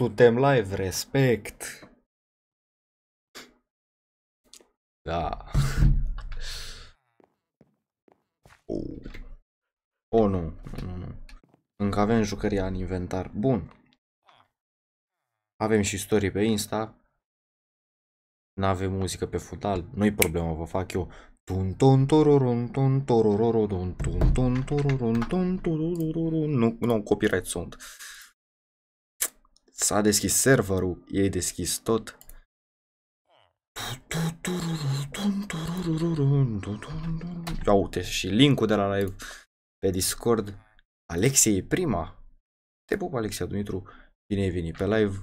Suntem live, respect. Da. Oh. oh, nu. nu, nu. Încă avem jucăria în inventar. Bun. Avem și istorie pe Insta. Nu avem muzică pe fundal. Nu-i problemă, vă fac eu. Tun tun tururun tun turururun tun tun tururun tun turururun. Nu, nu, copyright sunt. S-a deschis serverul, ei deschis tot. Ia uite și linkul de la live pe Discord. Alexia e prima. Te pup, Alexia Dumitru. Bine ai venit pe live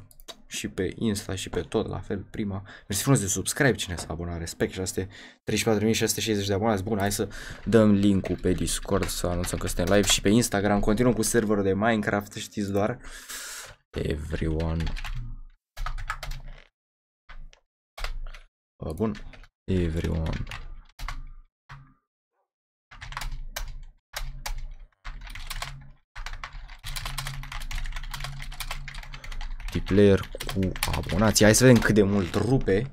și pe Insta și pe tot la fel prima. Mersi frumos de subscribe cine s-a abonat, respect și astea 34.660 de abonați. Bun, hai să dăm linkul pe Discord să anunțăm că suntem live și pe Instagram. Continuăm cu serverul de Minecraft, știți doar everyone. Uh, bun. Everyone. player cu abonații. Hai să vedem cât de mult rupe.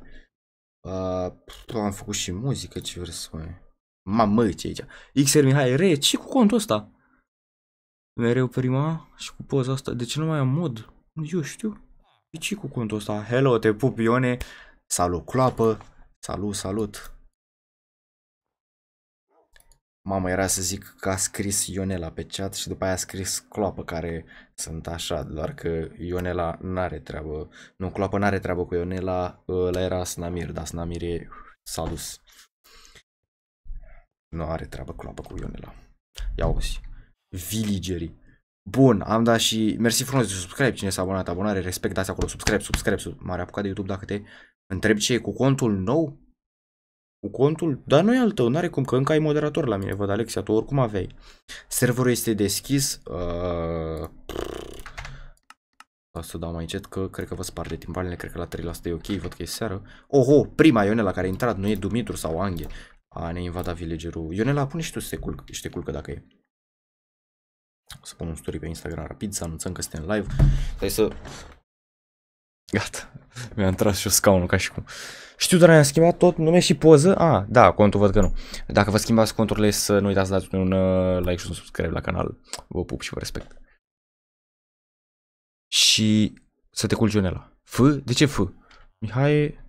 Uh, am făcut și muzică, ce vreți să spune. Mamă, ce aici? XR Mihai Re, ce cu contul ăsta? Mereu prima și cu poza asta. De ce nu mai am mod? Eu știu. E ce cu contul ăsta? Hello, te pup, Ione. Salut, clapă. Salut, salut. Mamă, era să zic că a scris Ionela pe chat și după aia a scris clapă care sunt așa, doar că Ionela n-are treabă. Nu, clapă n-are treabă cu Ionela, la era Snamir, dar Snamir e... s-a dus. Nu are treabă clapă cu Ionela. Ia auzi. Villagerii. Bun, am dat și mersi frumos de subscribe, cine s-a abonat, abonare, respect, dați acolo, subscribe, subscribe, sub... m-ar apucat de YouTube dacă te întreb ce e cu contul nou? Cu contul? Dar nu e al tău, n-are cum, că încă ai moderator la mine, văd Alexia, tu oricum aveai. Serverul este deschis, uh... O să dau mai încet că cred că vă de timpanele, cred că la 3% e ok, văd că e seară. Oho, prima Ionela care a intrat, nu e Dumitru sau Anghe. A, ne invada villagerul. Ionela, pune și tu să te culcă, și te culcă dacă e. O să pun un story pe Instagram rapid, să anunțăm că suntem live. Hai să... Gata, mi-am intrat și o scaunul ca și cum. Știu, dar am schimbat tot nume și poză. A, ah, da, contul văd că nu. Dacă vă schimbați conturile, să nu uitați să dați un uh, like și un subscribe la canal. Vă pup și vă respect. Și să te culci la. F? De ce F? Mihai...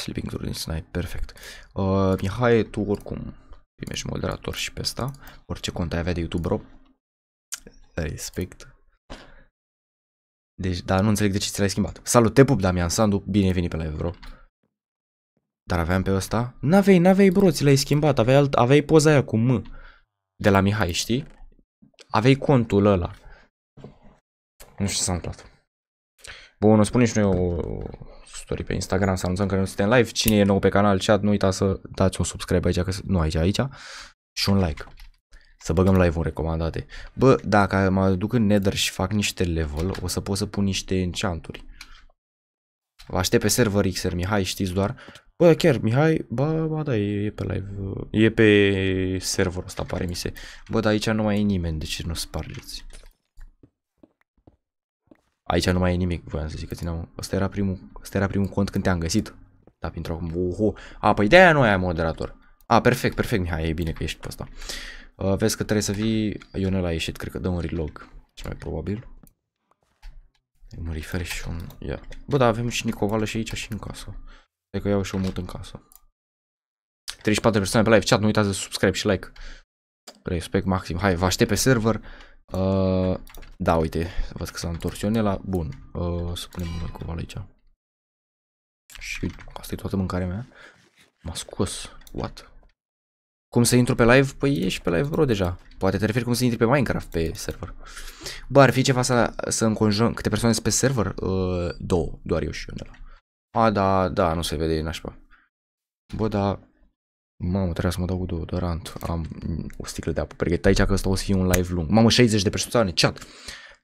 Sleeping During Night, perfect. Uh, Mihai, tu oricum primești moderator și pe asta. Orice cont ai avea de YouTube, bro, Respect. Deci, dar nu înțeleg de ce ți l-ai schimbat. Salut, te pup, Damian Sandu, bine ai venit pe live, bro. Dar aveam pe ăsta? N-avei, n-avei, bro, ți l-ai schimbat, aveai, alt, aveai poza aia cu M. De la Mihai, știi? Aveai contul ăla. Nu știu ce s-a întâmplat. Bun, o spune și noi o story pe Instagram să anunțăm că nu suntem live. Cine e nou pe canal, chat, nu uita să dați un subscribe aici, că, nu aici, aici, și un like. Să băgăm live în recomandate. Bă, dacă mă duc în Nether și fac niște level, o să pot să pun niște enchanturi. Vă aștept pe server Xer Mihai, știți doar. Bă, chiar Mihai, bă, bă, da, e pe live, e pe serverul ăsta, pare mi se. Bă, dar aici nu mai e nimeni, deci nu spargeți. Aici nu mai e nimic, voiam să zic că țineam. Ăsta era primul, ăsta era primul cont când te-am găsit. Da, pentru acum, oho. A, păi de-aia nu ai moderator. A, perfect, perfect, Mihai, e bine că ești pe ăsta. Uh, vezi că trebuie să vii... Ionel a ieșit, cred că dăm un relog. Cel mai probabil. Un refresh un... Yeah. Bă, da, avem și Nicovală și aici și în casă. că iau și un mut în casă. 34 persoane pe live chat, nu uitați de subscribe și like. Respect maxim. Hai, vă aștept pe server. Uh, da, uite, văd că s-a întors Ionela. Bun, uh, să punem Nicovală aici. Și asta e toată mâncarea mea. M-a scos. What? Cum să intru pe live? Păi ești pe live, bro, deja. Poate te referi cum să intri pe Minecraft pe server. Bă, ar fi ceva să, să înconjurăm câte persoane sunt pe server? Uh, două, doar eu și eu de A, da, da, nu se vede, nașpa. Bă, da, Mamă, trebuie să mă dau cu deodorant. Am o sticlă de apă pregătită aici că ăsta o să fie un live lung. Mamă, 60 de persoane, chat.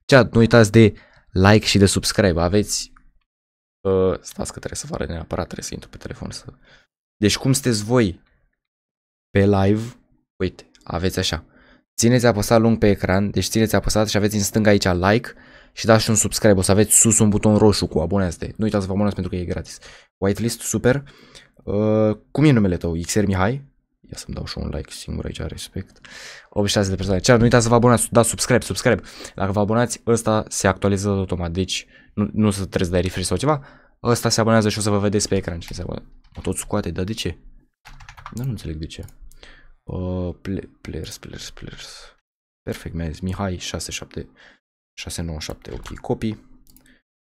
Chat, nu uitați de like și de subscribe. Aveți... Uh, stați că trebuie să vă arăt neapărat, trebuie să intru pe telefon să... Deci cum sunteți voi pe live, uite, aveți așa. Țineți apăsat lung pe ecran, deci țineți apăsat și aveți în stânga aici like și dați și un subscribe. O să aveți sus un buton roșu cu abonează-te. Nu uitați să vă abonați pentru că e gratis. Whitelist, super. Uh, cum e numele tău? XR Mihai? Ia să-mi dau și un like singur aici, respect. 86 de persoane. Cear, nu uitați să vă abonați, dați subscribe, subscribe. Dacă vă abonați, ăsta se actualizează automat. Deci nu, nu să trebuie să dai refresh sau ceva. Ăsta se abonează și o să vă vedeți pe ecran ce se abonează. Tot scoate, dar de ce? Dar nu înțeleg de ce. Uh, players, players, players. Perfect, mi-a zis Mihai 697, ok, copii.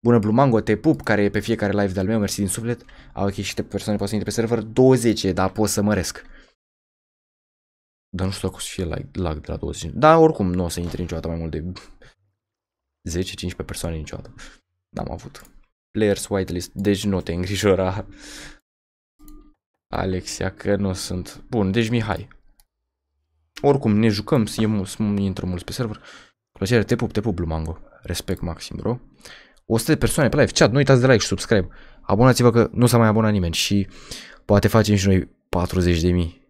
Bună Blumango, te pup, care e pe fiecare live de-al meu, mersi din suflet. A, ah, ok, și te persoane poate să intre pe server, 20, dar pot să măresc. Dar nu știu dacă o să fie lag, lag de la 20. Dar oricum nu o să intre niciodată mai mult de 10-15 persoane niciodată. N-am avut. Players whitelist, deci nu te îngrijora. Alexia, că nu sunt. Bun, deci Mihai. Oricum, ne jucăm, e mulți, intră mulți pe server. Cu plăcere, te pup, te pup, Mango. Respect maxim, bro. 100 de persoane pe live. Chat, nu uitați de like și subscribe. Abonați-vă că nu s-a mai abonat nimeni și poate facem și noi 40 de mii.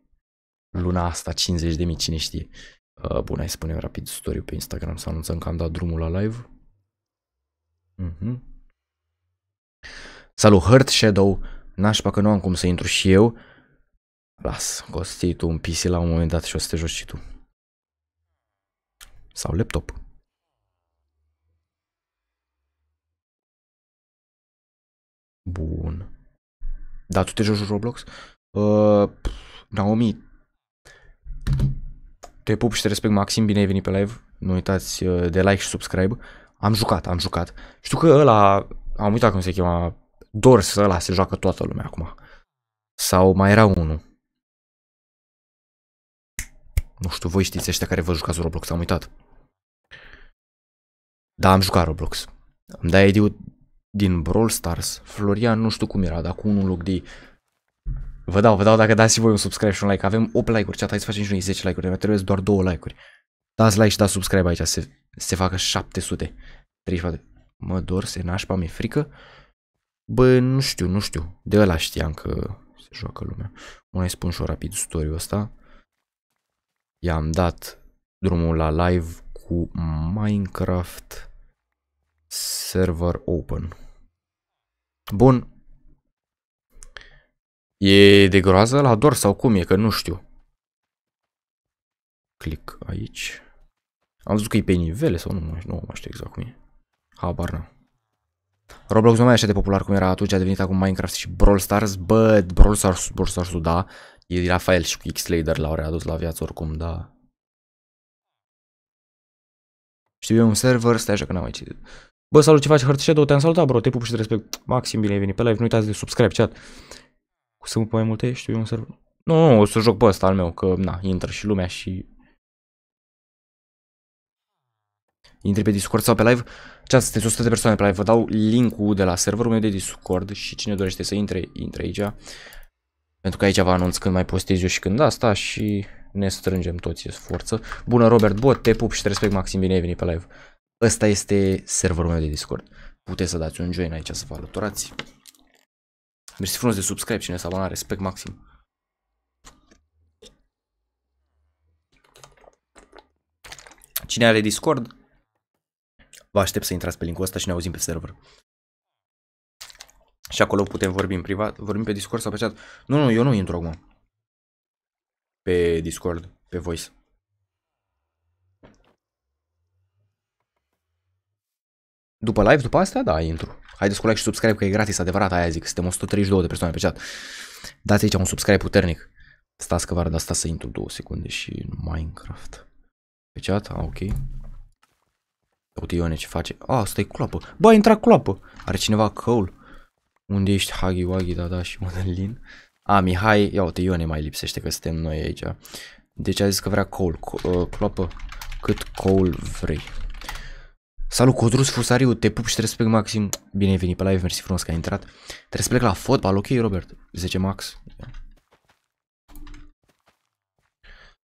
Luna asta, 50 de mii, cine știe. Uh, bun, hai să punem rapid story pe Instagram să anunțăm că am dat drumul la live. Mm -hmm. Salut, Hurt Shadow. Nașpa că nu am cum să intru și eu. Las, o să tu un PC la un moment dat și o să te joci și tu. Sau laptop. Bun. Da, tu te joci Roblox? Uh, Naomi, te pup și te respect, Maxim, bine ai venit pe live. Nu uitați uh, de like și subscribe. Am jucat, am jucat. Știu că ăla, am uitat cum se chema, Dors ăla se joacă toată lumea acum. Sau mai era unul. Nu știu, voi știți ăștia care vă jucați Roblox, am uitat. Da, am jucat Roblox. Îmi dai id din Brawl Stars. Florian, nu știu cum era, dar cu un loc de... Vă dau, vă dau dacă dați și voi un subscribe și un like. Avem 8 like-uri, chat, hai să facem și noi 10 like-uri. Ne trebuie doar 2 like-uri. Dați like și dați subscribe aici, se, se facă 700. 34. Mă dor, se nașpa, mi-e frică. Bă, nu știu, nu știu. De ăla știam că se joacă lumea. Mai spun și o rapid story-ul ăsta i-am dat drumul la live cu Minecraft Server Open. Bun. E de groază la dor sau cum e, că nu știu. Clic aici. Am văzut că e pe nivele sau nu, nu, mai știu exact cum e. Habar n-am. Roblox nu mai e așa de popular cum era atunci, a devenit acum Minecraft și Brawl Stars, bă, Brawl Stars, Brawl Stars da, E Rafael și cu x slader l-au readus la viață oricum, da. Știu eu un server, stai așa că n-am mai citit. Bă, salut, ce faci? Hurt Shadow, te-am salutat, bro, te pup și te respect. Maxim, bine ai venit pe live, nu uitați de subscribe, chat. Cu să mă mai multe, știu eu un server. Nu, nu, o să joc pe ăsta al meu, că, na, intră și lumea și... Intri pe Discord sau pe live. Chat, sunteți 100 de persoane pe live, vă dau link-ul de la serverul meu de Discord și cine dorește să intre, intre aici. Pentru că aici vă anunț când mai postez eu și când asta și ne strângem toți, e forță. Bună, Robert Bot, te pup și te respect maxim, bine ai venit pe live. Ăsta este serverul meu de Discord. Puteți să dați un join aici să vă alăturați. Mersi frumos de subscribe și ne abonați, respect maxim. Cine are Discord, vă aștept să intrați pe linkul ăsta și ne auzim pe server. Și acolo putem vorbi în privat, vorbim pe Discord sau pe chat. Nu, nu, eu nu intru acum. Pe Discord, pe voice. După live, după asta, da, intru. Haideți cu like și subscribe că e gratis, adevărat, aia zic, suntem 132 de persoane pe chat. Dați aici un subscribe puternic. Stați că vă arăt asta să intru două secunde și Minecraft. Pe chat, ah, ok. Uite Ione ce face. A, stai cu cloapă. Bă, a intrat cloapă. Are cineva coal. Unde ești Hagi Wagi da, da, și Madalin? A, ah, Mihai, ia uite, Ione mai lipsește că suntem noi aici. Deci a zis că vrea coal, Co uh, clopă, cât coal vrei. Salut, Codrus Fusariu, te pup și te respect maxim. Bine ai venit pe live, mersi frumos că ai intrat. Te respect la fotbal, ok, Robert? 10 max.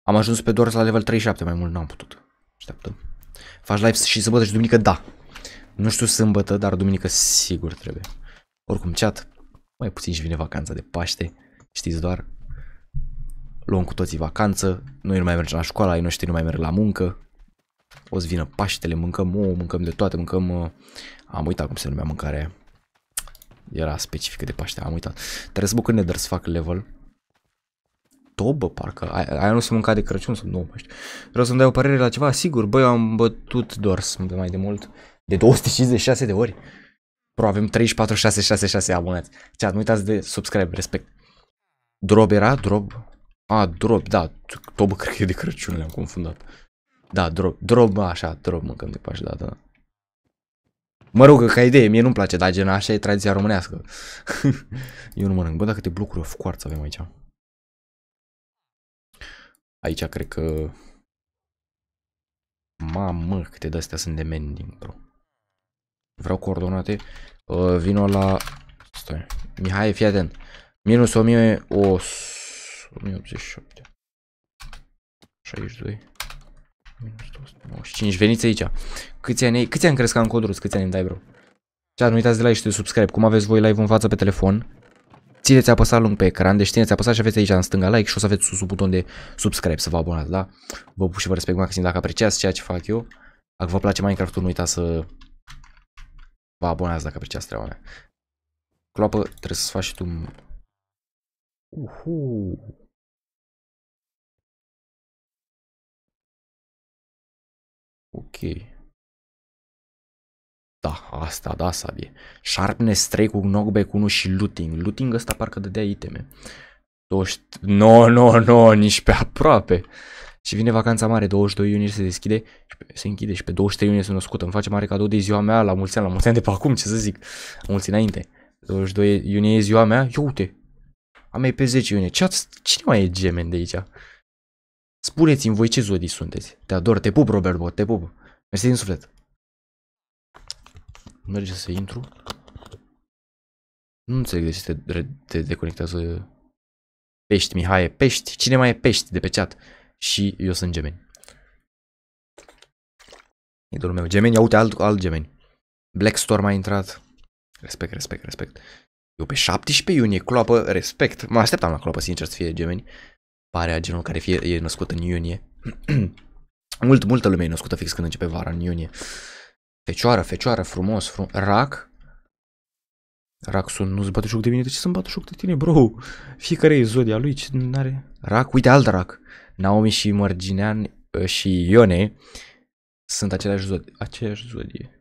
Am ajuns pe doar la level 37, mai mult n-am putut. Așteaptă. Faci live și sâmbătă și duminică? Da. Nu știu sâmbătă, dar duminică sigur trebuie. Oricum, chat, mai puțin și vine vacanța de Paște, știți doar. Luăm cu toții vacanță, noi nu mai mergem la școală, ai noștri nu mai merg la muncă. O să vină Paștele, mâncăm o, oh, mâncăm de toate, mâncăm... Uh, am uitat cum se numea mâncarea Era specifică de Paște, am uitat. Trebuie să bucur Nether să fac level. Tobă, parcă. Aia nu se mânca de Crăciun sau nu mai știu. Vreau să-mi dai o părere la ceva? Sigur, băi, am bătut de mai de mult. De 256 de ori. Pro, avem 34666 abonați. Chat, nu uitați de subscribe, respect. Drob era? Drob? A, drop, da. Tobă, cred că e de Crăciun, le-am confundat. Da, drop, drop, așa, drop mâncăm de pași, da, da. Mă rog, ca idee, mie nu-mi place, dar gen așa e tradiția românească. Eu nu mănânc. Bă, dacă te blocuri of quartz avem aici. Aici cred că... Mamă, câte de-astea sunt de mending, bro vreau coordonate, uh, vino la, stai, Mihai, fii atent, minus 1087, 62, minus 295, veniți aici, câți ani, câți ani crezi că am codrus, câți ani îmi dai, bro? Chat, nu uitați de like și de subscribe, cum aveți voi live în față pe telefon, țineți apăsat lung pe ecran, deci țineți apăsat și aveți aici în stânga like și o să aveți sus buton de subscribe să vă abonați, da? Vă pup și vă respect maxim dacă apreciați ceea ce fac eu. Dacă vă place Minecraft-ul, nu uitați să Vă abonați dacă apreciați treaba mea. Cloapă, trebuie să-ți faci și tu... Uhu. Ok. Da, asta, da, sabie. Sharpness 3 cu knockback 1 și looting. Looting ăsta parcă dădea iteme. Nu, nu, nu, nici pe aproape. Și vine vacanța mare, 22 iunie se deschide, se închide și pe 23 iunie se născută. Îmi face mare cadou de ziua mea la mulți ani, la mulți ani de pe acum, ce să zic, mulți înainte. 22 iunie e ziua mea, eu uite, a mea e pe 10 iunie. Ce ați, cine mai e gemen de aici? Spuneți-mi voi ce zodii sunteți. Te ador, te pup, Robert Bot, te pup. Mersi din suflet. Merge să intru. Nu înțeleg de ce te, te deconectează Pești, Mihai, pești. Cine mai e pești de pe chat? și eu sunt gemeni. Idolul meu. Gemeni, ia uite alt, alt gemeni. Black Storm a intrat. Respect, respect, respect. Eu pe 17 iunie, cloapă, respect. Mă așteptam la cloapă, sincer, să fie gemeni. Pare a genul care fie, e născut în iunie. Mult, multă lume e născută fix când începe vara, în iunie. Fecioară, fecioară, frumos, frum rac. sunt nu-ți bate joc de mine, de ce să-mi bate joc de tine, bro? Fiecare e zodia lui, ce nu are Rac, uite alt rac. Naomi și Mărginean uh, și Ione sunt aceleași zodie. Aceeași zodie.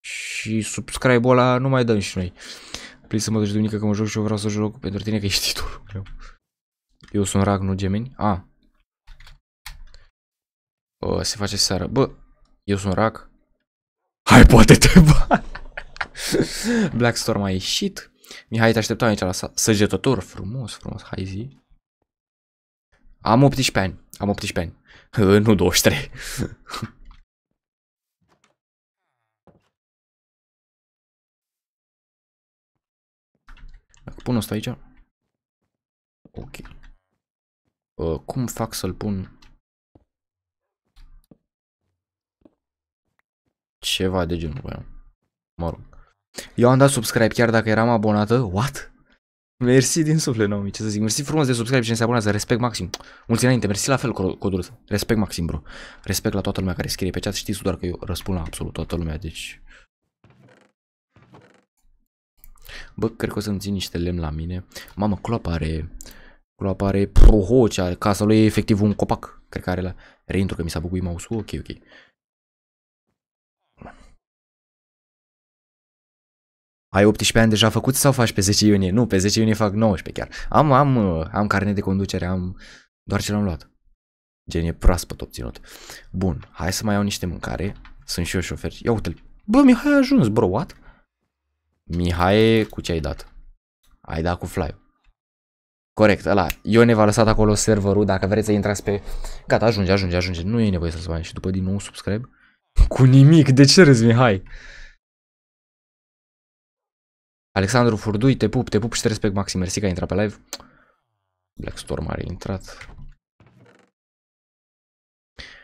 Și subscribe-ul ăla nu mai dăm și noi. Plin să mă duci duminică că mă joc și eu vreau să joc pentru tine că ești titlul meu. Eu sunt rag, nu gemeni. A. O, se face seara. Bă, eu sunt rag. Hai, poate te ba. a ieșit. Mihai te așteptam aici la săgetător. Frumos, frumos. Hai zi. Am 18 ani. Am 18 ani. nu 23. Dacă pun asta aici. Ok. Uh, cum fac să-l pun? Ceva de genul, Mă rog. Eu am dat subscribe chiar dacă eram abonată. What? Mersi din suflet, Naomi, ce să zic. Mersi frumos de subscribe și ne se abonează. Respect maxim. Mulți înainte, mersi la fel, codul. Respect maxim, bro. Respect la toată lumea care scrie pe chat. Știți doar că eu răspund la absolut toată lumea, deci... Bă, cred că o să-mi țin niște lemn la mine. Mamă, cloapa are... Cloapa are prohocea. Casa lui e efectiv un copac. Cred că are la... Reintru că mi s-a buguit mouse-ul. Ok, ok. ai 18 ani deja făcut sau faci pe 10 iunie? Nu, pe 10 iunie fac 19 chiar. Am, am, uh, am carnet de conducere, am doar ce l-am luat. Gen, e proaspăt obținut. Bun, hai să mai iau niște mâncare. Sunt și eu șofer. Ia uite-l. Bă, Mihai a ajuns, bro, what? Mihai, cu ce ai dat? Ai dat cu fly -ul. Corect, ăla. eu ne a lăsat acolo serverul, dacă vreți să intrați pe... Gata, ajunge, ajunge, ajunge. Nu e nevoie să-ți bani și după din nou subscribe. Cu nimic, de ce râzi, Mihai? Alexandru Furdui, te pup, te pup și te respect maxim. Mersi că ai intrat pe live. Black Storm are intrat.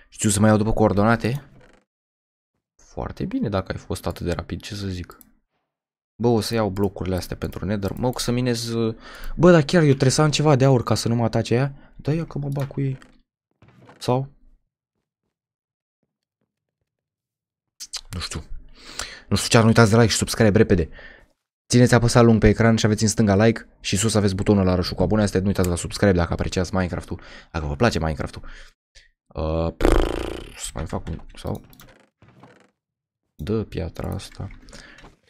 Știu să mai iau după coordonate. Foarte bine dacă ai fost atât de rapid, ce să zic. Bă, o să iau blocurile astea pentru nether. Mă, o să minez... Bă, dar chiar eu trebuie să am ceva de aur ca să nu mă atace aia? Da, ia că mă bag cu ei. Sau? Nu știu. Nu știu ce ar uitați de like și subscribe repede. Țineți apăsat lung pe ecran și aveți în stânga like și sus aveți butonul la roșu cu este nu uitați la subscribe dacă apreciați Minecraft-ul, dacă vă place Minecraft-ul. Uh, să mai fac un... sau... Dă piatra asta.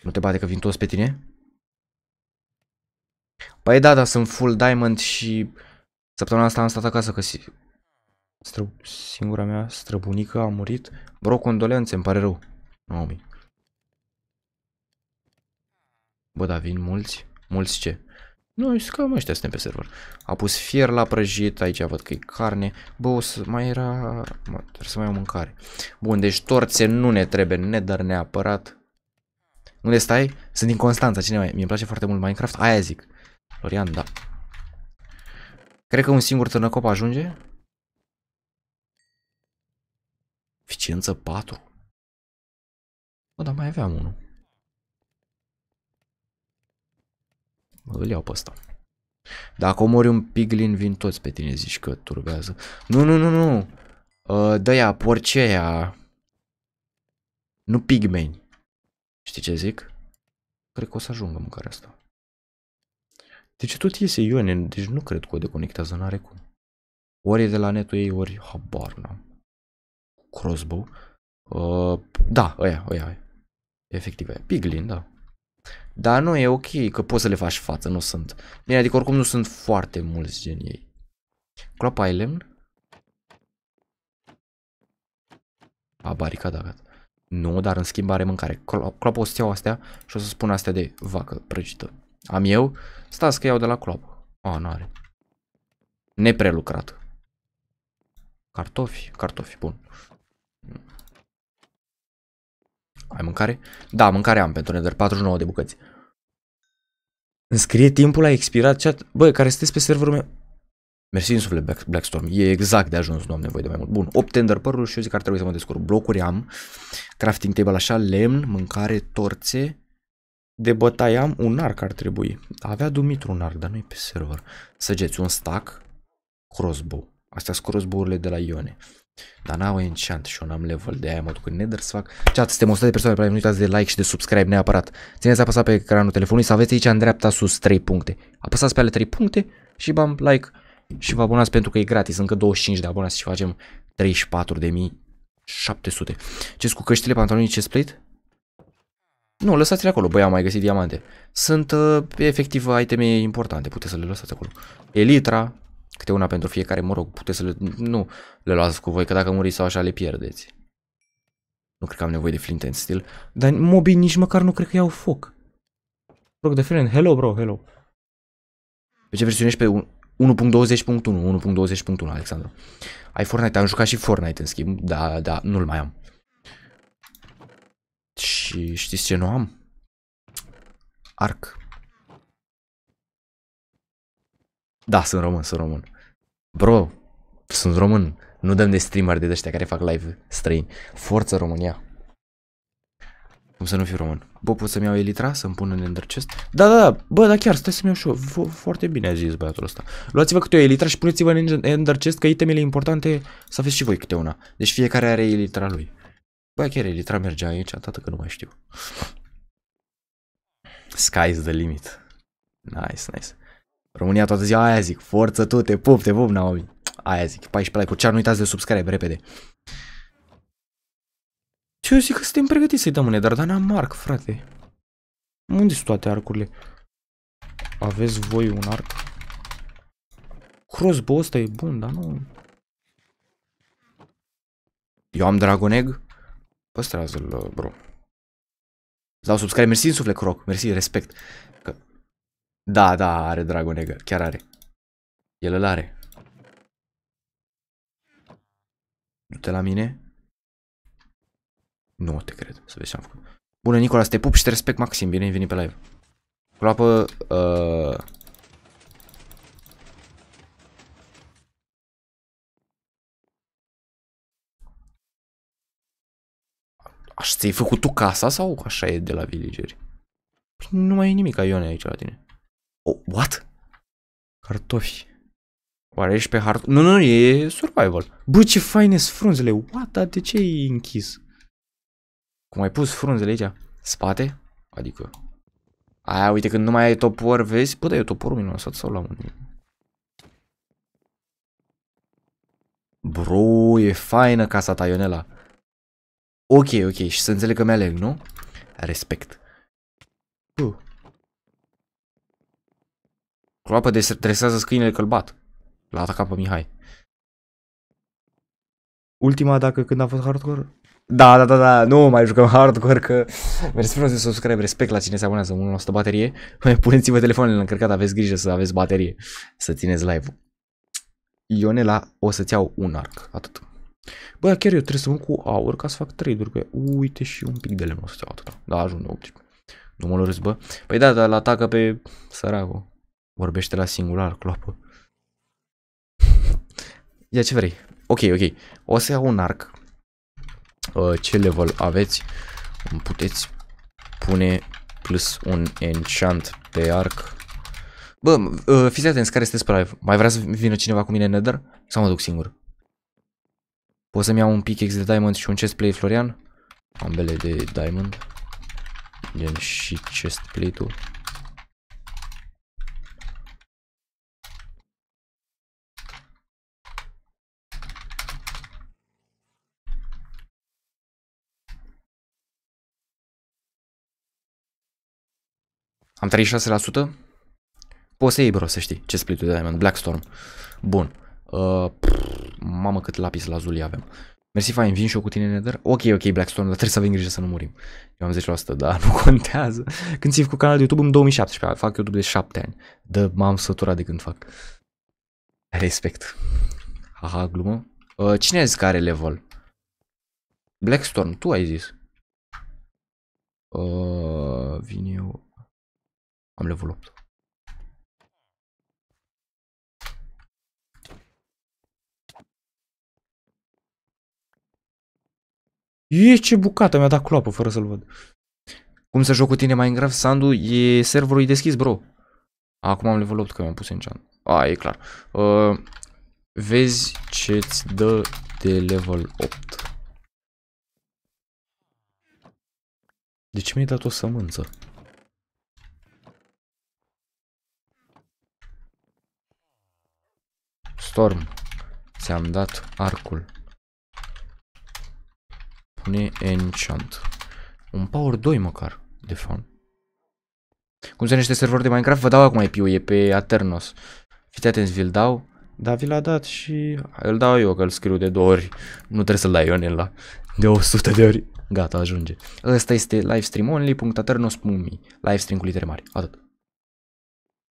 Nu te bate că vin toți pe tine? Păi da, dar sunt full diamond și săptămâna asta am stat acasă că si... Stră... singura mea străbunică a murit. Bro, condolențe, îmi pare rău. Naomi. Bă, da, vin mulți? Mulți ce? Nu că mă, ăștia suntem pe server. A pus fier la prăjit, aici văd că e carne. Bă, o să mai era... Mă, trebuie să mai am mâncare. Bun, deci torțe nu ne trebuie, ne dar neapărat. Unde stai? Sunt din Constanța, cine mai... Mi-e place foarte mult Minecraft, aia zic. Florian, da. Cred că un singur tânăcop ajunge. Eficiență 4. Bă, dar mai aveam unul. Îl iau pe ăsta. Dacă omori un piglin, vin toți pe tine, zici că turbează. Nu, nu, nu, nu. Uh, Dă-ia, porceia. Nu pigmeni. Știi ce zic? Cred că o să ajungă mâncarea asta. Deci tot iese ione, deci nu cred că o deconectează, n-are cum. Ori e de la netul ei, ori habar n Crossbow. Uh, da, ăia, ăia, ăia. Efectiv, ăia. Piglin, da. Dar nu, e ok, că poți să le faci față, nu sunt. Bine, adică oricum nu sunt foarte mulți gen ei. Cloapa ai lemn? A, baricada, gata. Nu, dar în schimb are mâncare. Cloapă o să iau astea și o să spun astea de vacă prăjită. Am eu? Stați că iau de la cloapă. A, nu are. Neprelucrat. Cartofi, cartofi, bun. Ai mâncare? Da, mâncare am pentru Nether, 49 de bucăți. Îmi scrie timpul a expirat chat. Bă, care sunteți pe serverul meu? Mersi în suflet, Blackstorm. E exact de ajuns, nu am nevoie de mai mult. Bun, 8 tender părul și eu zic că ar trebui să mă descurc. Blocuri am, crafting table așa, lemn, mâncare, torțe. De bătaie am un arc ar trebui. Avea Dumitru un arc, dar nu e pe server. Săgeți un stack, crossbow. Astea sunt crossbow-urile de la Ione. Dar n-au enchant și eu n-am level de aia mă duc cu nether să fac Chat, suntem 100 de persoane, probabil nu uitați de like și de subscribe neapărat Țineți apăsat pe ecranul telefonului să aveți aici în dreapta sus 3 puncte Apăsați pe ale 3 puncte și bam, like și vă abonați pentru că e gratis Încă 25 de abonați și facem 34.700 ce cu căștile pantalonii split? Nu, lăsați-le acolo, băi, am mai găsit diamante Sunt uh, efectiv iteme importante, puteți să le lăsați acolo Elitra, Câte una pentru fiecare, mă rog, puteți să le... Nu le luați cu voi, că dacă muriți sau așa le pierdeți. Nu cred că am nevoie de flint and steel. Dar mobii nici măcar nu cred că iau foc. Rog de friend, hello bro, hello. Deci pe ce versiune ești pe 1.20.1, 1.20.1, Alexandru. Ai Fortnite, am jucat și Fortnite în schimb, da, da, nu-l mai am. Și știți ce nu am? Arc. Da, sunt român, sunt român. Bro, sunt român. Nu dăm de streamer de ăștia care fac live străini. Forță România. Cum să nu fiu român? Bă, pot să-mi iau Elitra, să-mi pun în Ender Chest? Da, da, da, bă, da chiar, stai să-mi iau și eu. Foarte bine a zis băiatul ăsta. Luați-vă câte o Elitra și puneți-vă în Ender Chest, că itemele importante să aveți și voi câte una. Deci fiecare are Elitra lui. Bă, chiar Elitra merge aici, tată că nu mai știu. Sky's the limit. Nice, nice. România toată ziua, aia zic, forță tu, te pup, te pup, Naomi. Aia zic, 14 like-uri, ce nu uitați de subscribe, repede. Și eu zic că suntem pregătiți să-i dăm un dar, dar n-am marc, frate. Unde sunt toate arcurile? Aveți voi un arc? Crossbow ăsta e bun, dar nu... Eu am Dragoneg? Păstrează-l, bro. Îți dau subscribe, mersi în suflet, Croc, mersi, respect. Da, da, are Dragonegă, chiar are. El îl are. Du-te la mine. Nu te cred, să vezi ce am făcut. Bună, Nicola, te pup și te respect maxim, bine ai venit pe live. Groapă... Uh... Așa ți-ai făcut tu casa sau așa e de la villageri? Păi nu mai e nimic Ione aici la tine. Oh, what? Cartofi. Oare ești pe hard... Nu, nu, e survival. Bă, ce faine sunt frunzele. What? Dar de ce e închis? Cum ai pus frunzele aici? Spate? Adică... Aia, uite, când nu mai ai topor, vezi? Bă, dar eu toporul mi l lăsat sau la un... Bro, e faină casa ta, Ionela. Ok, ok, și să înțeleg că mi-aleg, nu? Respect. Uh. Cloapă apă destresează câinele călbat. L-a atacat pe Mihai. Ultima dacă când a fost hardcore? Da, da, da, da, nu mai jucăm hardcore că Mersi frumos de subscribe, respect la cine se abonează 1% baterie Puneți-vă telefoanele încărcat, aveți grijă să aveți baterie Să țineți live-ul Ionela, o să-ți iau un arc, atât Bă, chiar eu trebuie să mă cu aur ca să fac trade-uri Că uite și un pic de lemn o să-ți iau atât Da, ajung de 18 Nu mă lărâți, bă Păi da, dar l-atacă pe săracul Vorbește la singular, cloapă. Ia ce vrei. Ok, ok. O să iau un arc. Uh, ce level aveți? Îmi puteți pune plus un enchant pe arc. Bă, uh, fiți atenți, care sunteți pe live? Mai vrea să vină cineva cu mine în nether? Sau mă duc singur? Pot să-mi iau un pickaxe de diamond și un chest play Florian? Ambele de diamond. Gen și chest play ul Am 36%? Poți să iei, bro, să știi ce split de Diamond, Blackstorm. Bun. Uh, pff, mamă cât lapis lazuli avem. Mersi, fain, vin și eu cu tine, Nether? Ok, ok, Blackstorm, dar trebuie să avem grijă să nu murim. Eu am 10%, dar nu contează. Când ți cu canal de YouTube în 2017, fac YouTube de 7 ani. Dă, m-am săturat de când fac. Respect. Aha, glumă. Uh, cine a zis că are level? Blackstorm, tu ai zis. Uh, vin eu. Am level 8. E ce bucată, mi-a dat cloapă fără să-l văd. Cum să joc cu tine mai în grav, Sandu? E serverul e deschis, bro. Acum am level 8 că mi-am pus cean. A, e clar. Uh, vezi ce-ți dă de level 8. De ce mi-ai dat o sămânță? Storm. Ți-am dat arcul. Pune enchant. Un power 2 măcar, de fapt. Cum se niște server de Minecraft, vă dau acum IP-ul, e pe Aternos. Fiți atenți, vi-l dau. Da, vi l-a dat și îl dau eu, că îl scriu de două ori. Nu trebuie să-l dai Ionel la de 100 de ori. Gata, ajunge. Ăsta este livestream only.aternos.me Livestream cu litere mari, atât.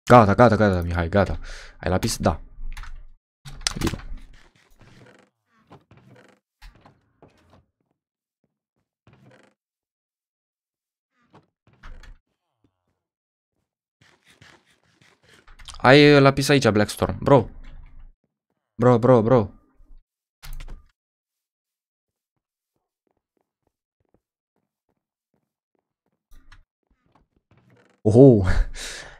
Gata, gata, gata, Mihai, gata. Ai lapis? Da. Bine. Ai uh, lapis aici, Blackstorm. Bro. Bro, bro, bro. Oh,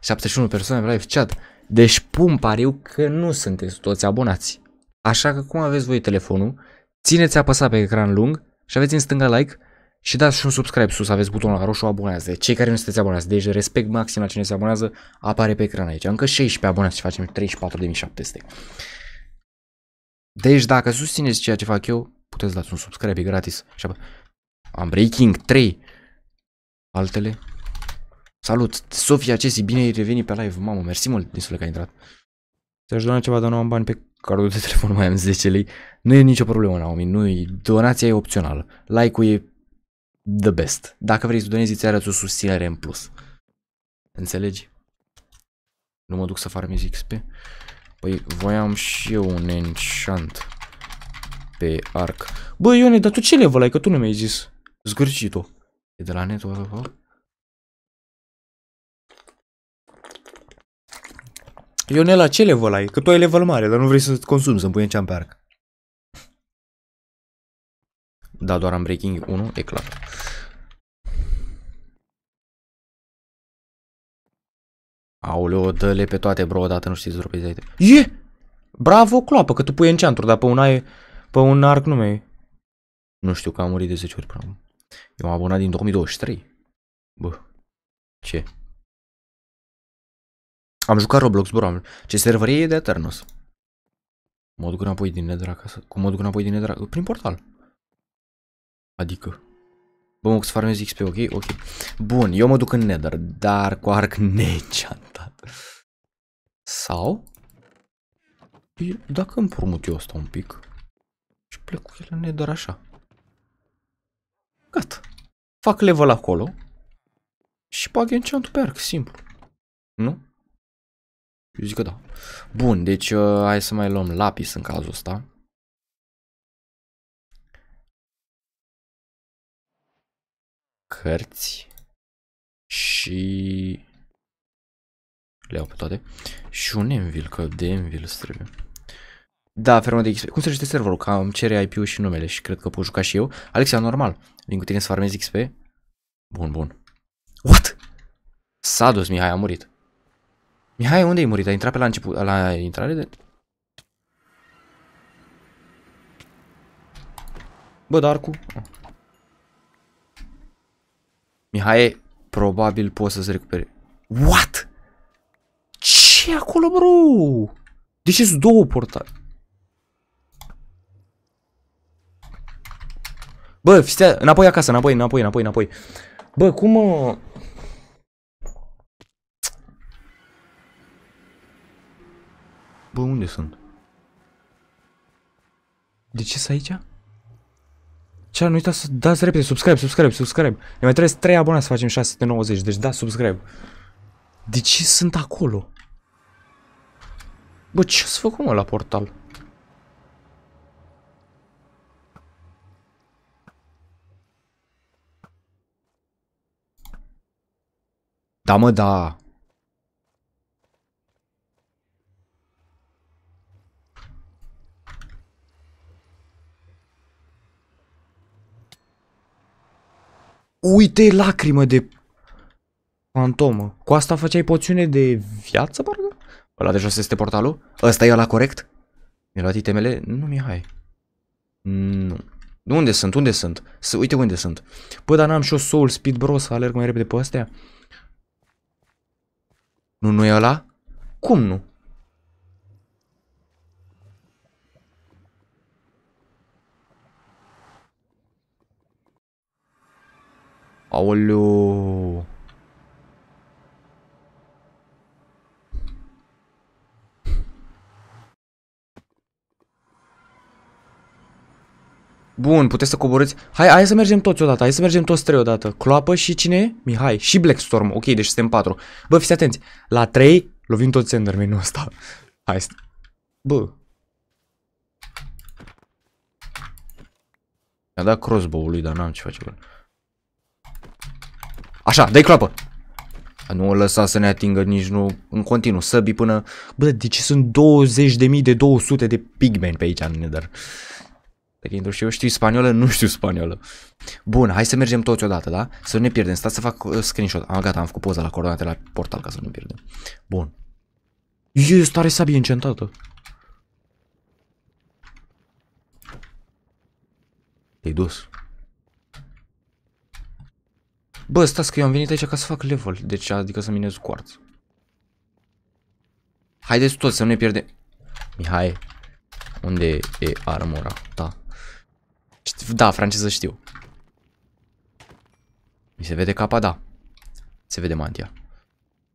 71 persoane live chat. Deci pun pariu că nu sunteți toți abonați. Așa că cum aveți voi telefonul, țineți apăsat pe ecran lung și aveți în stânga like și dați și un subscribe sus, aveți butonul la roșu, abonează. De cei care nu sunteți abonați, deci respect maxim la cine se abonează, apare pe ecran aici. Încă 16 abonați și facem 34.700. Deci dacă susțineți ceea ce fac eu, puteți dați un subscribe, e gratis. Am breaking 3. Altele Salut! Sofia Cesi, bine ai revenit pe live. Mamă, mersi mult, din că ai intrat. Ți-aș dona ceva, dar nu am bani pe cardul de telefon, mai am 10 lei. Nu e nicio problemă, Naomi, nu e. Donația e opțională. Like-ul e the best. Dacă vrei să donezi, ți arăți o susținere în plus. Înțelegi? Nu mă duc să farmez XP. Păi voiam și eu un enchant pe arc. Bă, Ione, dar tu ce level ai? Că tu nu mi-ai zis. Zgârcit-o. E de la net, what the Ionela, ce level ai? Că tu ai level mare, dar nu vrei să-ți consumi, să-mi pui în ceam pe arc. Da, doar am breaking 1, e clar. Aoleo, dă-le pe toate, bro, odată nu știi să dropezi E! Bravo, cloapă, că tu pui enchanturi, dar pe un, ai, pe un arc nu mai Nu știu, că am murit de 10 ori până Eu am abonat din 2023. Bă, ce? Am jucat Roblox, bro, ce server e de Eternos. Mă duc înapoi din Nether acasă. Cum mă duc înapoi din Nether acasă? Prin portal. Adică. Bă, mă, să farmez XP, ok? Ok. Bun, eu mă duc în Nether, dar cu arc neenchantat. Sau? Păi, dacă împrumut eu asta un pic și plec cu el în Nether așa. Gata. Fac level acolo și bag enchant pe arc, simplu. Nu? Eu zic că da. Bun, deci uh, hai să mai luăm lapis în cazul ăsta. Cărți. Și... Le iau pe toate. Și un envil, că de envil trebuie. Da, fermă de XP. Cum se știe serverul? Că îmi cere IP-ul și numele și cred că pot juca și eu. Alexia, normal. Vin cu tine să farmezi XP? Bun, bun. What? Sados Mihai a murit. Mihai, unde-i murit? A intrat pe la început, la intrare de... Bă, dar cu... Mihai, probabil poți să-ți recupere. What? ce acolo, bro? De deci ce sunt două portale? Bă, fii înapoi acasă, înapoi, înapoi, înapoi, înapoi. Bă, cum... Uh... Bă, unde sunt? De ce sunt aici? Ce nu uitați să dați repede, subscribe, subscribe, subscribe. Ne mai trebuie 3 abonați să facem 690, deci da subscribe. De ce sunt acolo? Bă, ce să făcut mă la portal? Da, mă, da. Uite lacrimă de fantomă. Cu asta făceai poțiune de viață, parcă? Ăla de jos este portalul? Ăsta e ăla corect? Mi-a luat itemele? Nu, Mihai. Nu. Unde sunt? Unde sunt? S uite unde sunt. Păi, dar n-am și o soul speed, bro, să alerg mai repede pe astea? Nu, nu e ăla? Cum nu? Aoleu... Bun, puteți să coborâți. Hai, hai să mergem toți odată, hai să mergem toți trei odată. Cloapă și cine Mihai și Blackstorm. Ok, deci suntem patru. Bă, fiți atenți. La trei lovim tot enderman ăsta. Hai să... Bă. Mi-a dat crossbow-ul lui, dar n-am ce face Bă. Așa, dai clapă. Nu o lăsa să ne atingă nici nu în continuu. Săbi până... Bă, de ce sunt 20.000 de 200 de pigmen pe aici în Nether? Pentru și eu știu spaniolă, nu știu spaniolă. Bun, hai să mergem toți odată, da? Să nu ne pierdem. Stați să fac uh, screenshot. Am ah, gata, am făcut poza la coordonate la portal ca să nu ne pierdem. Bun. E stare sabie încentată. Te-ai dus. Bă, stați că eu am venit aici ca să fac level. Deci, adică să minez quartz. Haideți toți să nu ne pierdem. Mihai, unde e armura ta? Da, franceză știu. Mi se vede capa, da. Se vede mantia.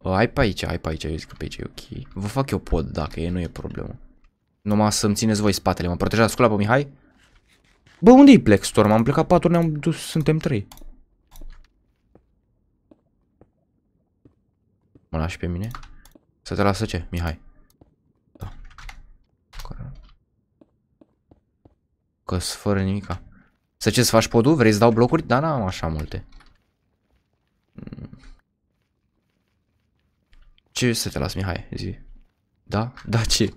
Ă, ai pe aici, ai pe aici, eu zic că pe aici e ok. Vă fac eu pod dacă e, nu e problemă. Numai să-mi țineți voi spatele, mă protejați cu pe Mihai? Bă, unde-i Blackstorm? Am plecat patru, ne-am dus, suntem trei. Mă lași pe mine? Să te lasă ce, Mihai? Da. că fără nimica. Să ce, să faci podul? Vrei să dau blocuri? Da, n-am așa multe. Ce să te las, Mihai? Zi. Da? Da, ce?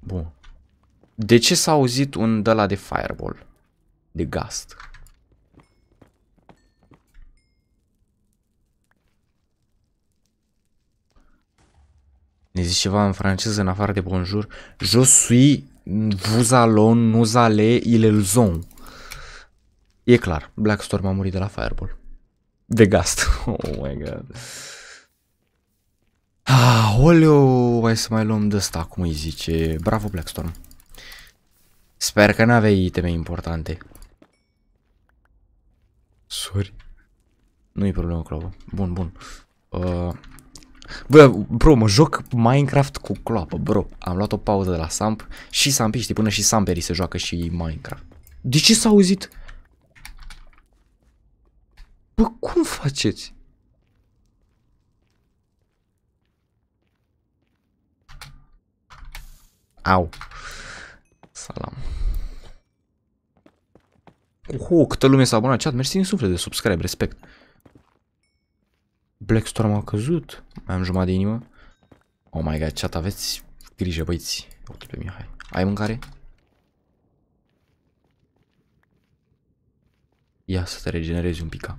Bun. De ce s-a auzit un de la de fireball? de gast. Ne zici ceva în franceză în afară de bonjour. Je suis vous allons, nous allez, ils zon. E clar, Blackstorm a murit de la Fireball. De gast. Oh my god. Ah, oleo, hai să mai luăm de asta, cum îi zice. Bravo Blackstorm. Sper că n-aveai iteme importante. Sorry. Nu e problemă, clavă. Bun, bun. Uh, Bă, bro, mă joc Minecraft cu cloapă, bro. Am luat o pauză de la Samp și Sampiști, până și Samperii se joacă și Minecraft. De ce s-a auzit? Bă, cum faceți? Au. Salam. Uhu, câtă lume s-a abonat chat, mersi din suflet de subscribe, respect. Blackstorm a căzut. Mai am jumătate de inimă. Oh my god, chat, aveți grijă, băiți. Uite pe Mihai. Ai mâncare? Ia să te regenerezi un pic. A,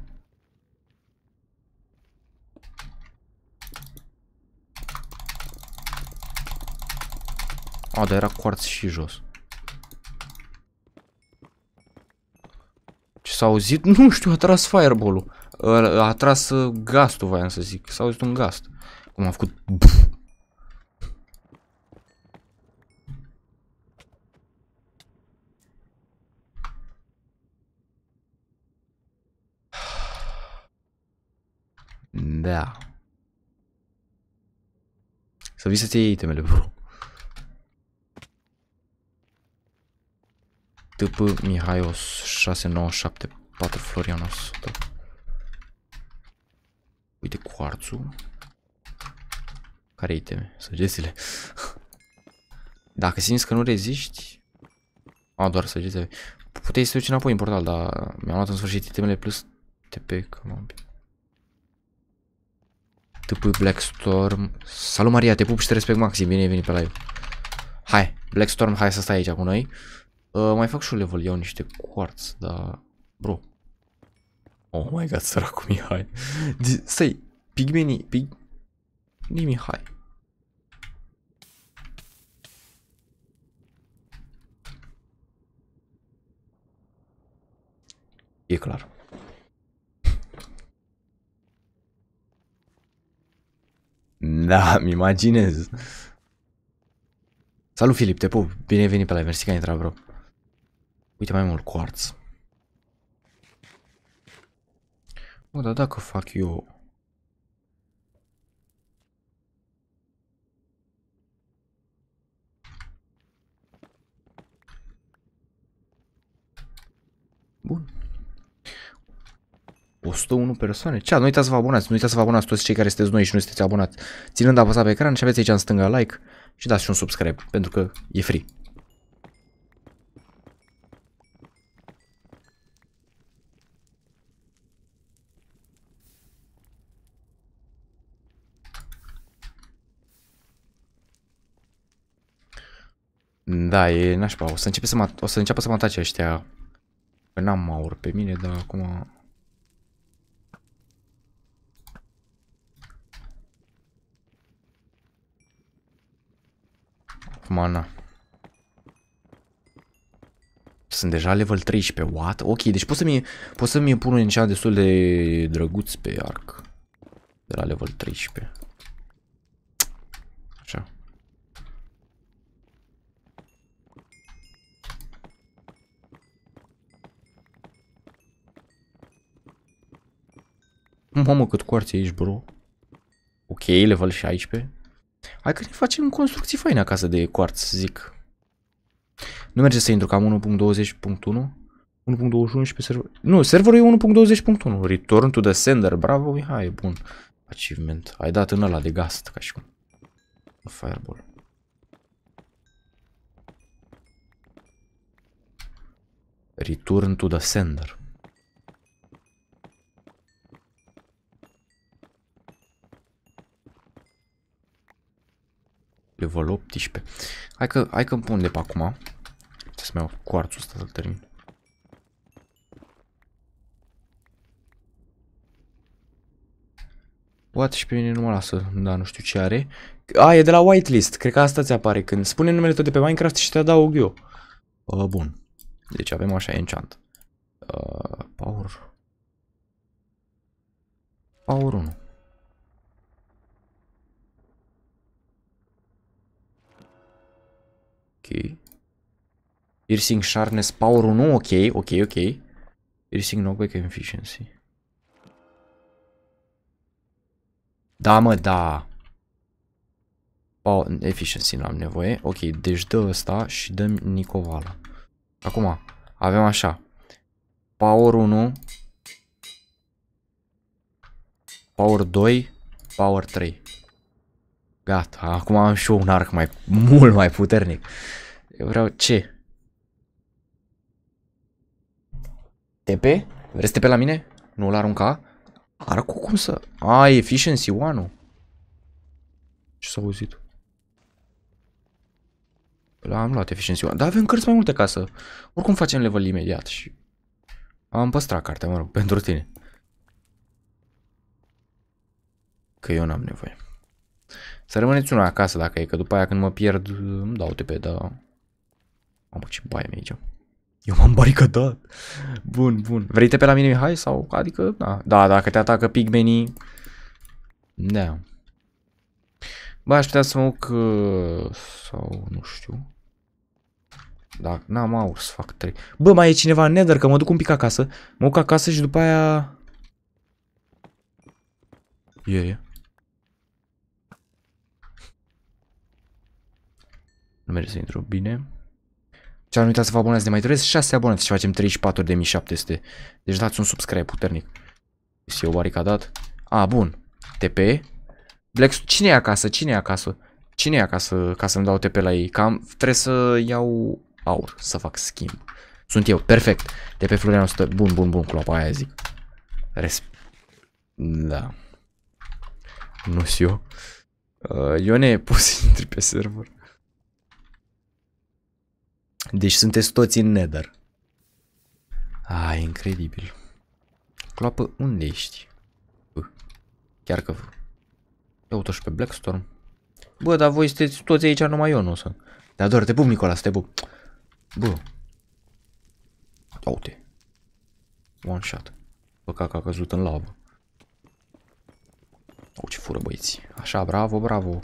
oh, dar era coarț și jos. Ce s-a auzit? Nu știu, a tras fireball-ul. A tras uh, gastul, voiam să zic. S-a auzit un gast. Cum a făcut... Da. Să vii să-ți iei itemele, bro. TP Mihaios 6974 Florian 100. Uite cuarțul. Care iteme? Săgețile. Dacă simți că nu reziști... A, doar săgețile. Puteai să te duci înapoi în portal, dar mi-am luat în sfârșit itemele plus TP, TP Black Storm. Salut Maria, te pup și te respect maxim, bine ai venit pe live. Hai, Blackstorm, hai să stai aici cu noi. Uh, mai fac și o level, iau niște quartz, dar... Bro. Oh my god, săracul Mihai. Stai, pigmeni, Pig... Nu Mihai. E clar. Da, mi imaginez. Salut Filip, te pup. Bine ai venit pe la mersi că ai intrat, bro. Uite mai mult quartz. Bă, dar dacă fac eu... Bun. 101 persoane. Cea, nu uitați să vă abonați. Nu uitați să vă abonați toți cei care sunteți noi și nu sunteți abonați. Ținând apăsat pe ecran și aveți aici în stânga like și dați și un subscribe pentru că e free. Da, e nașpa. O să, începe să mă, o să înceapă să mă atace ăștia. Că n-am aur pe mine, dar acum... Acum, na. Sunt deja level 13, what? Ok, deci pot să-mi pot să-mi pun un enchant destul de drăguț pe arc. De la level 13. Mamă, cât coarți aici, bro. Ok, level 16. Hai că ne facem construcții faine acasă de coarți, zic. Nu merge să intru, că am 1.20.1. 1.21 pe server. Nu, serverul e 1.20.1. Return to the sender. Bravo, Mihai, bun. Achievement. Ai dat în ăla de gast, ca și cum. Fireball. Return to the sender. level 18. Hai că, hai că îmi pun de pe acum. să mai iau cuarțul ăsta să-l termin. Poate și pe mine nu mă lasă, da, nu știu ce are. A, e de la whitelist, cred că asta ți apare când spune numele tău de pe Minecraft și te adaug eu. Uh, bun, deci avem așa enchant. Uh, power... Power 1. Piercing sharpness, power nu, ok, ok, ok. Piercing knockback efficiency. Da, mă, da. Power, efficiency n-am nevoie. Ok, deci dă ăsta și dăm Nicovala. Acum, avem așa. Power 1. Power 2. Power 3. Gata, acum am și eu un arc mai, mult mai puternic. Eu vreau ce? TP? Vreți TP la mine? Nu l arunca? Arcul cum să... A, ah, efficiency ul Ce s-a auzit? Păi l-am luat efficiency one, Dar avem cărți mai multe casă Oricum facem level imediat și... Am păstrat cartea, mă rog, pentru tine Că eu n-am nevoie să rămâneți unul acasă dacă e, că după aia când mă pierd, îmi dau TP, da. Mamă, ce baie mi aici. Eu m-am baricadat. Bun, bun. Vrei TP la mine, Mihai? Sau, adică, da. Da, dacă te atacă pigmenii. Da. Bă, aș putea să mă uc, uh, sau, nu știu. Da, n-am aur să fac trei. Bă, mai e cineva în nether, că mă duc un pic acasă. Mă uc acasă și după aia... Ieri. Yeah, yeah. Nu merge să intru bine. Ce ar uitat să vă abonați, de mai doresc 6 abonați și facem 34.700. Deci dați un subscribe puternic. Și eu dat. A, bun. TP. Black... Cine e acasă? Cine e acasă? Cine e acasă ca să-mi dau TP la ei? Cam trebuie să iau aur să fac schimb. Sunt eu, perfect. TP Florian 100. Bun, bun, bun, clopa aia zic. Resp... Da. Nu știu eu. Uh, Ione, poți să intri pe server. Deci sunteți toți în nether. A, ah, incredibil. Cloapă, unde ești? Bă, chiar că... Ia și pe Blackstorm. Bă, dar voi sunteți toți aici, numai eu nu sunt. Dar doar te pup, Nicola, te pup. Bă. Aute. One shot. Bă, caca a căzut în lavă. Au ce fură băieți. Așa, bravo, bravo.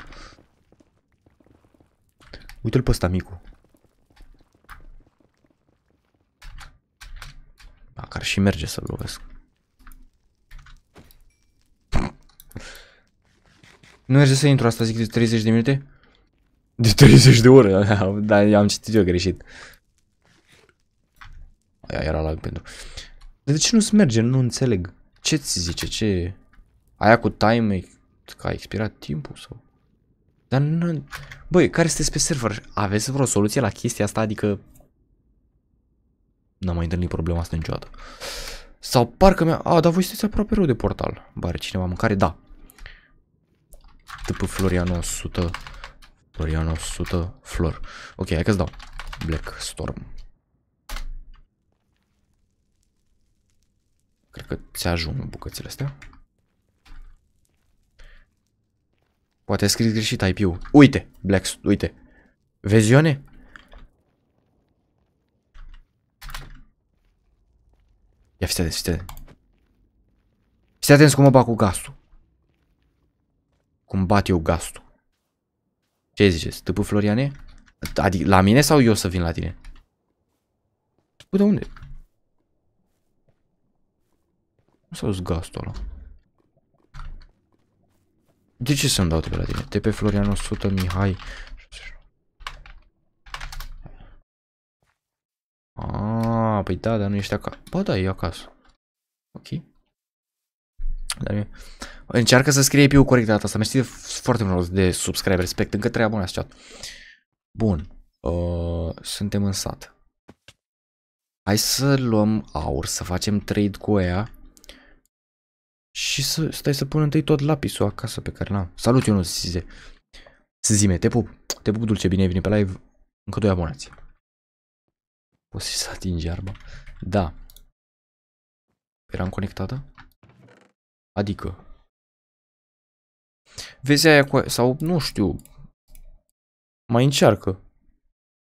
Uite-l pe ăsta, micu. dacă ar și merge să-l lovesc. Nu merge să intru asta, zic, de 30 de minute? De 30 de ore, da, am citit eu greșit. Aia era lag pentru... de ce nu-ți merge? Nu înțeleg. Ce ți zice? Ce... Aia cu time că a expirat timpul sau... Dar nu... Băi, care sunteți pe server? Aveți vreo soluție la chestia asta? Adică N-am mai întâlnit problema asta niciodată. Sau parcă mi-a... A, dar voi sunteți aproape rău de portal. Bare cineva mâncare? Da. tipul Florian 100. Florian 100 flor. Ok, hai că-ți dau. Black Storm. Cred că ți ajung bucățile astea. Poate a scris greșit IP-ul. Uite! Black... Uite! Vezi, Ia fiți atenți, fiți atenți. Fiți atenți cum mă bag cu gastul. Cum bat eu gastul. Ce ziceți? Tâpă Floriane? Adică la mine sau eu să vin la tine? Bă, păi de unde? Nu s-a dus gastul ăla. De ce să-mi dau pe la tine? De pe Florian 100, Mihai... Ah. A, păi da, dar nu ești acasă. Bă, da, e acasă. Ok. Dar Încearcă să scrie piu corect data asta. Mersi de foarte mult de subscribe. Respect. Încă trei bună chat. Bun. Uh, suntem în sat. Hai să luăm aur, să facem trade cu ea. Și să, stai să pun întâi tot lapisul acasă pe care n-am. Salut, Ionuț, Size. Zime, te pup. Te pup, dulce, bine ai venit pe live. Încă doi abonați. Poți să atingi arba. Da. Eram conectată? Adică. Vezi aia cu... sau nu știu. Mai încearcă.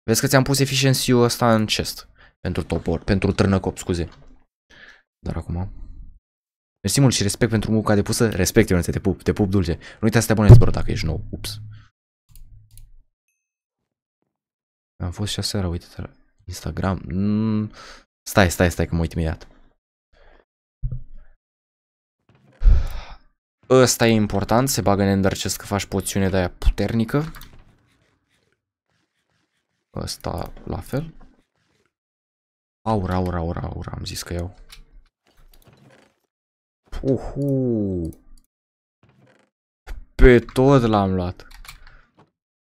Vezi că ți-am pus efficiency-ul ăsta în chest. Pentru topor, pentru trânăcop, scuze. Dar acum... Mersi mult și respect pentru munca depusă. Respect, Ionuțe, te pup, te pup dulce. Nu uita să te abonezi, bro, dacă ești nou. Ups. Am fost și aseară, uite-te. Instagram. Mm, stai, stai, stai că mă uit imediat. Ăsta e important, se bagă în Ender Chest că faci poțiune de aia puternică. Ăsta la fel. Aura, aura, aura, aura. am zis că iau. Uhu. Pe tot l-am luat.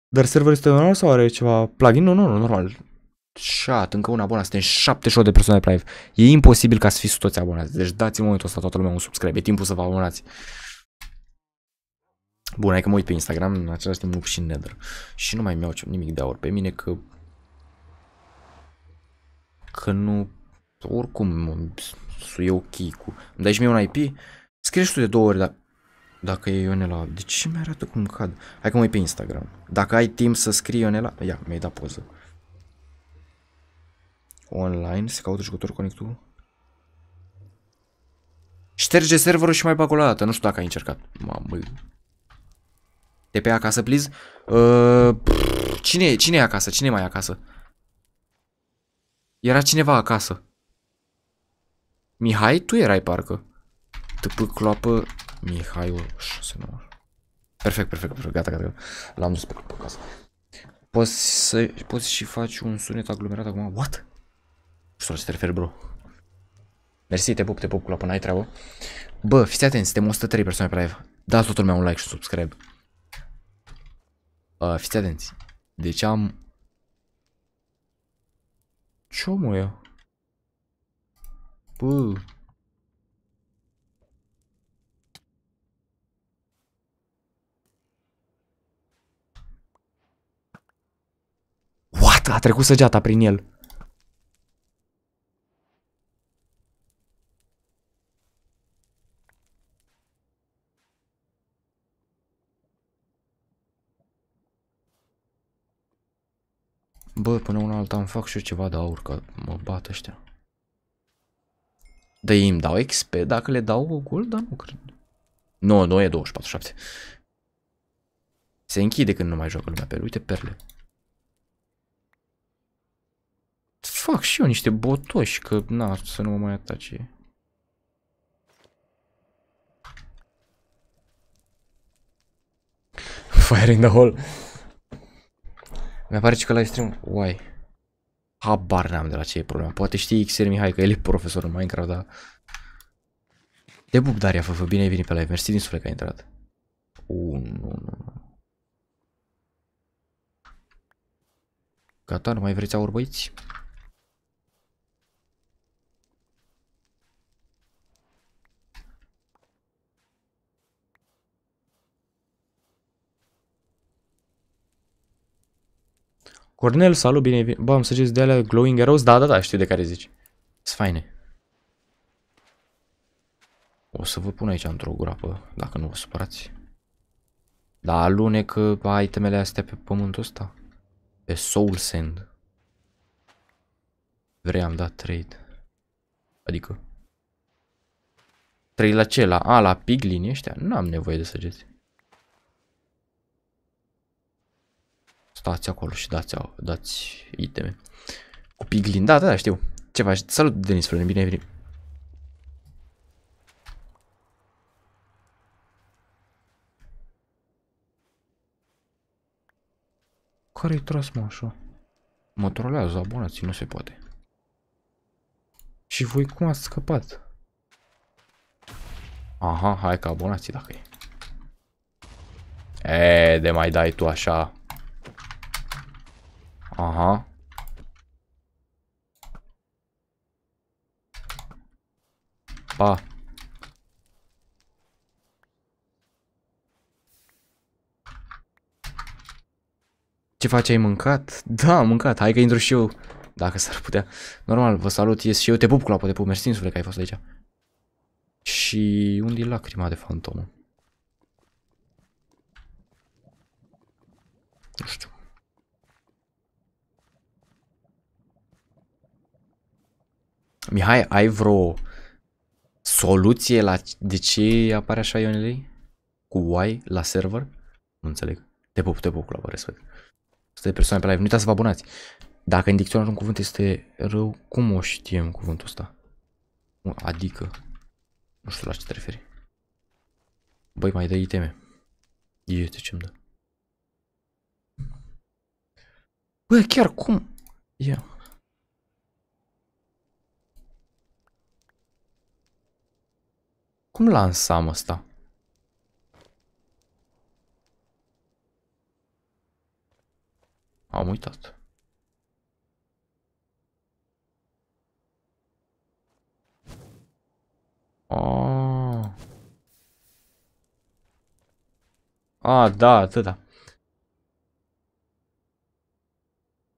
Dar serverul este normal sau are ceva plugin? Nu, nu, nu, normal chat, încă un abonat, suntem 78 de persoane pe live. E imposibil ca să fiți toți abonați, deci dați în momentul ăsta toată lumea un subscribe, e timpul să vă abonați. Bun, hai că mă uit pe Instagram, în același timp lucru și Nether. Și nu mai mi-au nimic de aur pe mine că... Că nu... Oricum, e ok cu... Îmi dai și mie un IP? Scrie și tu de două ori, dar... Dacă e Ionela, de ce mi arată cum cad? Hai că mă uit pe Instagram. Dacă ai timp să scrii Ionela... Ia, mi-ai dat poză online, se caută jucător conectul. Șterge serverul și mai bag o dată. Nu știu dacă ai încercat. Mamă. De pe acasă, please. Uh, cine, cine e acasă? Cine mai e acasă? Era cineva acasă. Mihai, tu erai parcă. Tăpă cloapă Mihaiul 69. Perfect, perfect, perfect. Gata, gata, gata. L-am dus pe acasă. Poți, să, poți și faci un sunet aglomerat acum? What? știu să te referi, bro. Mersi, te pup, te pup cu până ai treabă. Bă, fiți atenți, suntem 103 persoane pe live. Dați totul meu un like și subscribe. Uh, fiți atenți. Deci am... Ce omul eu? Bă... What? A trecut săgeata prin el. Bă, până una alta am fac și eu ceva de aur, că mă bat ăștia. Da îmi dau XP dacă le dau o gol, dar nu cred. Nu, nu e 24-7. Se închide când nu mai joacă lumea pe el. Uite perle. Fac și eu niște botoși, că na, să nu mă mai atace. Fire in the hole mi pare că la stream Uai. Habar n-am de la ce e problema. Poate știi XR Mihai că el e profesor în Minecraft, dar... Te bub, Daria, fă, bine ai venit pe live. Mersi din suflet că ai intrat. Uh, nu, nu, nu. Gata, nu mai vreți băiți? Cornel, salut, bine ai Bă, am săgeți de alea glowing arrows? Da, da, da, știu de care zici. Sunt faine. O să vă pun aici într-o groapă, dacă nu vă supărați. Da, alunecă itemele astea pe pământul ăsta. Pe soul sand. Vrei am dat trade. Adică... Trei la ce? La A, la piglini ăștia? Nu am nevoie de săgeți. stați acolo și dați, dați iteme. Cu piglin, da, da, da, știu. Ce faci? Salut, Denis Florin, bine ai venit. Care-i tras, mă, așa? Mă trolează, abonați, nu se poate. Și voi cum ați scăpat? Aha, hai că abonați dacă e. E, de mai dai tu așa. Aha. Pa. Ce faci, ai mâncat? Da, am mâncat, hai că intru și eu Dacă s-ar putea Normal, vă salut, ies și eu, te pup cu lapă, de pup, mersi că ai fost aici Și unde e lacrima de fantomă? Nu știu Mihai, ai vreo soluție la de ce apare așa ionelei? Cu Y la server? Nu înțeleg. Te pup, te pup, la vă respect. Sunt de persoane pe live, nu uitați să vă abonați. Dacă în dicționar un cuvânt este rău, cum o știem cuvântul ăsta? Adică, nu știu la ce te referi. Băi, mai dă iteme. Iete ce-mi dă. Băi, chiar cum? Ia. Yeah. Cum lansam asta? Am uitat. Ah. ah, da, atâta.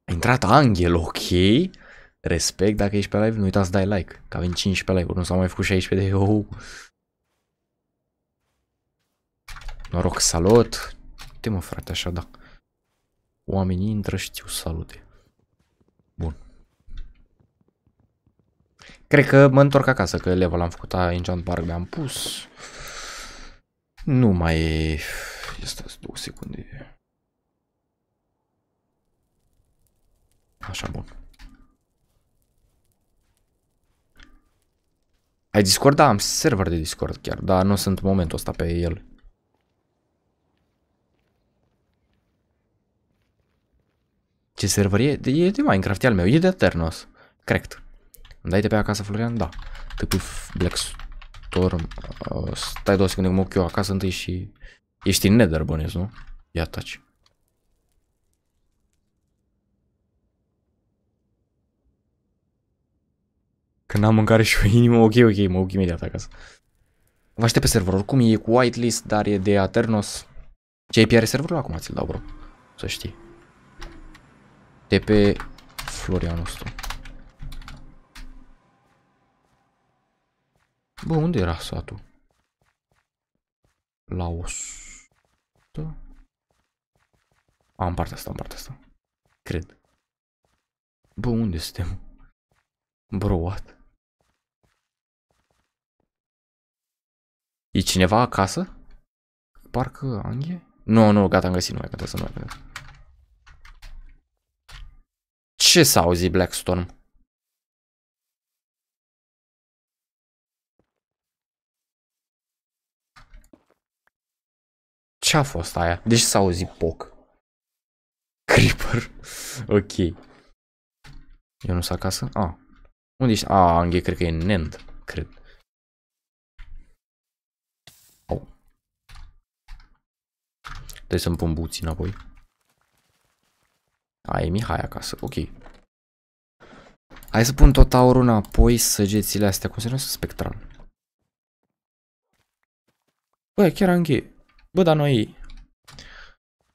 A intrat Angel, ok. Respect, dacă ești pe live, nu uitați să dai like. Că avem 15 like-uri, nu s-au mai făcut 16 de eu. Noroc, salut! Te mă frate, așa, da. Oamenii intră, știu salute. Bun. Cred că mă întorc acasă, că level am făcut aici în parc, mi-am pus. Nu mai e... Este două secunde. Așa, bun. Ai Discord? Da, am server de Discord chiar, dar nu sunt momentul ăsta pe el. Ce server e? E de Minecraft, e al meu, e de Eternos. Corect. Îmi dai de pe acasă, Florian? Da. Tăpui Black Storm. Uh, stai două secunde, mă eu acasă întâi și... Ești în Nether, bănesc, nu? Ia taci. Că n-am mâncare și o inimă, ok, ok, mă duc imediat acasă. Vă aștept pe server, oricum e cu whitelist, dar e de Aternos. Ce API are serverul acum, ți-l dau, bro. Să știi de pe Florian nostru. Bă, unde era satul? La 100? Am partea asta, am partea asta. Cred. Bă, unde suntem? Bro, what? E cineva acasă? Parcă Anghe? Nu, no, nu, no, gata, am găsit, nu mai contează, nu mai contează. ce s-a auzit Blackstorm? Ce-a fost aia? ce deci s-a auzit poc. Creeper. ok. Eu nu sunt acasă? A. Ah. Unde ești? A, ah, Anghe, cred că e Nend. Cred. Au. Trebuie să-mi pun buții înapoi. Ai Mihai acasă, ok. Hai să pun tot aurul înapoi, săgețile astea, cum se numește spectral. Bă, chiar am ghi. Bă, dar noi...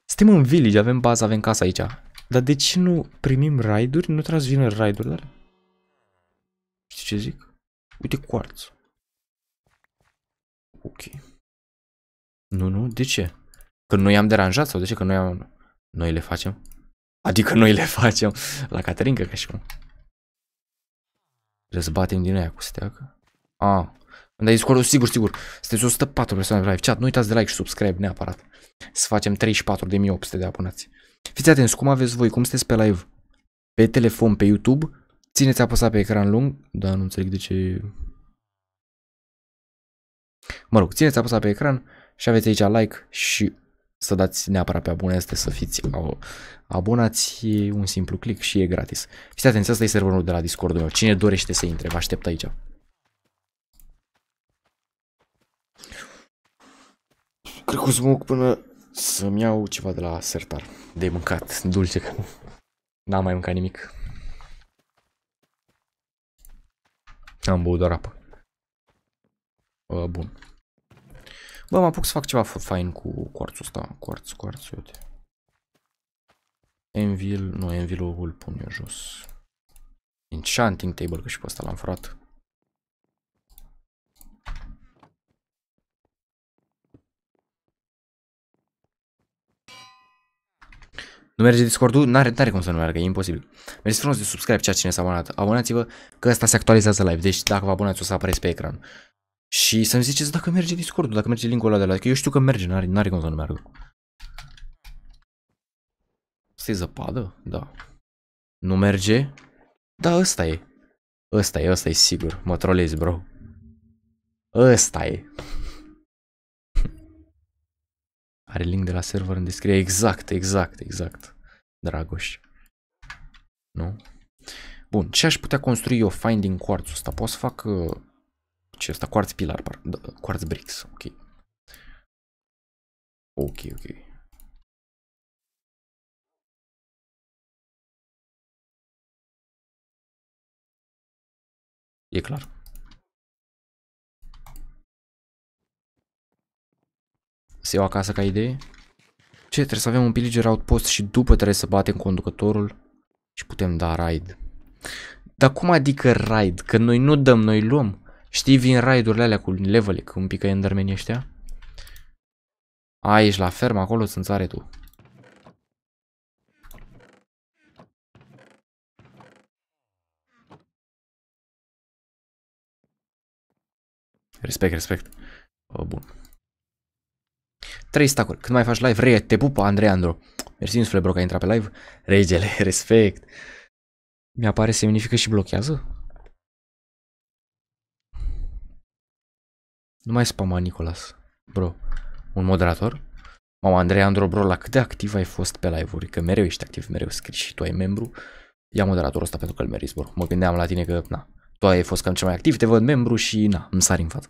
Suntem în village, avem bază, avem casa aici. Dar de ce nu primim raiduri? Nu trebuie să vină raiduri, dar... Știi ce zic? Uite quartz. Ok. Nu, nu, de ce? Că noi am deranjat sau de ce? Că noi am... Noi le facem? Adică noi le facem la Caterinca ca și cum. Răzbatem din aia cu steacă. A, ah. dar dai discordul sigur, sigur. Sunteți 104 persoane live chat. Nu uitați de like și subscribe neapărat. Să facem 34.800 de abonați. Fiți atenți, cum aveți voi, cum sunteți pe live? Pe telefon, pe YouTube? Țineți apăsat pe ecran lung? Da, nu înțeleg de ce... Mă rog, țineți apăsat pe ecran și aveți aici like și să dați neapărat pe abone este să fiți abonați, un simplu click și e gratis. Fiți atenți, asta e serverul de la discord meu. Cine dorește să intre, vă aștept aici. Cred că mă până să-mi iau ceva de la sertar. De mâncat, dulce, că n-am mai mâncat nimic. Am băut doar apă. Uh, bun. Bă, mă apuc să fac ceva fain cu quartzul ăsta. Quartz, quartz, uite. Envil, nu, envilul îl pun eu jos. Enchanting table, că și pe ăsta l-am furat. Nu merge Discord-ul? N-are, n-are cum să nu meargă, e imposibil. Mersi frumos de subscribe ceea cine s-a abonat. Abonați-vă că ăsta se actualizează live, deci dacă vă abonați o să apareți pe ecran. Și să-mi ziceți dacă merge discordul dacă merge linkul ăla de la... Că eu știu că merge, n-are, n-are cum să nu meargă. Asta e zăpadă? Da. Nu merge? Da, ăsta e. Ăsta e, ăsta e sigur. Mă trolezi, bro. Ăsta e. Are link de la server în descriere. Exact, exact, exact. Dragoș. Nu? Bun, ce aș putea construi eu finding quartz ăsta? Pot să fac... Uh ce asta? Quartz Pillar, par, da, Quartz Bricks, ok. Ok, ok. E clar. Se iau acasă ca idee? Ce, trebuie să avem un pillager outpost și după trebuie să batem conducătorul și putem da raid. Dar cum adică raid? Că noi nu dăm, noi luăm. Știi, vin raidurile alea cu cu cum pică endermenii ăștia? A, ești la fermă, acolo sunt țare tu. Respect, respect. O, bun. Trei stacuri. Când mai faci live, re, te pupă, Andrei Andro. Mersi, nu bro, că ai intrat pe live. Regele, respect. Mi apare semnifică și blochează? Nu mai spama, Nicolas. Bro, un moderator? Mama, Andrei Andro, bro, la cât de activ ai fost pe live-uri? Că mereu ești activ, mereu scrii și tu ai membru. Ia moderatorul ăsta pentru că îl meriți, bro. Mă gândeam la tine că, na, tu ai fost cam cel mai activ, te văd membru și, na, îmi sari în față.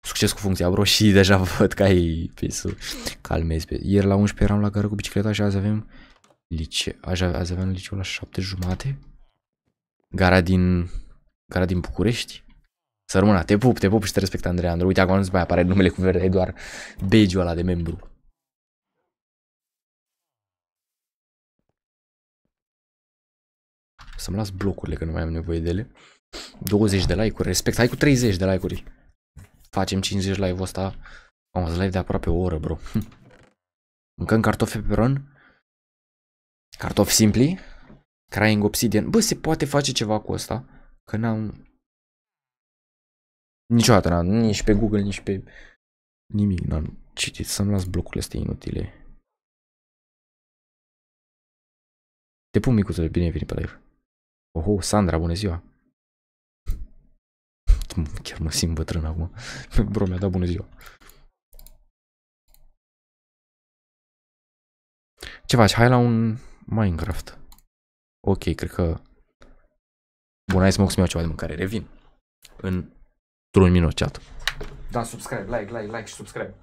Succes cu funcția, bro, și deja văd că ai pe să calmezi. Pe... Ieri la 11 eram la gară cu bicicleta și azi avem lice. Azi, azi avem liceul la 7 jumate. Gara din, gara din București. Să rămână, te pup, te pup și te respect, Andrei Andru. Uite, acum nu mai apare numele cu verde, e doar beige ăla de membru. Să-mi las blocurile, că nu mai am nevoie de ele. 20 de like-uri, respect, hai cu 30 de like-uri. Facem 50 live-ul ăsta. Am live de aproape o oră, bro. Mâncăm cartofi pe peron. Cartofi simpli. Crying Obsidian. Bă, se poate face ceva cu asta. Că n-am... Niciodată n-am, nici pe Google, nici pe nimic n-am citit. Să-mi las blocurile astea inutile. Te pun micuță, bine ai venit pe live. Oho, Sandra, bună ziua! Chiar mă simt bătrân acum. Bro, mi-a dat bună ziua. Ce faci? Hai la un Minecraft. Ok, cred că... Bun, hai să mă iau ceva de mâncare. Revin. În într chat. Da, subscribe, like, like, like și subscribe.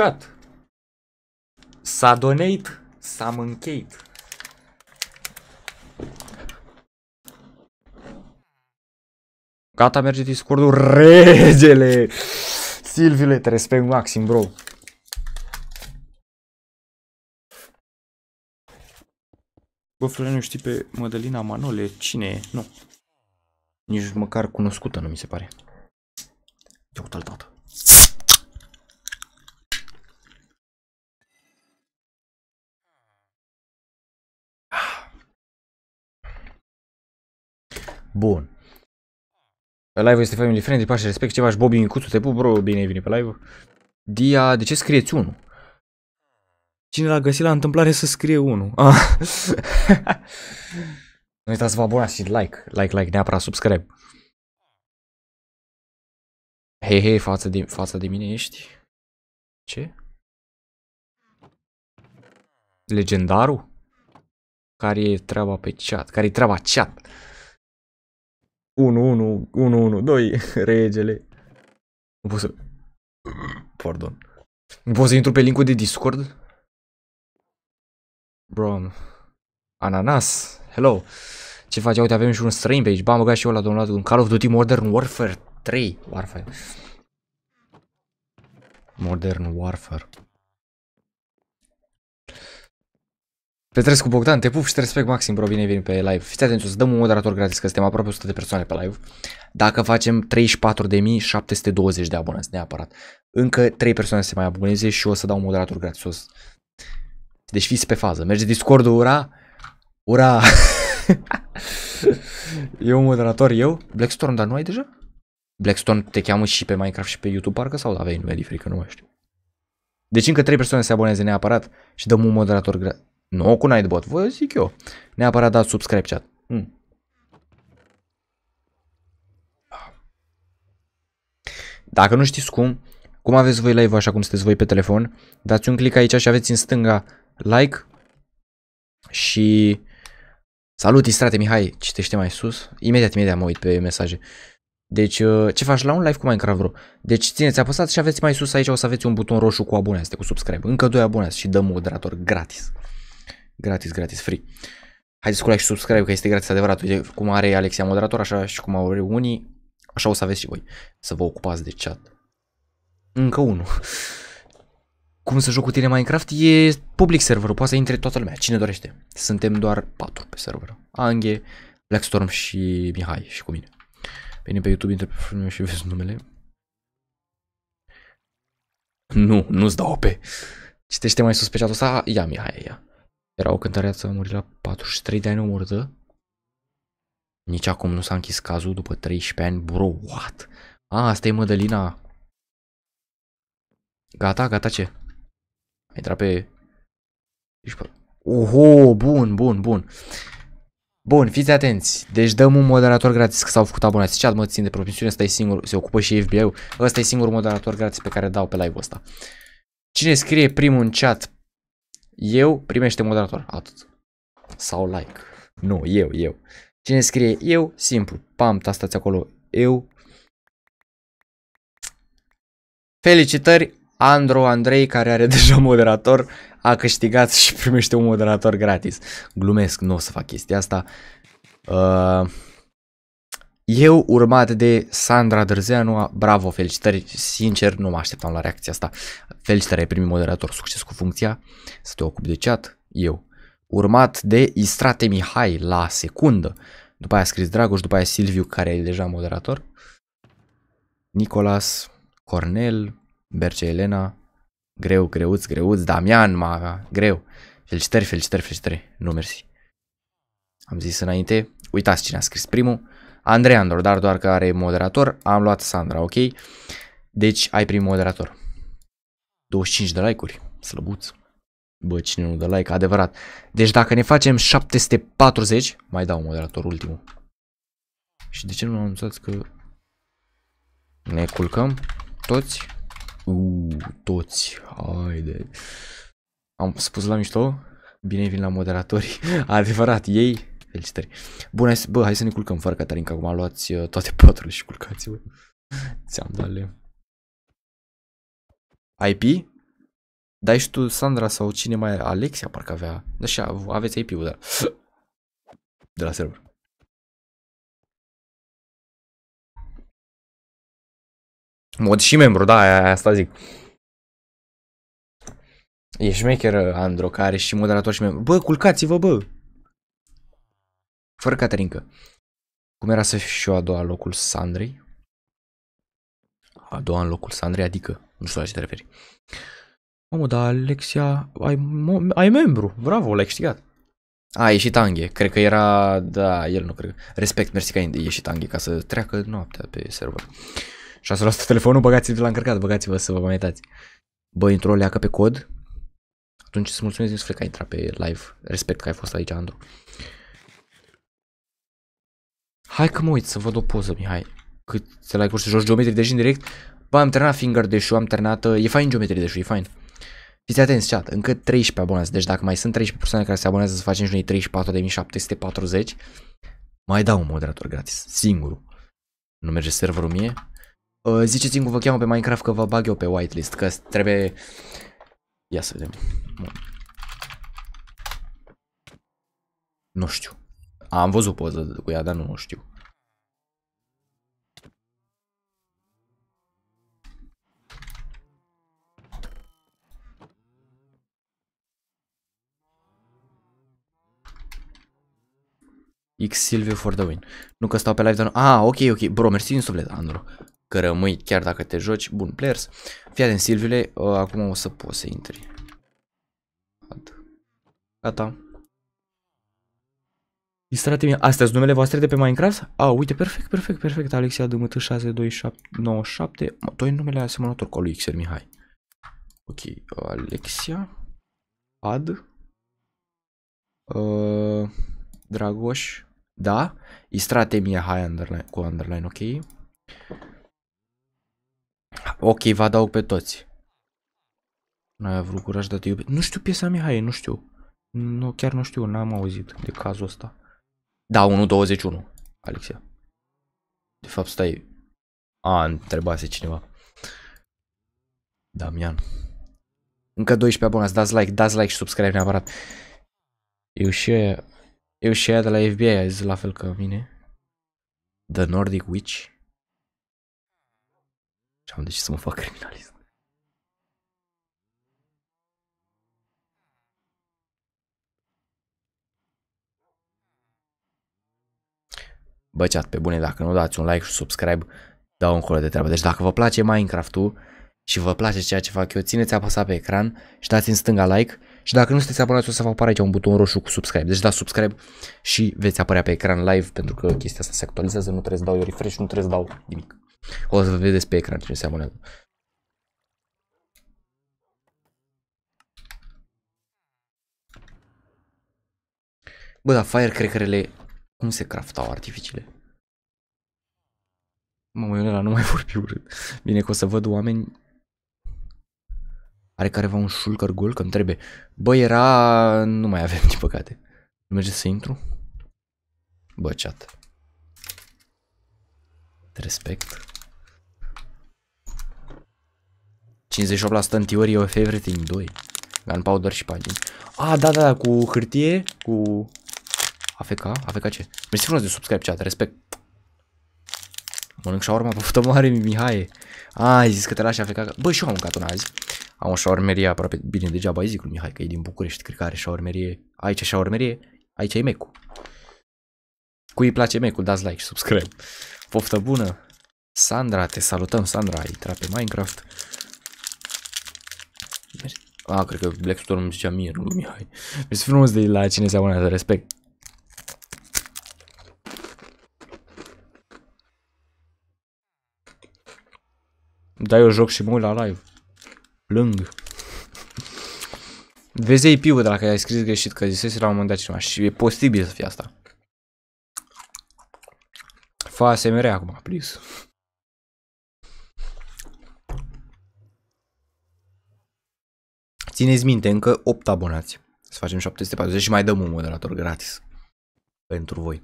chat. S-a donate, s-a mânchate. Gata, merge discordul Regele! Silviule, te respect maxim, bro. Bă, frate, nu știi pe Madalina Manole cine e? Nu. Nici măcar cunoscută nu mi se pare. Eu uite-l, Bun. Live-ul este family friendly, pași respect ceva și Bobby Micuțu, te pup, bro, bine ai venit pe live -ul. Dia, de ce scrieți unul? Cine l-a găsit la întâmplare să scrie unul? Ah. nu uitați să vă abonați și like, like, like, neapărat subscribe. Hei, hei, față de, față de mine ești? Ce? Legendarul? Care e treaba pe chat? Care e treaba chat? 1, 1, 1, 1, 2, regele. Nu pot să... Pardon. Nu pot să intru pe linkul de Discord? Bro. Ananas. Hello. Ce faci? Uite, avem și un stream pe aici. am băgat și eu la domnul un Call of Duty Modern Warfare 3. Warfare. Modern Warfare. Petrescu cu Bogdan, te pup și te respect maxim, bro, bine vin pe live. Fiți atenți, o să dăm un moderator gratis, că suntem aproape 100 de persoane pe live. Dacă facem 34.720 de abonați, neapărat. Încă 3 persoane se mai aboneze și o să dau un moderator gratis. O să... Deci fiți pe fază. Merge Discord-ul, ura! Ura! eu moderator, eu? Blackstorm, dar nu ai deja? Blackstone te cheamă și pe Minecraft și pe YouTube parcă sau aveai nume diferit, că nu mai știu. Deci încă 3 persoane se aboneze neapărat și dăm un moderator gratis. Nu cu Nightbot, vă zic eu. Neapărat dați subscribe chat. Mm. Dacă nu știți cum, cum aveți voi live așa cum sunteți voi pe telefon, dați un click aici și aveți în stânga like și salut Istrate Mihai, citește mai sus. Imediat, imediat mă uit pe mesaje. Deci, uh, ce faci la un live cu Minecraft vreo? Deci țineți apăsați și aveți mai sus aici o să aveți un buton roșu cu abonează, cu subscribe. Încă doi abonați și dăm moderator gratis. Gratis, gratis, free. Haideți cu like și subscribe că este gratis adevărat. Uite cum are Alexia moderator, așa și cum au unii, așa o să aveți și voi. Să vă ocupați de chat. Încă unul. Cum să joc cu tine Minecraft? E public serverul, poate să intre toată lumea, cine dorește. Suntem doar patru pe server. Anghe, Blackstorm și Mihai și cu mine. Venim pe YouTube, intre pe meu și vezi numele. Nu, nu-ți dau pe. Citește mai sus pe chatul ăsta? Ia Mihai, ia. Era o cântăreață a murit la 43 de ani omorâtă. Nici acum nu s-a închis cazul după 13 ani. Bro, what? A, ah, asta e Mădălina. Gata, gata ce? A intrat pe... Oho, bun, bun, bun. Bun, fiți atenți. Deci dăm un moderator gratis că s-au făcut abonați. Ce mă țin de promisiune, ăsta e singur, se ocupă și FBI-ul. Ăsta e singurul moderator gratis pe care dau pe live-ul ăsta. Cine scrie primul în chat eu primește moderator, atât. Sau like. Nu, eu, eu. Cine scrie eu, simplu. Pam, tastați acolo eu. Felicitări, Andro Andrei, care are deja moderator, a câștigat și primește un moderator gratis. Glumesc, nu o să fac chestia asta. Uh, eu, urmat de Sandra Drzeanu, bravo, felicitări, sincer, nu mă așteptam la reacția asta. Felicitări, ai primit moderator, succes cu funcția, să te ocupi de chat, eu. Urmat de Istrate Mihai la secundă, după aia a scris Dragoș, după aia Silviu, care e deja moderator, Nicolas, Cornel, Berce Elena, greu, greuț, greuț, Damian, maga, greu. Felicitări, felicitări, felicitări, nu mersi. Am zis înainte, uitați cine a scris primul, Andrei Andor, dar doar că are moderator, am luat Sandra, ok? Deci ai prim moderator. 25 de like-uri, slăbuț. Bă, cine nu dă like, adevărat. Deci dacă ne facem 740, mai dau moderator ultimul. Și de ce nu anunțați că ne culcăm toți? Uuu, toți, haide. Am spus la mișto? Bine vin la moderatori. Adevărat, ei Felicitări. Bun, hai să, bă, hai să ne culcăm fără Catarin, că acum luați uh, toate patru și culcați-vă. Ți-am dat IP? Dai și tu, Sandra, sau cine mai Alexia, parcă avea. Așa, aveți IP-ul, dar... De la server. Mod și membru, da, asta zic. E șmecher Andro, care și moderator și membru. Bă, culcați-vă, bă! Fără Caterinca. Cum era să fiu și eu a doua în locul Sandrei? A doua în locul Sandrei, adică, nu știu la ce te referi. Mamă, dar Alexia, ai, mo- ai membru, bravo, l-ai câștigat. A, e ieșit Tanghe, cred că era, da, el nu cred. Respect, mersi că e și Tanghe ca să treacă noaptea pe server. Și luat telefonul, băgați-vă la încărcat, băgați-vă să vă mai Bă, intru o leacă pe cod. Atunci să mulțumesc din suflet că ai intrat pe live. Respect că ai fost aici, Andru. Hai că mă uit să văd o poză, Mihai. Cât se la să joci geometrie de în direct. Bă, am terminat finger deși am terminat... Uh, e fain geometrie deși, e fain. Fiți atenți, chat, încă 13 abonați, deci dacă mai sunt 13 persoane care se abonează să facem și noi 34.740, mai dau un moderator gratis, singurul. Nu merge serverul mie. Uh, ziceți-mi cum vă cheamă pe Minecraft că vă bag eu pe whitelist, că trebuie... Ia să vedem. Bun. Nu știu. Am văzut poză cu ea, dar nu știu. X Silviu for the win. Nu că stau pe live, dar... Ah, ok, ok. Bro, mersi din suflet, Andru. Că rămâi chiar dacă te joci. Bun, players. Fii atent, Silviule. Uh, acum o să poți să intri. Gata. Distrate-mi. Astea sunt numele voastre de pe Minecraft? A, ah, uite, perfect, perfect, perfect. Alexia DMT 62797. Toi numele asemănător cu lui Xer Mihai. Ok, Alexia. Ad. Uh, Dragoș. Da? E mie high underline, cu underline, ok? Ok, vă adaug pe toți. N-ai vrut curaj de te iubi. Nu știu piesa Mihai, nu știu. Nu, chiar nu știu, n-am auzit de cazul ăsta. Da, 1.21, Alexia. De fapt, stai. A, întrebase cineva. Damian. Încă 12 abonați, dați like, dați like și subscribe neapărat. Eu și eu și aia de la FBI a zis la fel ca mine. The Nordic Witch. Și am decis să mă fac criminalist. Bă, chat, pe bune, dacă nu dați un like și subscribe, dau încolo de treabă. Deci dacă vă place Minecraft-ul și vă place ceea ce fac eu, țineți apăsat pe ecran și dați în stânga like și dacă nu sunteți abonați, o să vă apare aici un buton roșu cu subscribe. Deci da, subscribe și veți apărea pe ecran live pentru că chestia asta se actualizează, nu trebuie să dau eu refresh, nu trebuie să dau nimic. O să vă vedeți pe ecran cine se abonează. Bă, dar firecrackerele cum se craftau artificiile? Mă, Ionela, nu mai vorbi urât. Bine că o să văd oameni are careva un shulker gol? Că-mi trebuie. Bă, era... Nu mai avem, din păcate. Nu merge să intru? Bă, chat. Respect. 58% în teorie favorite in 2. Gunpowder și pagini. A, ah, da, da, da, cu hârtie, cu... AFK? AFK ce? Mersi frumos de subscribe chat, respect. Mănânc și urma poftă mare, Mihai. A, ah, ai zis că te lași AFK. Bă, și eu am mâncat una azi. Am o șaormerie aproape, bine, degeaba zic lui Mihai că e din București, cred că are șaormerie, aici șaormerie, aici e mecul. Cui îi place mecul, dați like și subscribe. Poftă bună! Sandra, te salutăm, Sandra, ai intrat pe Minecraft. A, ah, cred că Black Storm îmi zicea mie, nu lui Mihai. Mersi frumos de la cine se abonează, respect. Da, eu joc și mă la live. Lung. Vezi IP-ul de la care ai scris greșit, că zisese la un moment dat ceva și e posibil să fie asta. Fa ASMR acum, please. Țineți minte, încă 8 abonați. Să facem 740 și mai dăm un moderator gratis. Pentru voi.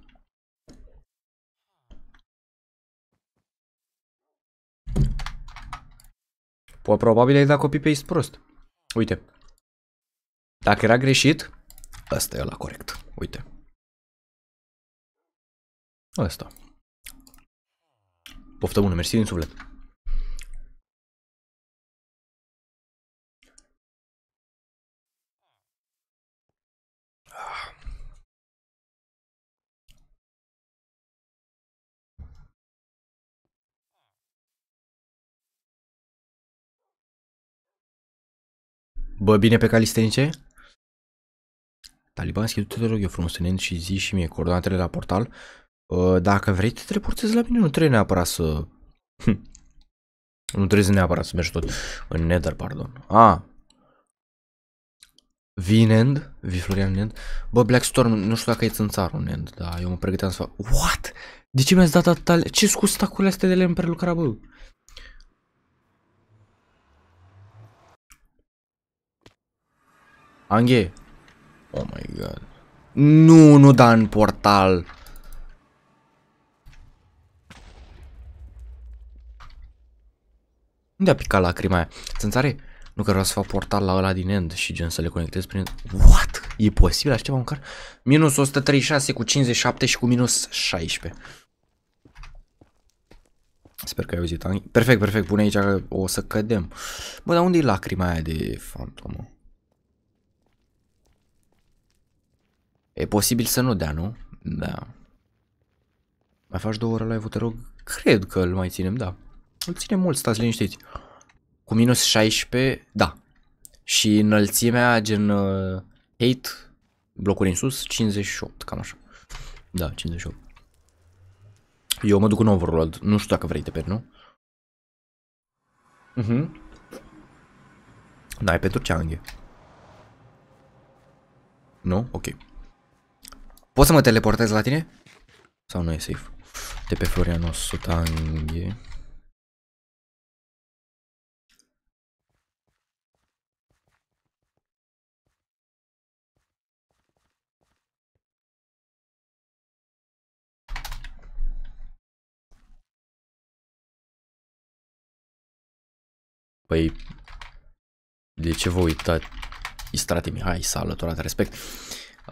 Probabil ai dat copy-paste prost. Uite. Dacă era greșit, ăsta e la corect. Uite. Ăsta. Poftă bună, mersi din suflet. Bă, bine pe calistenice? Taliban, du-te rog eu frumos în și zi și mie coordonatele la portal. Dacă vrei, te teleportezi la mine, nu trebuie neapărat să... Hm. nu trebuie neapărat să mergi tot în Nether, pardon. A, ah. Vii vi Florian Nend. Bă, Blackstorm, nu știu dacă e țară un end, dar eu mă pregăteam să fac... What? De ce mi-ați dat atâta... ce scus stacurile astea de lemn prelucra, bă? Anghe. Oh my god. Nu, nu da în portal. Unde a picat lacrima aia? Țânțare? Nu că vreau să fac portal la ăla din end și gen să le conectez prin... What? E posibil așa ceva măcar? Minus 136 cu 57 și cu minus 16. Sper că ai auzit. Perfect, perfect, pune aici că o să cădem. Bă, dar unde e lacrima aia de fantomă? E posibil să nu dea, nu? Da. Mai faci două ore live-ul, te rog? Cred că îl mai ținem, da. Îl ținem mult, stați liniștiți. Cu minus 16, da. Și înălțimea gen uh, 8 blocuri în sus, 58, cam așa. Da, 58. Eu mă duc în overload, nu știu dacă vrei de pe, nu? Mhm. Uh -huh. Da, e pentru ce Nu? Ok. Poți să mă teleportez la tine? Sau nu e safe? De pe Florian 100 Sutanghe. Păi, de ce vă uitați? Istrate Mihai s-a alăturat, respect. Uh,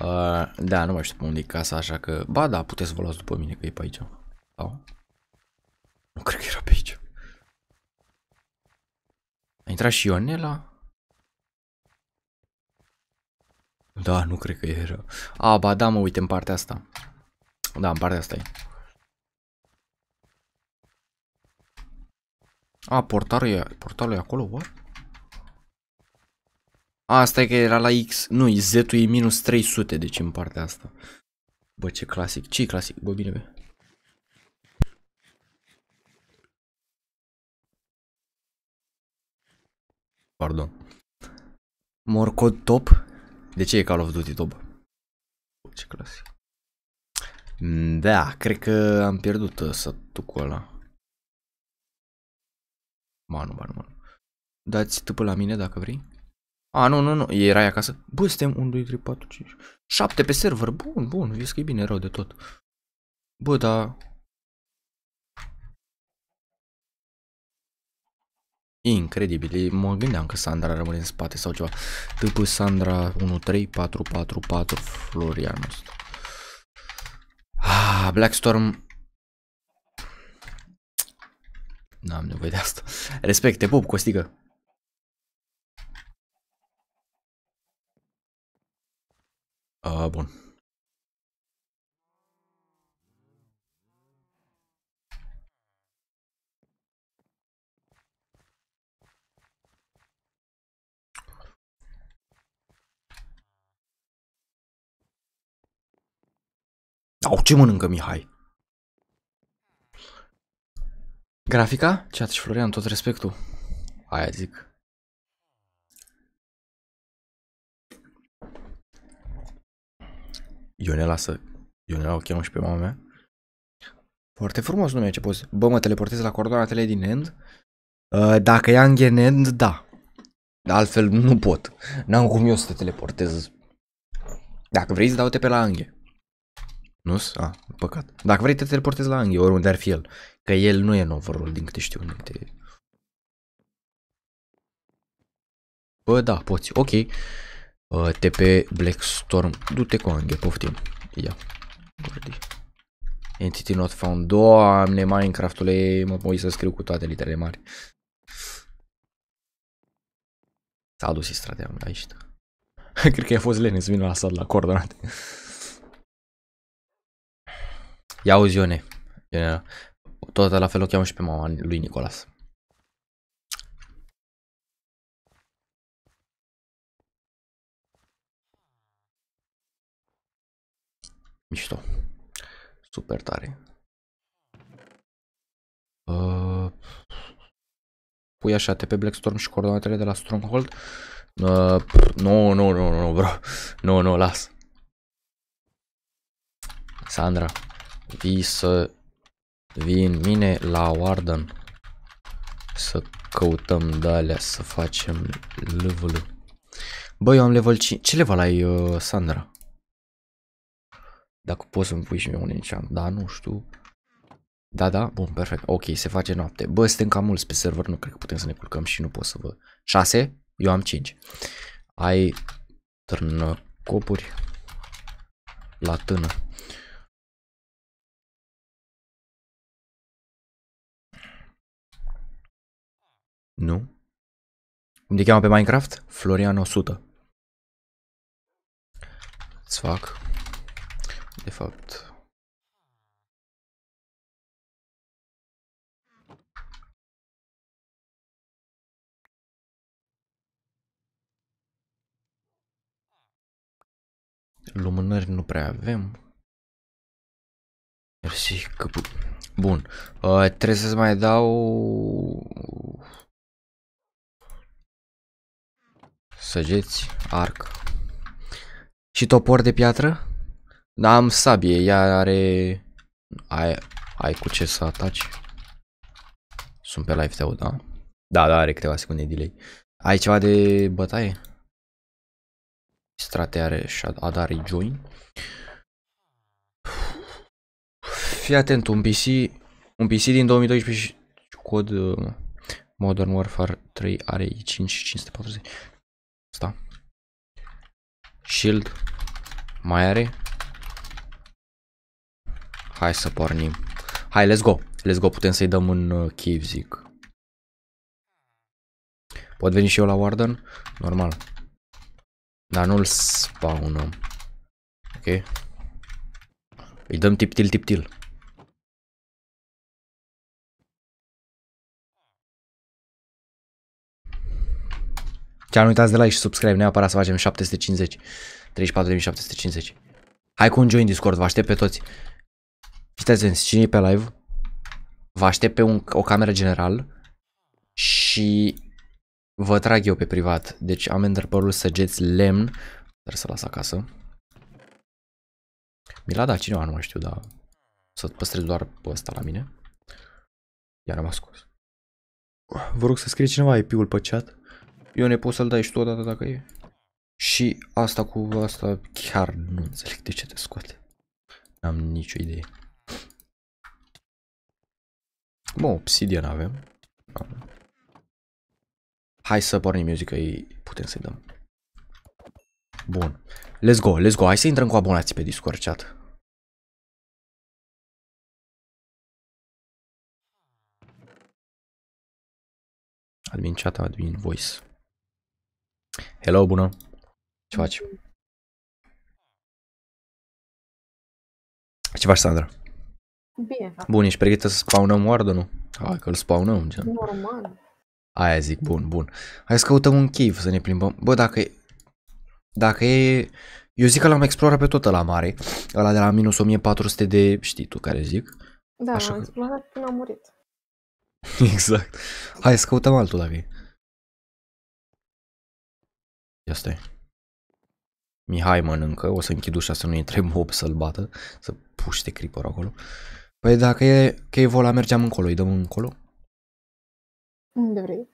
Uh, da, nu mai știu pe unde e casa, așa că... Ba da, puteți să vă luați după mine, că e pe aici. Sau? Nu cred că era pe aici. A intrat și Ionela? Da, nu cred că era. A, ba da, mă, uite, în partea asta. Da, în partea asta e. A, portarul e, portarul e acolo, what? Asta e că era la X, nu, Z-ul e minus 300, deci în partea asta. Bă, ce clasic, ce clasic, bă, bine, bă. Pardon. Morcod top? De ce e Call of Duty top? Bă, ce clasic. Mm, da, cred că am pierdut uh, satucul ăla. Manu, manu, manu. Dați tâpă la mine dacă vrei. A, nu, nu, nu, erai acasă. Bă, suntem 1, 2, 3, 4, 5, 7 pe server. Bun, bun, vezi că e bine rău de tot. Bă, da... Incredibil, mă gândeam că Sandra rămâne în spate sau ceva. După Sandra 1, 3, 4, 4, 4, Florian. Ah, Blackstorm. N-am nevoie de asta. Respecte, pup, costigă. A ah, bun. Au, ce mănâncă Mihai? Grafica? Chat și Florian, tot respectul. Aia zic. Ionela să... Ionela o cheamă și pe mama mea. Foarte frumos nume ce poți. Bă, mă teleportez la coordonatele din end. Uh, dacă e în end, da. Altfel nu pot. N-am cum eu să te teleportez. Dacă vrei, dau-te pe la Anghe. Nu? A, ah, păcat. Dacă vrei, te teleportezi la Anghe, oriunde ar fi el. Că el nu e novărul, din câte știu. Din câte... Bă, da, poți. Ok. Uh, TP Black Storm. Du-te cu Anghe, poftim. Ia. Gordi. Entity not found. Doamne, minecraft e, mă voi să scriu cu toate literele mari. S-a adus istratea, am aici. Cred că i-a fost lene să vină la sat la coordonate. Ia uzi, Ione. Tot la fel o cheamă și pe mama lui Nicolas. Mișto. Super tare. Uh, pui așa pe Storm și coordonatele de la Stronghold. Uh, nu, nu, nu, nu, bro. Nu, nu, las. Sandra, vii să vii în mine la Warden să căutăm de să facem level -ul. Băi, eu am level 5. Ce level ai, uh, Sandra? Dacă poți să-mi pui și mie un enchant, da, nu știu. Da, da, bun, perfect, ok, se face noapte. Bă, suntem cam mulți pe server, nu cred că putem să ne culcăm și nu pot să vă... 6? Eu am 5. Ai târnă copuri la tână. Nu? Cum te cheamă pe Minecraft? Florian 100. Îți fac de fapt. Lumânări nu prea avem. Mersi că... Bun. Uh, trebuie să-ți mai dau... Săgeți, arc. Și topor de piatră? Da, am sabie, ea are... Ai, ai cu ce să ataci? Sunt pe live tău, da? Da, da, are câteva secunde delay. Ai ceva de bătaie? Strate are și Adare da, join. Fii atent, un PC, un PC din 2012 și cod uh, Modern Warfare 3 are i5 540. Sta. Shield mai are Hai să pornim. Hai, let's go. Let's go, putem să-i dăm un uh, cave, zic. Pot veni și eu la Warden? Normal. Dar nu-l spawnăm. Ok. Îi dăm tiptil, tiptil. Ce nu uitați de like și subscribe neapărat să facem 750. 34.750. Hai cu un join Discord, vă aștept pe toți. Fiți atenți, cine e pe live? Vă aștept pe un, o cameră general și vă trag eu pe privat. Deci am întrebărul săgeți lemn. Trebuie să las acasă. Mi l-a dat cineva, nu mai știu, dar să păstrez doar pe ăsta la mine. Iar am ascuns. Vă rog să scrie cineva IP-ul pe chat. Eu ne pot să-l dai și tu odată dacă e. Și asta cu asta chiar nu înțeleg de ce te scoate. N-am nicio idee. Bă, obsidian avem. Hai să pornim muzica, ei putem să-i dăm. Bun. Let's go, let's go. Hai să intrăm cu abonații pe Discord chat. Admin chat, admin voice. Hello, bună. Ce faci? Ce faci, Sandra? Bine. Da. Bun, ești pregătit să spawnăm oardă, nu? Hai da. că îl spawnăm, gen. Normal. Aia zic, bun, bun. Hai să căutăm un cave să ne plimbăm. Bă, dacă e... Dacă e... Eu zic că l-am explorat pe tot la mare. Ăla de la minus 1400 de... Știi tu care zic? Da, Așa l-am că... explorat până am murit. exact. Hai să căutăm altul dacă e. Ia stai. Mihai mănâncă, o să închid ușa să nu intre mob să-l bată, să puște creeper acolo. Uh, Păi dacă e cave-ul mergeam încolo, îi dăm încolo? Unde vrei.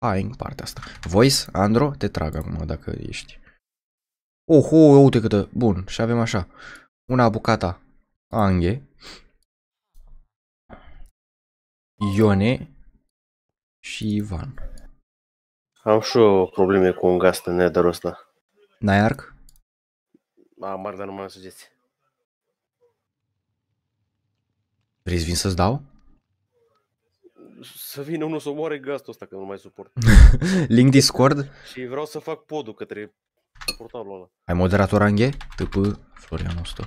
Hai, în partea asta. Voice, Andro, te trag acum dacă ești. Oh, oh, oh uite câtă. Bun, și avem așa. Una bucata Anghe. Ione și Ivan. Am și eu probleme cu un în neadarul ăsta. arc? Am, dar nu mă sugeți. Vrei să vin să-ți dau? Să vină unul să omoare gastul ăsta, că nu mai suport. Link Discord? Și vreau să fac podul către portalul ăla. Ai moderator Anghe? TP Florian 100.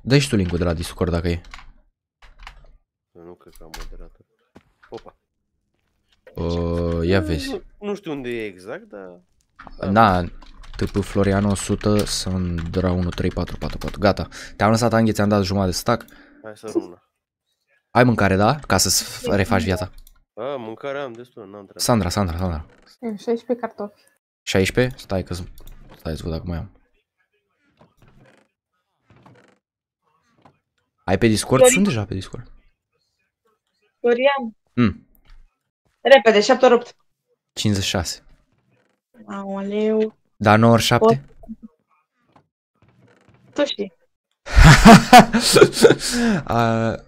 Dă și tu linkul de la Discord dacă e. Nu cred că am moderator. Opa. Uh, ia vezi. Nu, nu știu unde e exact, dar... Da, TP Florian 100, sunt Dra 1 3 4 4 4 Gata. Te-am lăsat Anghe, ți-am dat jumătate de stack. Hai să rămână ai mâncare, da? Ca să refaci viața. A, mâncare am destul, n-am treabă. Sandra, Sandra, Sandra. 16 hm, cartofi. 16? Stai că stai să văd dacă mai am. Ai pe Discord? Dorin. Sunt deja pe Discord. Dorian. Mm. Hm. Repede, 7 ori 8. 56. Aoleu. Da, 9 ori 7? Tu știi.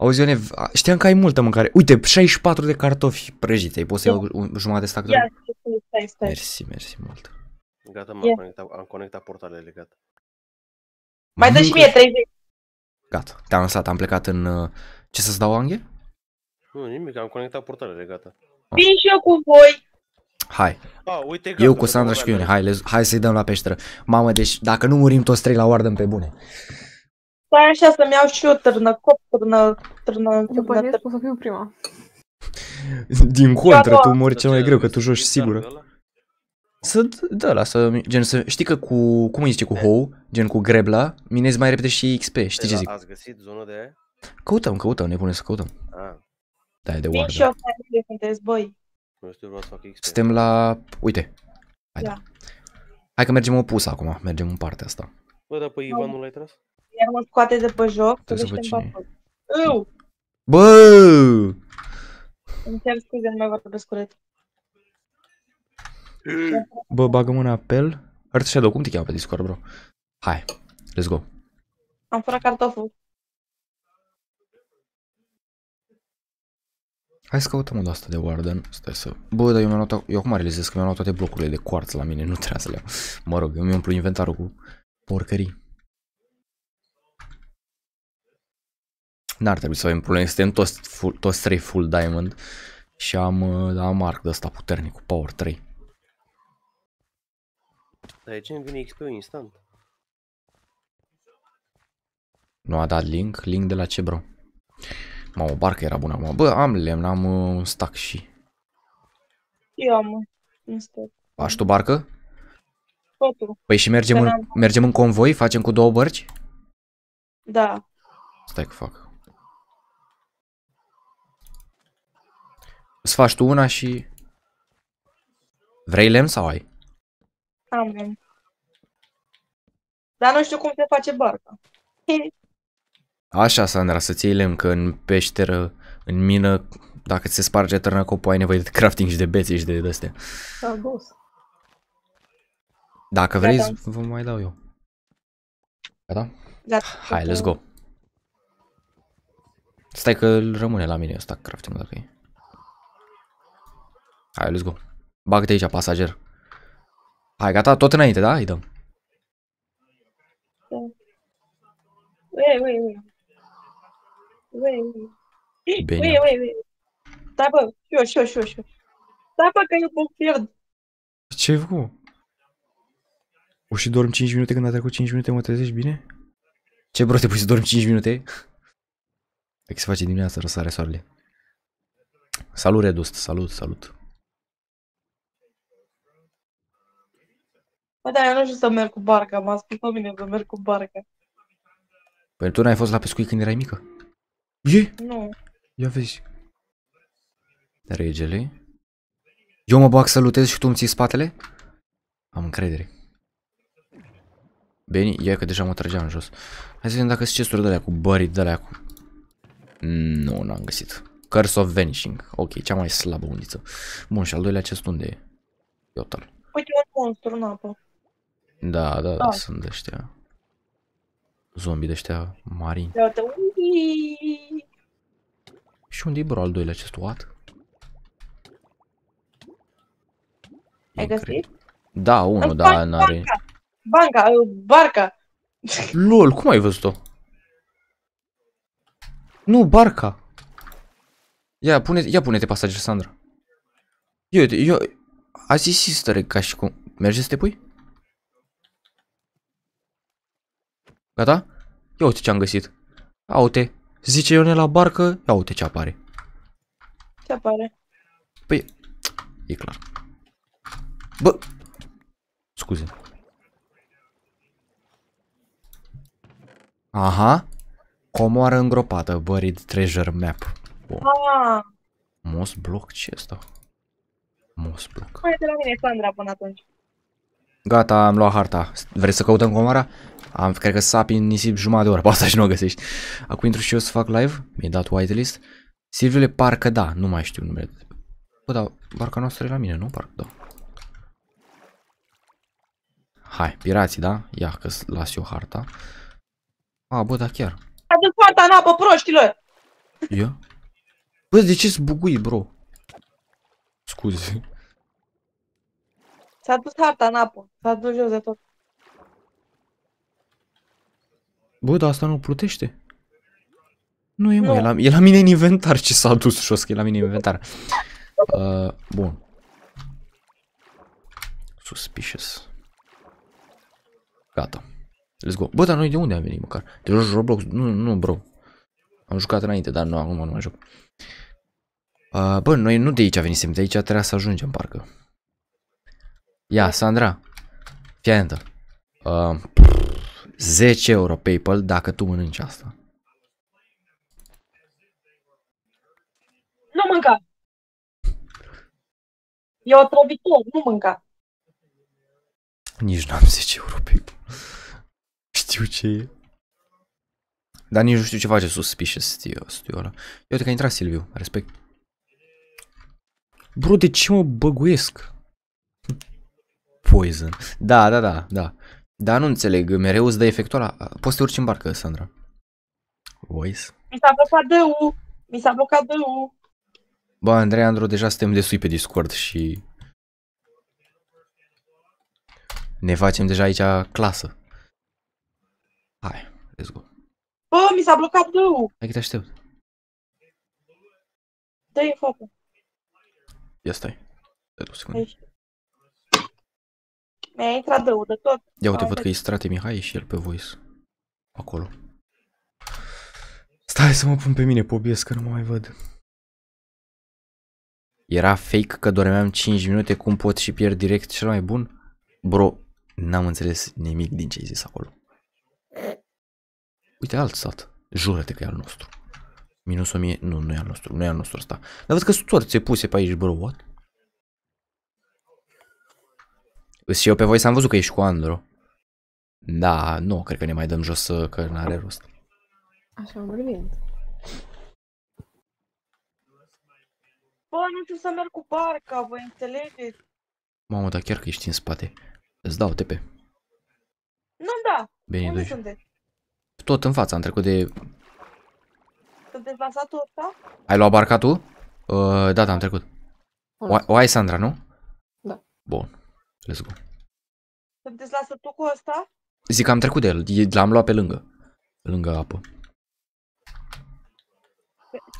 Auzi, Ionev, știam că ai multă mâncare. Uite, 64 de cartofi prăjiți. Ai poți să iau un jumătate de stac de... Yeah, stai, stai. Mersi, mersi mult. Gata, m-am yeah. conectat, am conectat portalele, gata. Mai dă și mie 30. Gata, te-am lăsat, am plecat în... Uh, ce să-ți dau, Anghe? Nu, nimic, am conectat portalele, gata. Ah. Vin și eu cu voi! Hai. A, uite, gata, eu cu Sandra și cu Ionev, hai, hai să-i dăm la peșteră. Mamă, deci dacă nu murim toți trei la oardă, pe bune. Stai păi așa să-mi iau și eu târnă, cop, târnă, târnă, După târnă, târnă. o să fiu Din contră, tu mori cel mai greu, că tu joci sigură. Să, da, lasă, gen să, știi că cu, cum îi zice, cu hoe, gen cu grebla, minezi mai repede și XP, știi păi ce zic? Ați găsit zona de aia? Căutăm, căutăm, ne pune să căutăm. Ah. Da, e de oară. Și eu sunteți, băi. Suntem la, uite, hai, da. hai că mergem opus acum, mergem în partea asta. Bă, dar pe Ivan nu l-ai tras? Iar mă scoate de pe joc. Trebuie să văd cine Eu! Bă! Îmi cer scuze, nu mai vorbesc curat. Bă, bagă mâna apel. Earth Shadow, cum te cheamă pe Discord, bro? Hai, let's go. Am furat cartoful. Hai să căutăm o asta de Warden. Stai să... Bă, dar eu, mi-am luat, eu acum realizez că mi-am luat toate blocurile de quartz la mine, nu trebuie să le iau. Mă rog, eu mi-umplu inventarul cu porcării. N-ar trebui să avem probleme, suntem toți, full, toți 3 full diamond și am, uh, am arc de asta puternic cu power 3. Dar de ce îmi vine XP instant? Nu a dat link? Link de la ce, bro? Mă, o barca era bună acum. Bă, am lemn, am uh, un stack și... Eu am un stack. Faci tu barcă? Totul. Păi și mergem în, mergem în convoi? Facem cu două bărci? Da. Stai că fac. Îți faci tu una și... Vrei lemn sau ai? Am lemn. Dar nu știu cum se face barca. Așa, Sandra, să-ți iei lemn, că în peșteră, în mină, dacă ți se sparge târna copul, ai nevoie de crafting și de bețe și de astea. Dacă da, vrei, Gata. Da. vă mai dau eu. Gata? Gata. Da. Hai, let's go. Stai că rămâne la mine ăsta crafting dacă e. Hai, let's go. Bagă-te aici, pasager. Hai, gata, tot înainte, da? Îi dăm. Da. Ue, ue, ue. Ue, ue. Ue, Stai, da, bă, eu, și eu, și Stai, bă, că eu pot pierd. Ce-ai făcut? O și dorm 5 minute când a trecut 5 minute, mă trezești bine? Ce bro, te pui să dormi 5 minute? Hai că se face dimineața, răsare soarele. Salut, Redust, salut, salut. Păi da, eu nu știu să merg cu barca, m-a spus pe mine să merg cu barca. Păi tu n-ai fost la pescuit când erai mică? E? Nu. Ia vezi. Regele. Eu mă bag să lutez și tu îmi ții spatele? Am încredere. Beni, ia că deja mă trăgeam în jos. Hai să vedem dacă sunt chesturi de-alea cu buried de-alea cu... Nu, n-am găsit. Curse of Vanishing. Ok, cea mai slabă undiță. Bun, și al doilea acest unde e? Iotar. Uite un monstru în apă. Da, da, da, oh. sunt ăștia. Zombii de ăștia mari. Și unde e bro al doilea acest oat? Ai găsit? Da, unul, da, n-are. Banca, uh, barca. LOL, cum ai văzut-o? Nu, barca. Ia, pune, ia pune-te pasager, Sandra. Eu, eu, a zis sister ca și cum... Merge să te pui? Gata? Ia uite ce am găsit. Aute. Zice Ione la barcă, ia uite ce apare. Ce apare? Păi, e clar. Bă! Scuze. Aha. Comoară îngropată, buried treasure map. Bun. Ah! Moss block? ce asta? Moss block. Hai de la mine, Sandra, până atunci. Gata, am luat harta. Vrei să căutăm comara? Am, cred că sapi în nisip jumătate de oră, poate și nu o găsești. Acum intru și eu să fac live, mi-ai dat whitelist. Silviule, parcă da, nu mai știu numele. Bă, dar barca noastră e la mine, nu? Parcă da. Hai, pirații, da? Ia că las eu harta. A, bă, da chiar. Aduc harta în apă, proștilor! Ia? Bă, de ce zbugui, bro? Scuze. S-a dus harta în apă, s-a dus jos de tot. Bă, dar asta nu plutește. Nu e, mă, e la, e la mine în inventar ce s-a dus jos, că e la mine în inventar. Uh, bun. Suspicious. Gata. Let's go. Bă, dar noi de unde am venit măcar? Te joci Roblox? Nu, nu, bro. Am jucat înainte, dar nu, acum nu mai joc. Uh, bă, noi nu de aici venisem, de aici trebuia să ajungem, parcă. Ia, Sandra. Fii atentă. Uh, 10 euro PayPal dacă tu mănânci asta. Nu mânca! E o trăbitură, nu mânca! Nici n-am 10 euro PayPal. Știu ce e. Dar nici nu știu ce face suspicious stiu, stiu ăla. Uite că a intrat Silviu, respect. Bro, de ce mă băguiesc? Poison. Da, da, da, da. Da, nu înțeleg, mereu îți dă efectul ăla. Poți să te urci în barcă, Sandra. Voice. Mi s-a blocat de u. Mi s-a blocat de u. Ba, Andrei Andro, deja suntem sui pe Discord și... Ne facem deja aici clasă. Hai, let's go. Bă, mi s-a blocat U. Hai că te aștept. Dă-i focul. Ia stai. dă i o secundă. Aici. Mi-a intrat băudă tot. Ia uite, văd că e strate Mihai și el pe voice. Acolo. Stai să mă pun pe mine, pobiesc, că nu mă mai văd. Era fake că dormeam 5 minute, cum pot și pierd direct cel mai bun? Bro, n-am înțeles nimic din ce ai zis acolo. Uite, alt sat. Jură-te că e al nostru. Minus 1000, nu, nu e al nostru, nu e al nostru asta. Dar văd că sunt ți puse pe aici, bro, what? Și eu pe voi s-am văzut că ești cu Andro. Da, nu, cred că ne mai dăm jos uh, că n-are rost. Așa am vorbit. Bă, nu știu să merg cu barca, vă înțelegeți? Mamă, dar chiar că ești în spate. Îți dau TP. Nu, da. Bine, Unde sunteți? Tot în fața, am trecut de... Sunteți la satul ăsta? Ai luat barca tu? Uh, da, da, am trecut. O, o ai, Sandra, nu? Da. Bun. Let's go. Sunteți la tu cu ăsta? Zic că am trecut de el, l-am luat pe lângă. Pe lângă apă.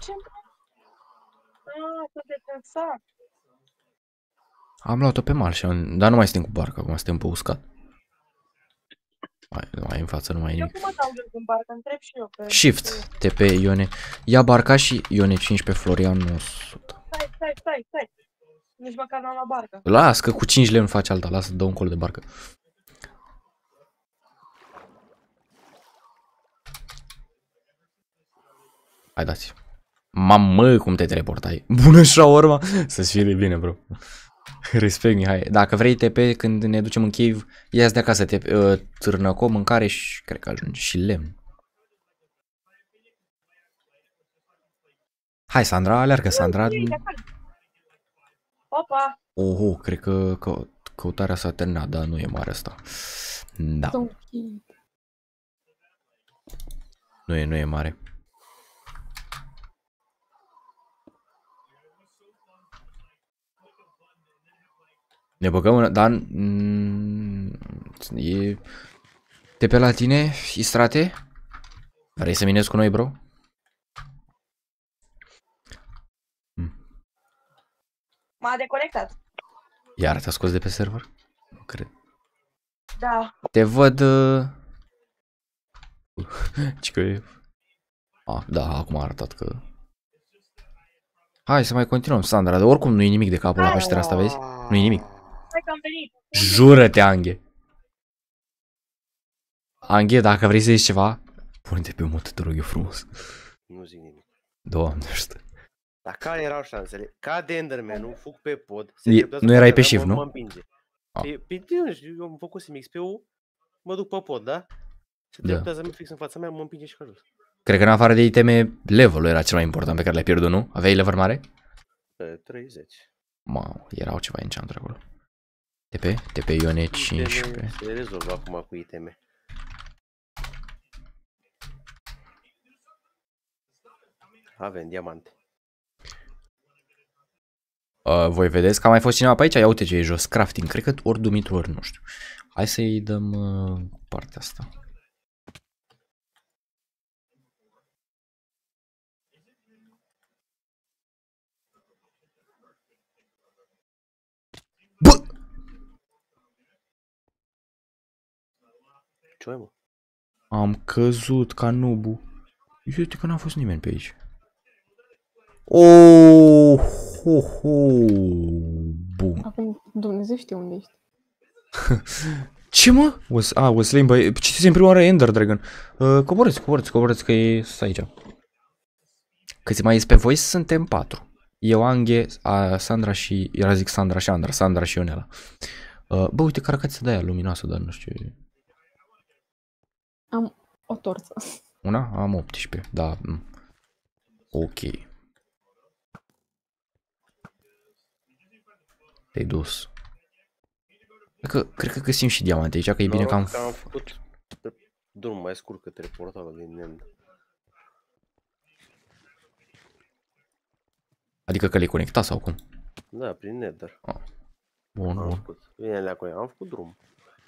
Ce? Ah, tu de Am luat-o pe mal Dar nu mai suntem cu barca, acum suntem pe uscat. Mai, mai în față, nu mai e nimic. Eu cum mă în barca? Întreb și eu pe... Shift, TP, Ione. Ia barca și Ione 15, Florian 100. Stai, stai, stai, stai. Nici măcar n-am la barcă. Las, că cu 5 lemn faci alta. Lasă, dă un col de barcă. Hai dați. Mamă, cum te teleportai. Bună și urma. Să-ți fie bine, bro. Respect, Mihai. Dacă vrei TP când ne ducem în cave, ia-ți de acasă te târnă cu mâncare și cred că ajungi și lemn. Hai, Sandra, alergă, Sandra. Opa! Oho, cred că, că căutarea s-a terminat, dar nu e mare asta. Da. Nu e, nu e mare. Ne băgăm în... Dar... Mm, e... Te pe la tine, Istrate? Vrei să minezi cu noi, bro? M-a deconectat. Iar te-a scos de pe server? Nu cred. Da. Te văd... Uh, ce că e... Ah, da, acum a arătat că... Hai să mai continuăm, Sandra, dar oricum nu e nimic de capul la peștera asta, vezi? Nu e nimic. Hai că am venit. Jură-te, Anghe. Anghe, dacă vrei să zici ceva, pune-te pe mult, te rog eu frumos. Nu zic nimic. Doamne, știu. Dar care erau șansele? Ca de Enderman, nu fug pe pod. Se nu erai pe shift, nu? Mă împinge. Pe, ah. pe, păi, eu am făcut mix pe u mă duc pe pod, da? Se da. dreptează da. fix în fața mea, mă împinge și jos. Cred că în afară de iteme, levelul era cel mai important pe care l-ai pierdut, nu? Aveai level mare? 30. Mă, erau ceva enchant acolo. TP? TP Ione 15. Se rezolvă acum cu iteme. Avem diamante. Uh, voi vedeți că a mai fost cineva pe aici, ia uite ce e jos, crafting, cred că ori Dumitru ori nu știu. Hai să-i dăm uh, partea asta. Bă! Ce mă? Am căzut ca nubu. Uite că n-a fost nimeni pe aici. Oh! ho, ho. Bum. Acum Dumnezeu știe unde ești. Ce mă? Was, a, was slain by... în prima oară Ender Dragon. Uh, coborâți, coborâți, coborâți că e Stai aici. Că mai este pe voi? Suntem patru. Eu, Anghe, a, Sandra și... Era zic Sandra și Andra, Sandra și Ionela. Uh, bă, uite carcața de aia luminoasă, dar nu știu. Am o torță. Una? Am 18, da. Mm. Ok. Te-ai dus. Că, cred că găsim și diamante aici, că e bine da, că am... am făcut drum mai scurt către portalul din nemn. Adică că le conecta sau cum? Da, prin nether. Ah. Bun, am bun. Făcut. Bine le am făcut drum.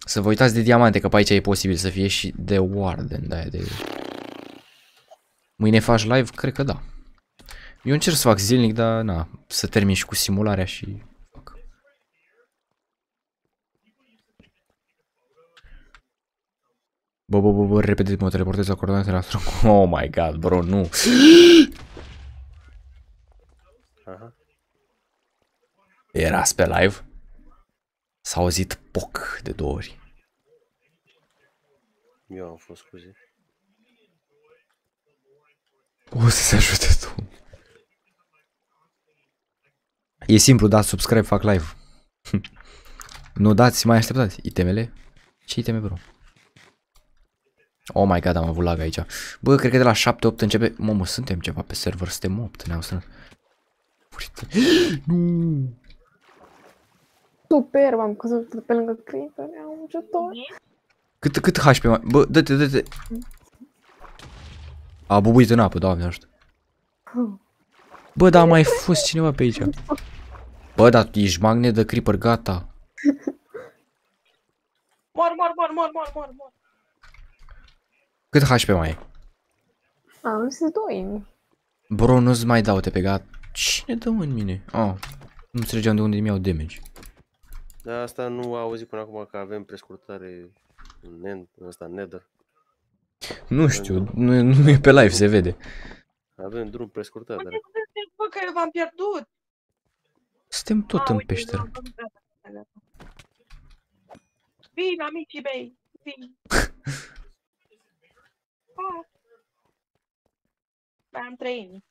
Să vă uitați de diamante, că pe aici e posibil să fie și de warden, da, de... Mâine faci live? Cred că da. Eu încerc să fac zilnic, dar na, să termin și cu simularea și Bă, bă, bă, bă, repede mă teleportez la coordonatele astro. Oh my god, bro, nu. Era pe live. S-a auzit poc de două ori. Eu am fost scuze. O să se ajute tu. E simplu, dați subscribe, fac live. nu dați, mai așteptați. ITML? Ce ITM, bro? Oh my god, am avut lag aici. Bă, cred că de la 7-8 începe... Mă, mă, suntem ceva pe server, suntem 8, ne-am sunat. strâns. Nu! Super, m-am căzut pe lângă creeper, ne am ajutor. Cât, cât HP mai... Bă, dă-te, dă-te. A bubuit în apă, doamne ajută. Bă, dar a mai fost cineva pe aici. Bă, dar tu ești magnet de creeper, gata. Mor, mor, mor, mor, mor, mor, mor. Cât HP mai ai? Am zis doi. Bro, nu-ți mai dau, te pega. Cine dă în mine? Oh, nu înțelegeam de unde mi au damage. Da, asta nu a auzit până acum că avem prescurtare în ăsta, nether. Nu știu, nu, nu e pe live, se vede. Avem drum prescurtat, dar... Bă, că eu v-am pierdut! Suntem tot A, ah, în peșteră. Vin, amicii mei, vin! Pa. Mai am trei inimi.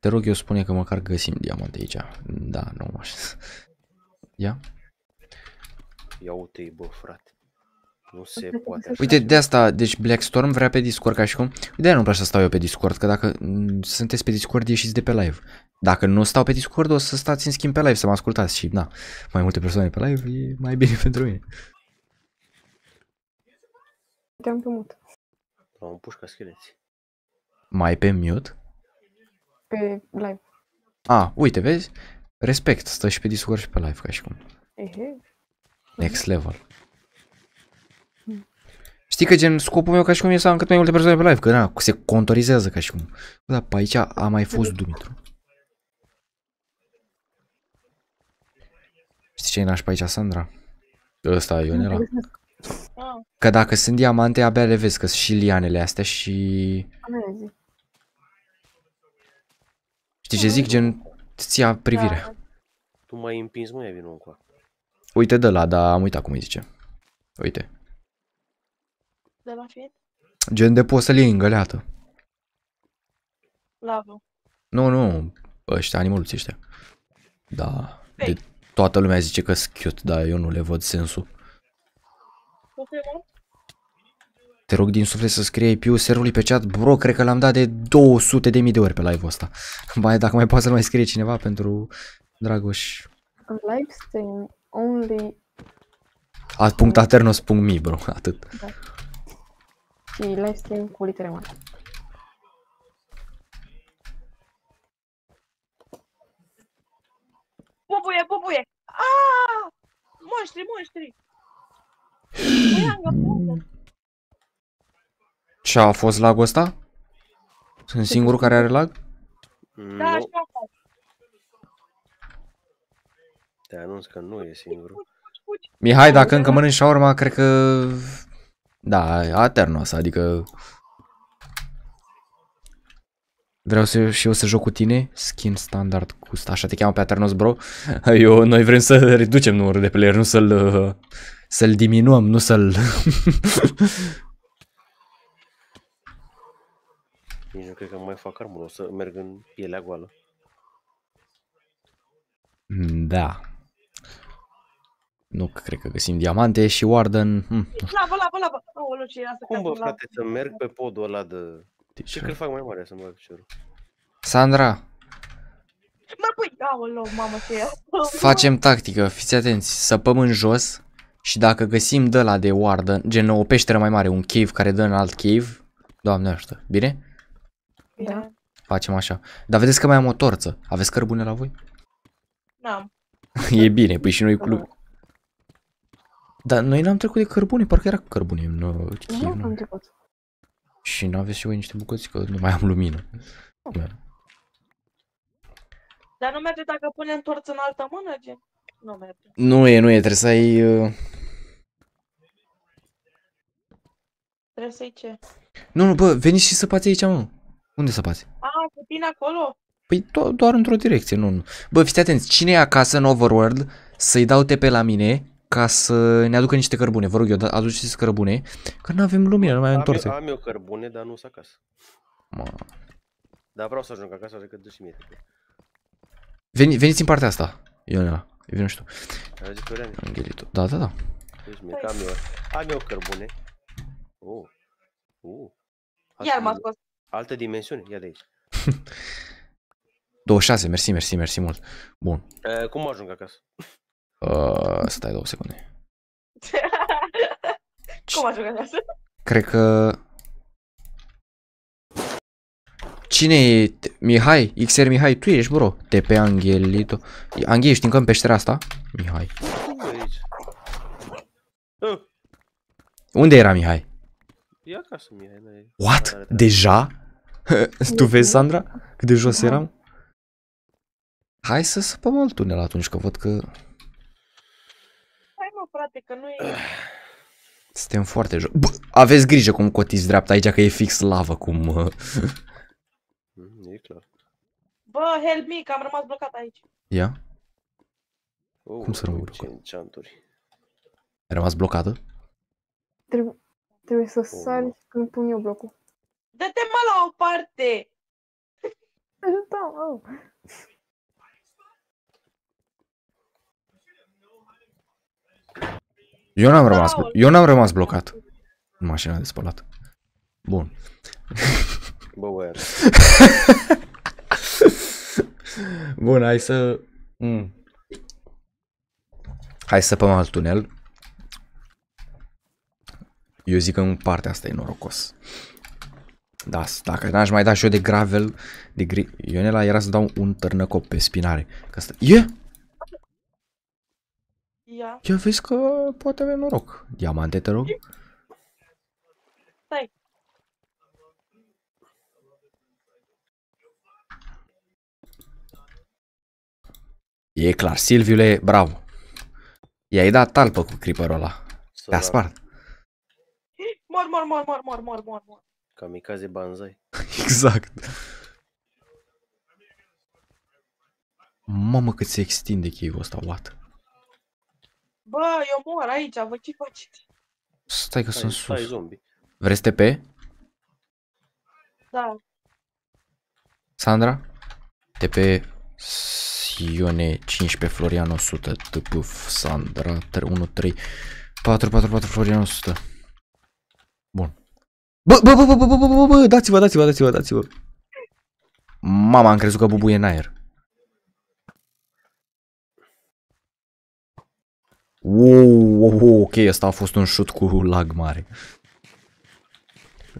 Te rog eu spune că măcar găsim diamante aici. Da, nu mă aș Ia? Ia uite-i bă, frate. Nu se poate așa. Uite, de asta, deci Blackstorm vrea pe Discord ca și cum. De nu-mi place să stau eu pe Discord, că dacă sunteți pe Discord, ieșiți de pe live. Dacă nu stau pe Discord, o să stați în schimb pe live să mă ascultați și, da, mai multe persoane pe live e mai bine pentru mine. Te-am mut. Am pușcă scheleți. Mai pe mute? Pe live. A, uite, vezi? Respect, stă și pe Discord și pe live, ca și cum. Ehe. Next level. Știi că gen scopul meu ca și cum e să am cât mai multe persoane pe live, că na, se contorizează ca și cum. Da, pe aici a mai fost Dumitru. Știi ce e pe aici, Sandra? Ăsta, Ionela. Ah. Că dacă sunt diamante, abia le vezi, că sunt și lianele astea și... Amazing. Știi ce zic? Gen, ți ia privirea. Da. Tu mai împins mă, vină încă. Uite de la, dar am uitat cum îi zice. Uite. De la fiet? Gen de poți să-l iei îngăleată. Lavă. Nu, nu, ăștia, animaluții ăștia. Da, de toată lumea zice că sunt cute, dar eu nu le văd sensul. Te rog din suflet să scrie IP-ul serverului pe chat. Bro, cred că l-am dat de 200 de mii de ori pe live-ul ăsta. Mai dacă mai poate să mai scrie cineva pentru Dragoș. Live stream only At.aternos.mi, bro, atât. Da. Și live stream cu litere mari. Bubuie, bubuie! Aaaa! Ah! Monștri, monștri! Ce a fost lagul ăsta? Sunt singurul da. care are lag? Da, așa no. Te anunț că nu e singurul. Mihai, dacă încă mănânci urma, cred că... Da, aternă asta, adică... Vreau să, și eu să joc cu tine Skin standard cu Așa te cheamă pe Aternos bro eu, Noi vrem să reducem numărul de player Nu să-l uh, să-l diminuăm, nu să-l... Nici nu cred că mai fac armură, o să merg în pielea goală. Da. Nu cred că găsim diamante și Warden... Hm, lava, lava! Oh, alu, ce asta Cum bă, frate, să merg pe podul ăla de... Ce cred fac mai mare să-mi bag piciorul? Sandra! Mă pui, aolo, mamă, ce e Facem tactică, fiți atenți, săpăm în jos, și dacă găsim de la de oardă, gen o peșteră mai mare, un cave care dă în alt cave, doamne ajută, bine? Da. Facem așa. Dar vedeți că mai am o torță. Aveți cărbune la voi? N-am. e bine, păi și noi cu... Da. Dar noi n-am trecut de cărbune, parcă era cărbune în no, uh, Nu am trecut. Și nu aveți și voi niște bucăți, că nu mai am lumină. Da. Dar nu merge dacă punem torță în altă mână, gen? Nu merge. Nu e, nu e, trebuie să ai... Uh... Trebuie să ai ce? Nu, nu, bă, veniți și săpați aici, mă. Unde săpați? A, cu tine acolo? Păi do doar într-o direcție, nu, nu. Bă, fiți atenți, cine e acasă în Overworld, să-i dau TP la mine ca să ne aducă niște cărbune. Vă rog eu, da, aduceți cărbune, că nu avem lumină, nu mai am întors. Am eu cărbune, dar nu sunt acasă. Mă. Dar vreau să ajung acasă, așa că dă și mie TP. Veni, veniți în partea asta, Iona. Eu nu știu. Am zis Da, da, da. Deci am eu, am eu cărbune. Oh. Uh. Iar m-a scos. Altă dimensiune, ia de aici. 26, mersi, mersi, mersi mult. Bun. Uh, cum ajung acasă? Uh, stai două secunde. cum ajung acasă? Cred că Cine e Mihai? XR Mihai, tu ești, bro. TP Angelito, Anghel, ești, încă în peștera asta? Mihai. Unde era Mihai? E acasă, Mihai. What? Deja? tu vezi, Sandra? Cât de jos da. eram? Hai să săpăm alt tunel atunci, că văd că... Hai mă, frate, că nu e... Suntem foarte jos. Aveți grijă cum cotiți dreapta aici, că e fix lavă, cum... Bă, help me, că am rămas blocat aici. Ia. Oh, Cum să rămân blocat? Ai rămas blocată? Trebuie, trebuie să oh. sari când pun eu blocul. Dă-te mă la o parte! Ajută-mă! Da, eu n-am rămas, eu n-am rămas blocat în mașina de spălat. Bun. Bă, Bun, hai să... Mm. Hai să săpăm alt tunel. Eu zic că în partea asta e norocos. Da, dacă n-aș mai da și eu de gravel, de gri... Ionela era să dau un târnăcop pe spinare. Că asta... E? Ia. Ia vezi că poate avea noroc. Diamante, te rog. Yeah. E clar, Silviule, bravo. I-ai dat talpă cu creeperul ăla. Te-a spart. Mor, mor, mor, mor, mor, mor, mor, mor. Kamikaze banzai. exact. Mamă cât se extinde cave-ul ăsta, what? Bă, eu mor aici, vă ce faceți? Stai că stai, sunt stai, sus. Zombie. Vreți TP? Da. Sandra? TP Ione 15, Florian 100, TP Sandra 1, 3, 4, 4, 4, Florian 100. Bun. Bă, bă, bă, bă, bă, bă, bă, bă, bă, dați-vă, dați-vă, dați-vă, dați-vă. Mama, am crezut că bubuie în aer. Wow, wow, wow, ok, asta a fost un shoot cu lag mare.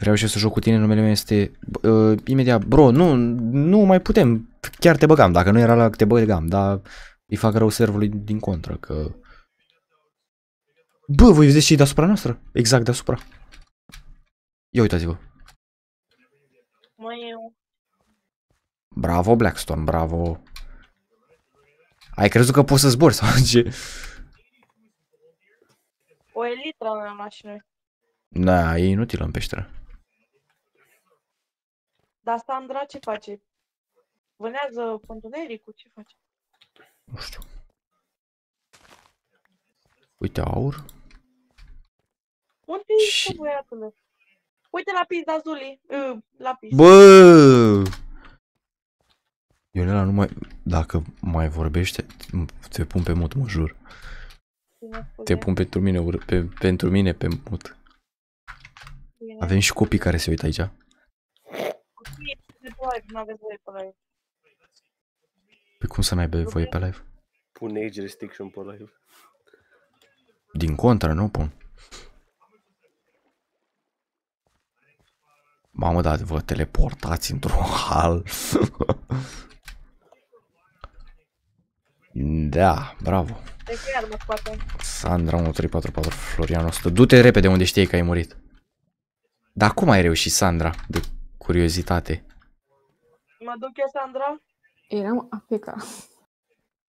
eu să joc cu tine, numele meu este... Uh, imediat, bro, nu, nu mai putem chiar te băgam, dacă nu era la te băgam, dar îi fac rău servului din contră, că... Bă, voi vedeți ce e deasupra noastră? Exact deasupra. Ia uitați-vă. Bravo, Blackstone, bravo. Ai crezut că poți să zbori sau ce? O elitră la mașină. Da, e inutilă în peșteră. Dar Sandra ce face? Vânează cu ce face? Nu știu. Uite aur. Unde și... băiatul băiatule? Uite pizza zuli. Ă, la pizza. Bă! Ionela nu mai... Dacă mai vorbește, te pun pe mut, mă jur. Te pun pentru mine, pe, pentru mine pe mut. Avem și copii care se uită aici. Copii, nu aveți voie pe la ei. Pe păi cum să n-aibă voie pe live? Pun age restriction pe live. Din contra, nu pun. Mamă, dar vă teleportați într-un hal. da, bravo. Sandra 1344 Florian 100. Du-te repede unde știi că ai murit. Dar cum ai reușit, Sandra? De curiozitate. Mă duc eu, Sandra? Eram APK.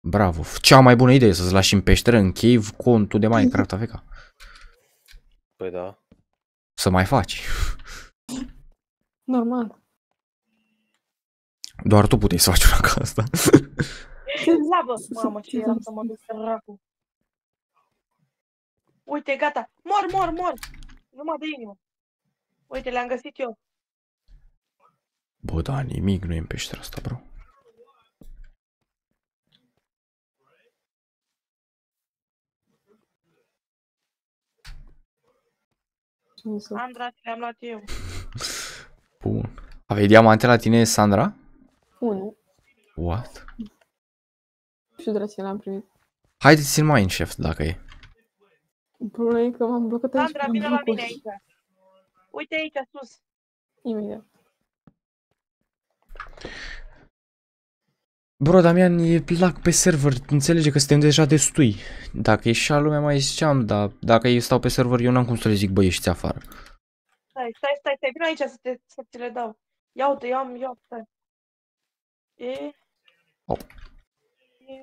Bravo. Cea mai bună idee să-ți lași în peșteră, în cave, contul de Minecraft APK. Păi da. Să mai faci. Normal. Doar tu puteai să faci una ca asta. Slavă, mamă, ce era să mă duc săracul. Uite, gata. Mor, mor, mor. Numai de inimă. Uite, le-am găsit eu. Bă, da, nimic nu e în peștera asta, bro. Sandra, le-am luat eu. Bun. Aveai diamante la tine, Sandra? Unu. What? Nu știu, dragi, l-am primit. Haideți în Mineshaft, dacă e. Problema e că m-am blocat aici. Sandra, vine la mine aici. Uite aici, sus. Imediat. Bro, Damian, e lag pe server, înțelege că suntem deja destui. Dacă ești al lumea mai ziceam, dar dacă ei stau pe server, eu n-am cum să le zic, bă, ieșiți afară. Stai, stai, stai, stai, vino aici să, te, să te le dau. Ia uite, eu am, ia, uite. E... Oh. E...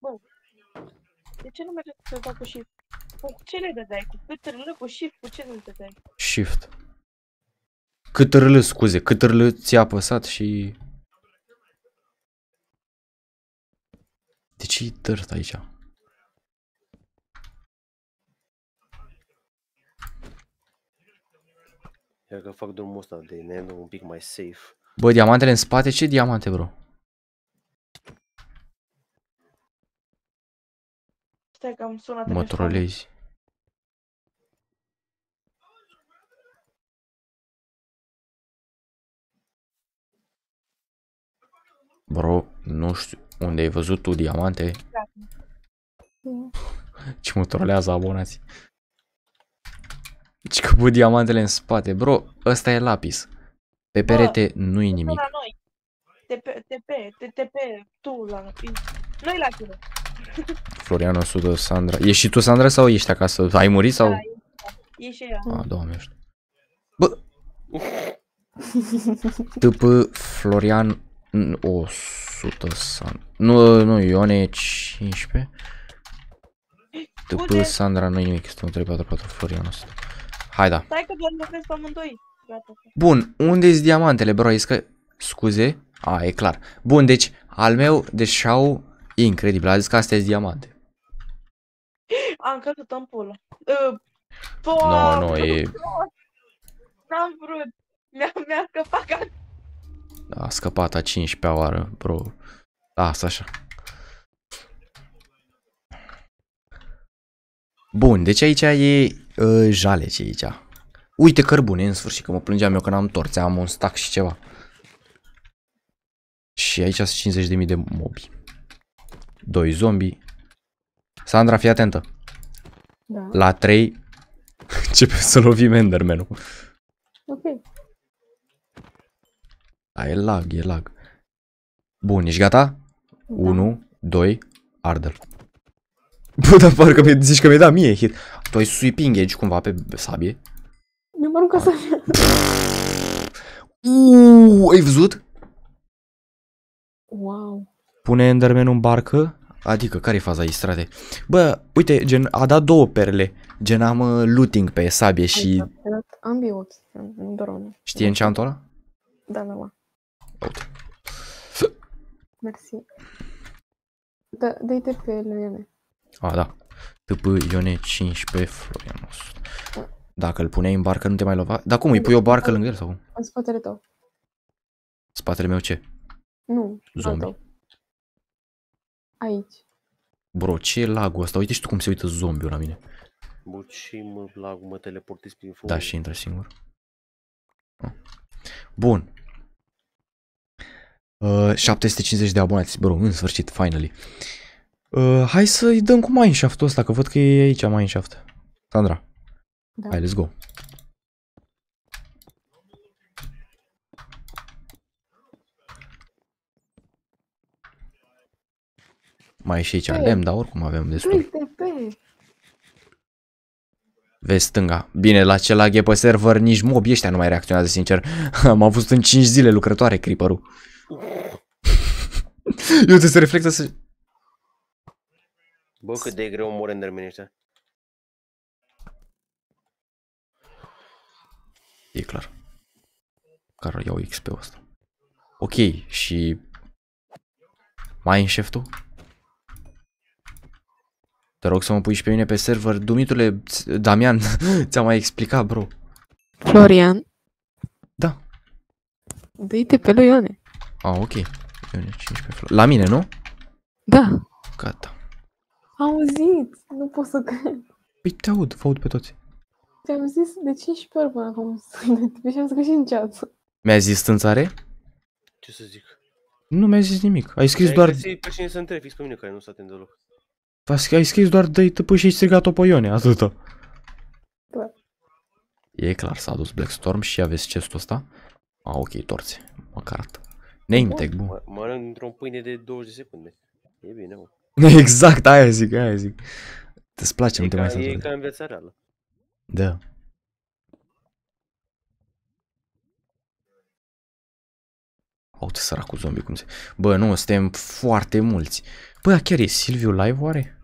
Bă, de ce nu merge să te dau cu shift? Cu ce le dai? Cu pe cu shift? Cu ce nu te dai? Shift. Cât râl, scuze, cât râl ți-a apăsat și... De ce e tărt aici? Iar că fac drumul ăsta de Nendo un pic mai safe. Bă, diamantele în spate? Ce diamante, bro? Stai că am sunat Mă trolezi. Bro, nu știu unde ai văzut tu diamante. Exact. Ce mă trolează abonații. Ce deci că diamantele în spate. Bro, ăsta e lapis. Pe perete nu e nimic. La noi. TP, TP, tu la noi. Noi la tine. Florian 100, Sandra. Ești și tu, Sandra, sau ești acasă? Ai murit sau? Da, și ea. A, doamne, știu. Bă! TP Florian 100 San... Nu, nu, Ione 15. TP Sandra, nu nimic, este un 344 Florian 100. Hai da. Stai că doar lucrez pe amândoi. Bun, unde sunt diamantele, bro? Iscă... Scuze? A, e clar. Bun, deci al meu, de deci, show Incredibil, a zis că astea sunt diamante. Am căzut în pulă. Ă, nu, nu, e... N-am vrut. Mi-a, mi-a scăpat a scăpat a 15-a oară, bro. Da, asta așa. Bun, deci aici e uh, jale ce aici. Uite cărbune, în sfârșit, că mă plângeam eu că n-am torțe, am un stack și ceva. Și aici sunt 50.000 de mobi. Doi zombi. Sandra, fii atentă. Da. La 3 începe să lovim Enderman-ul. Ok. A, e lag, e lag. Bun, ești gata? 1, da. 2, ardel. Bă, dar parcă mi zici că mi-ai dat mie hit. Tu ai sweeping edge cumva pe sabie? Nu am aruncat ah. sabie. Uuu, ai văzut? Wow. Pune Enderman în barcă? Adică, care i faza aici, strate? Bă, uite, gen, a dat două perle. Gen, am uh, looting pe sabie și... Ambii 8, nu doar una. Știi enchantul ăla? Da, da, da. Mersi. Da, dă-i pe lui Ione. A, da. TP Ione 15 Florian da. Dacă îl puneai în barcă, nu te mai lova? Dar cum, îi pui o barcă lângă el sau cum? În spatele tău. Spatele meu ce? Nu, Zombie. Aici. Bro, ce e lagul ăsta? Uite și tu cum se uită zombiul la mine. Bă, ce mă, lagul, mă teleportez prin foc. Da, și intră singur. Ah. Bun. 750 uh, de abonați, bro, în sfârșit, finally. Uh, hai să-i dăm cu mineshaft-ul ăsta, că văd că e aici mineshaft. Sandra. Da. Hai, let's go. Mai e și aici Pe. lemn, dar oricum avem destul. Pe. Vezi stânga. Bine, la ce lag e pe server, nici mob ăștia nu mai reacționează, sincer. Am avut în 5 zile lucrătoare creeper-ul. Eu te se reflectă să... Bă, cât de greu mor Enderman ăștia. E clar. Care iau XP-ul ăsta. Ok, și... Mai în șef tu? Te rog să mă pui și pe mine pe server. Dumitule, Damian, ți-am mai explicat, bro. Florian. Da. Dă-i-te pe lui Ione. A, ah, ok. 15 La mine, nu? Da. Gata. Am auzit, nu pot să cred. Păi te aud, vă aud pe toți. Te-am zis de 15 ori până acum sunete și deci am scris și în ceață. Mi-ai zis stânțare? Ce să zic? Nu mi-ai zis nimic, ai scris ai doar... Ai pe cine să întrebi, fix pe mine care nu s-a atent deloc. Ai scris doar dă-i tăpâi și ai strigat-o pe Ione, atâta. Da. E clar, s-a dus Blackstorm și aveți chestul ăsta. A, ah, ok, torțe. măcar atât. Name mă, tag, Mănânc într-o pâine de 20 de secunde. E bine, mă. Exact, aia zic, aia zic. Te-ți place, nu te mai saturi. E ca în viața reală. Da. Uite cu zombie cum se... Bă, nu, suntem foarte mulți. Bă, chiar e Silviu live oare?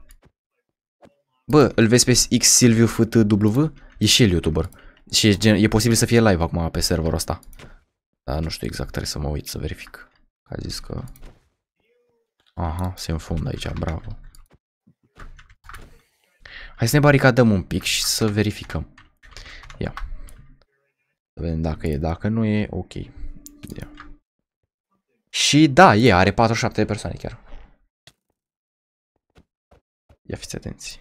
Bă, îl vezi pe X Silviu FTW? E și el youtuber. Și e, gen, e posibil să fie live acum pe serverul ăsta. Da, nu știu exact, trebuie să mă uit să verific. A zis că... Aha, se înfundă aici, bravo. Hai să ne baricadăm un pic și să verificăm. Ia. Să vedem dacă e, dacă nu e, ok. Ia. Și da, e, are 47 de persoane chiar. Ia fiți atenți.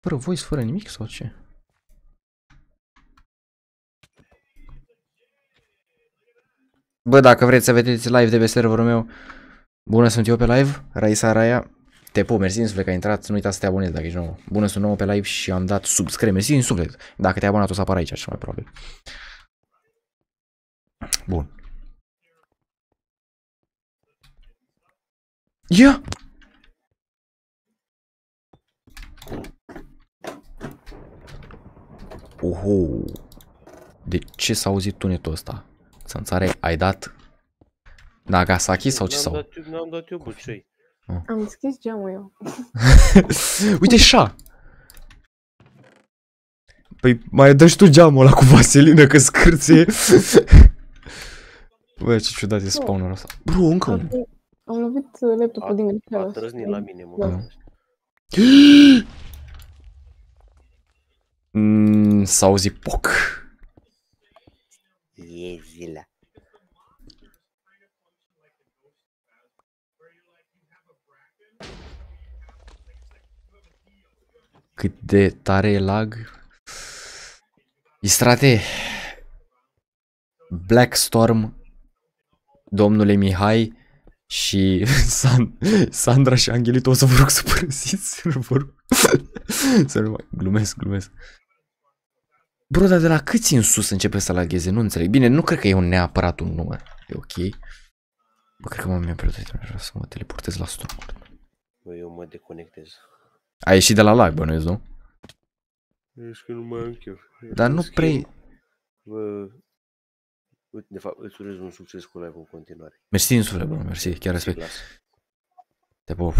Fără voice, fără nimic sau ce? Bă, dacă vreți să vedeți live de pe serverul meu, bună sunt eu pe live, Raisa Raia. Te pup, mersi în suflet că ai intrat, nu uita să te abonezi dacă ești nou. Bună, sunt nou pe live și am dat subscribe, mersi în suflet. Dacă te-ai abonat o să apară aici, așa mai probabil. Bun. Ia! Oho! De ce s-a auzit tunetul ăsta? în țară, ai dat Nagasaki sau ce sau? N-am dat eu bucei. Oh. Ah. Am deschis geamul eu. Uite așa! Păi mai dă și tu geamul ăla cu vaselină că scârție. Băi, ce ciudat e spawnul ăsta. Bro, încă un. Am lovit laptopul din greșeală. A trăznit la mine, mă. Da. Ah. Mm, s-a auzit poc e Cât de tare e lag? Istrate, Black Storm, domnule Mihai și San, Sandra și Angelito o să vă rog să părăsiți, să nu, vor, să nu mai glumesc, glumesc. Bro, dar de la câți în sus începe să lagheze? Nu înțeleg. Bine, nu cred că e un neapărat un număr. E ok. Bă, cred că m-am mi a pierdut. Vreau să mă teleportez la stronghold. Bă, eu mă deconectez. Ai ieșit de la lag, bănuiesc, nu? Ești că nu mai am chef. Dar nu prea... Bă, uite, de fapt, îți urez un succes cu live în continuare. Mersi în suflet, bă, mersi, chiar respect. Te pup.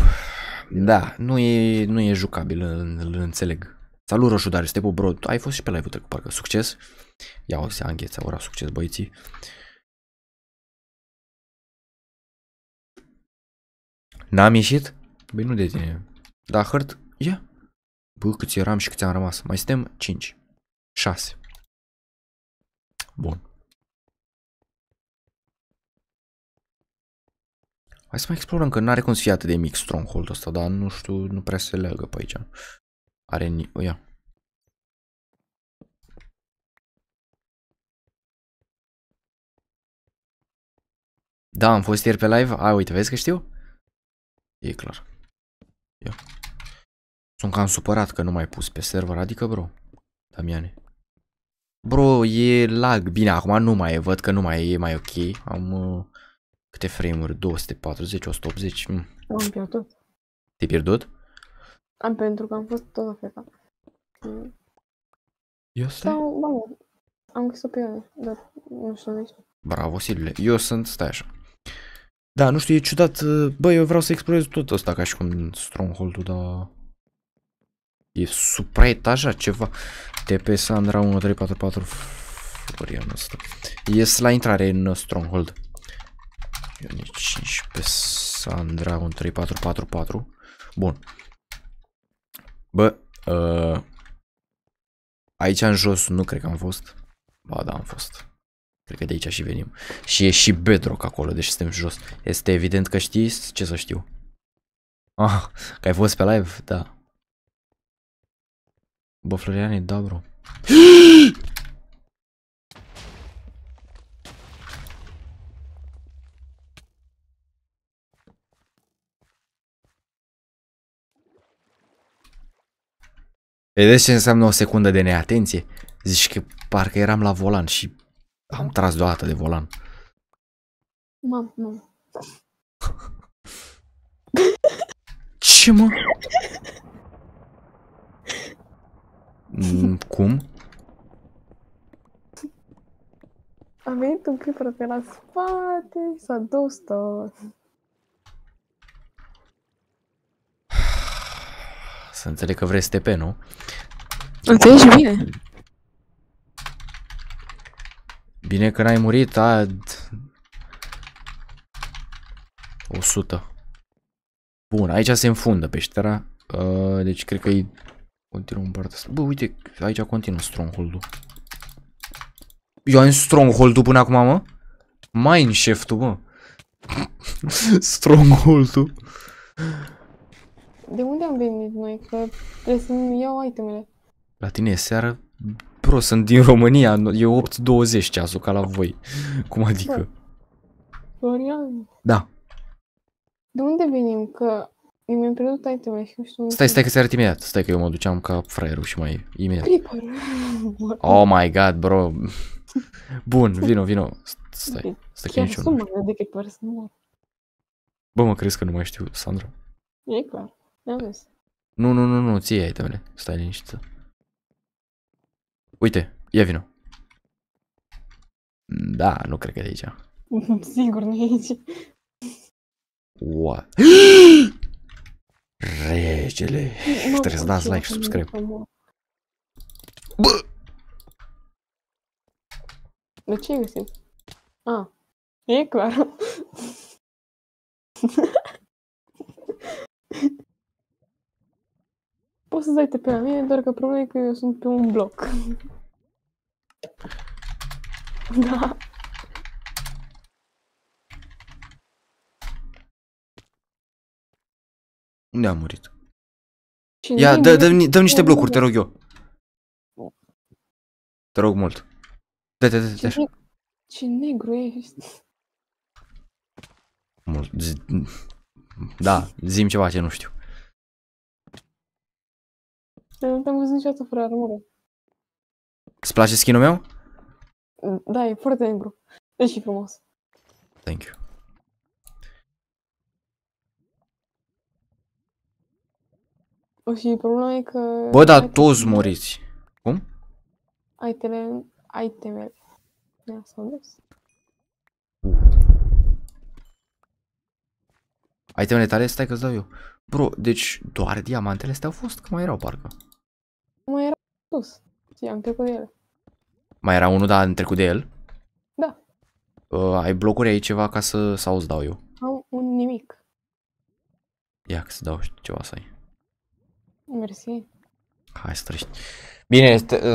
Da, nu e, nu e jucabil, îl înțeleg. Salut Roșu, dar pe Bro, ai fost și pe live-ul trecut, parcă. Succes! Ia o să anghețea, ora succes băieții. N-am ieșit? Băi, nu de tine. Da, hărt, ia. Bă, câți eram și câți am rămas. Mai suntem 5. 6. Bun. Hai să mai explorăm, că n-are cum să fie atât de mic stronghold ăsta, dar nu știu, nu prea se leagă pe aici. Are ni... Ia. Da, am fost ieri pe live. A, uite, vezi că știu? E clar. Ia. Sunt cam supărat că nu mai pus pe server, adică bro, Damiane. Bro, e lag. Bine, acum nu mai e, văd că nu mai e mai ok. Am uh, câte frame-uri? 240, 180. Mm. Am pierdut. Te-ai pierdut? Am pentru că am fost tot la feca. Mm. Eu stai? Sau, bă, nu. am găsit o pe ea, dar nu știu, nu știu. Bravo, Silvile. Eu sunt, stai așa. Da, nu știu, e ciudat. Uh, bă, eu vreau să explorez tot ăsta ca și cum stronghold-ul, dar... E supraetajat ceva. TP Sandra 1344 ăsta. Ies la intrare în stronghold. Ionic 15 Sandra 1344. Bun. Bă, uh, aici în jos nu cred că am fost. Ba da, am fost. Cred că de aici și venim. Și e și bedrock acolo, deci suntem jos. Este evident că știi ce să știu. Ah, că ai fost pe live? Da. Bă, e da, bro. Vedeți ce înseamnă o secundă de neatenție? Zici că parcă eram la volan și am tras doată de volan. Mă, mamă. Ce mă? Mm, cum? Am venit un clip pe la spate, s-a dus tot. Să înțeleg că vrei STP, nu? Înțelegi bine. Bine că n-ai murit, a... 100. Bun, aici se înfundă peștera. Uh, deci cred că e... Continuăm în partea asta. Bă, uite, aici continuă stronghold-ul. Eu am stronghold-ul până acum, mă? Mineshaft-ul, mă. stronghold-ul. De unde am venit noi? Că trebuie să-mi iau itemele. La tine e seară? Bro, sunt din România, e 8.20 ceasul ca la voi. Cum adică? Da. Florian. Da. De unde venim? Că mi-am pierdut itemele și nu știu unde Stai, stai că se arăt imediat. Stai că eu mă duceam ca fraierul și mai imediat. Creeper. Oh my god, bro. Bun, vino, vino. Stai, stai că niciunul. Chiar sunt de creeper, să nu Bă, mă crezi că nu mai știu, Sandra? E clar. Nu, nu, nu, nu, ție ai mele. Stai liniștită. Uite, ia vino. Da, nu cred că e aici. Sigur, nu e aici. What? Regele. Trebuie să dați like și subscribe. Bă! De ce găsim? A, ah, e clar. Poți să-ți dai pe la mine, doar că problema e că eu sunt pe un bloc. da. Unde am murit? Cine Ia, dă, dă, dă niște blocuri, te rog eu. Te rog mult. Dă, dă, dă, dă. ce negru ești. Mult. Da, zim ceva ce nu știu. Nu te-am văzut niciodată fără armură. Îți place skin-ul meu? Da, e foarte negru. E și frumos. Thank you. O, și problema e că... Bă, dar toți moriți. Cum? Ai tele... Ai temele. Ia s vezi. Ai temele tale? Stai că-ți dau eu. Bro, deci doar diamantele astea au fost? Că mai erau parcă. Mai era sus. Și am trecut de el Mai era unul, dar am trecut de el? Da. Uh, ai blocuri aici ceva ca să... sau îți dau eu? Am un nimic. Ia că să dau ceva să ai. Mersi. Hai să treci. Bine, este...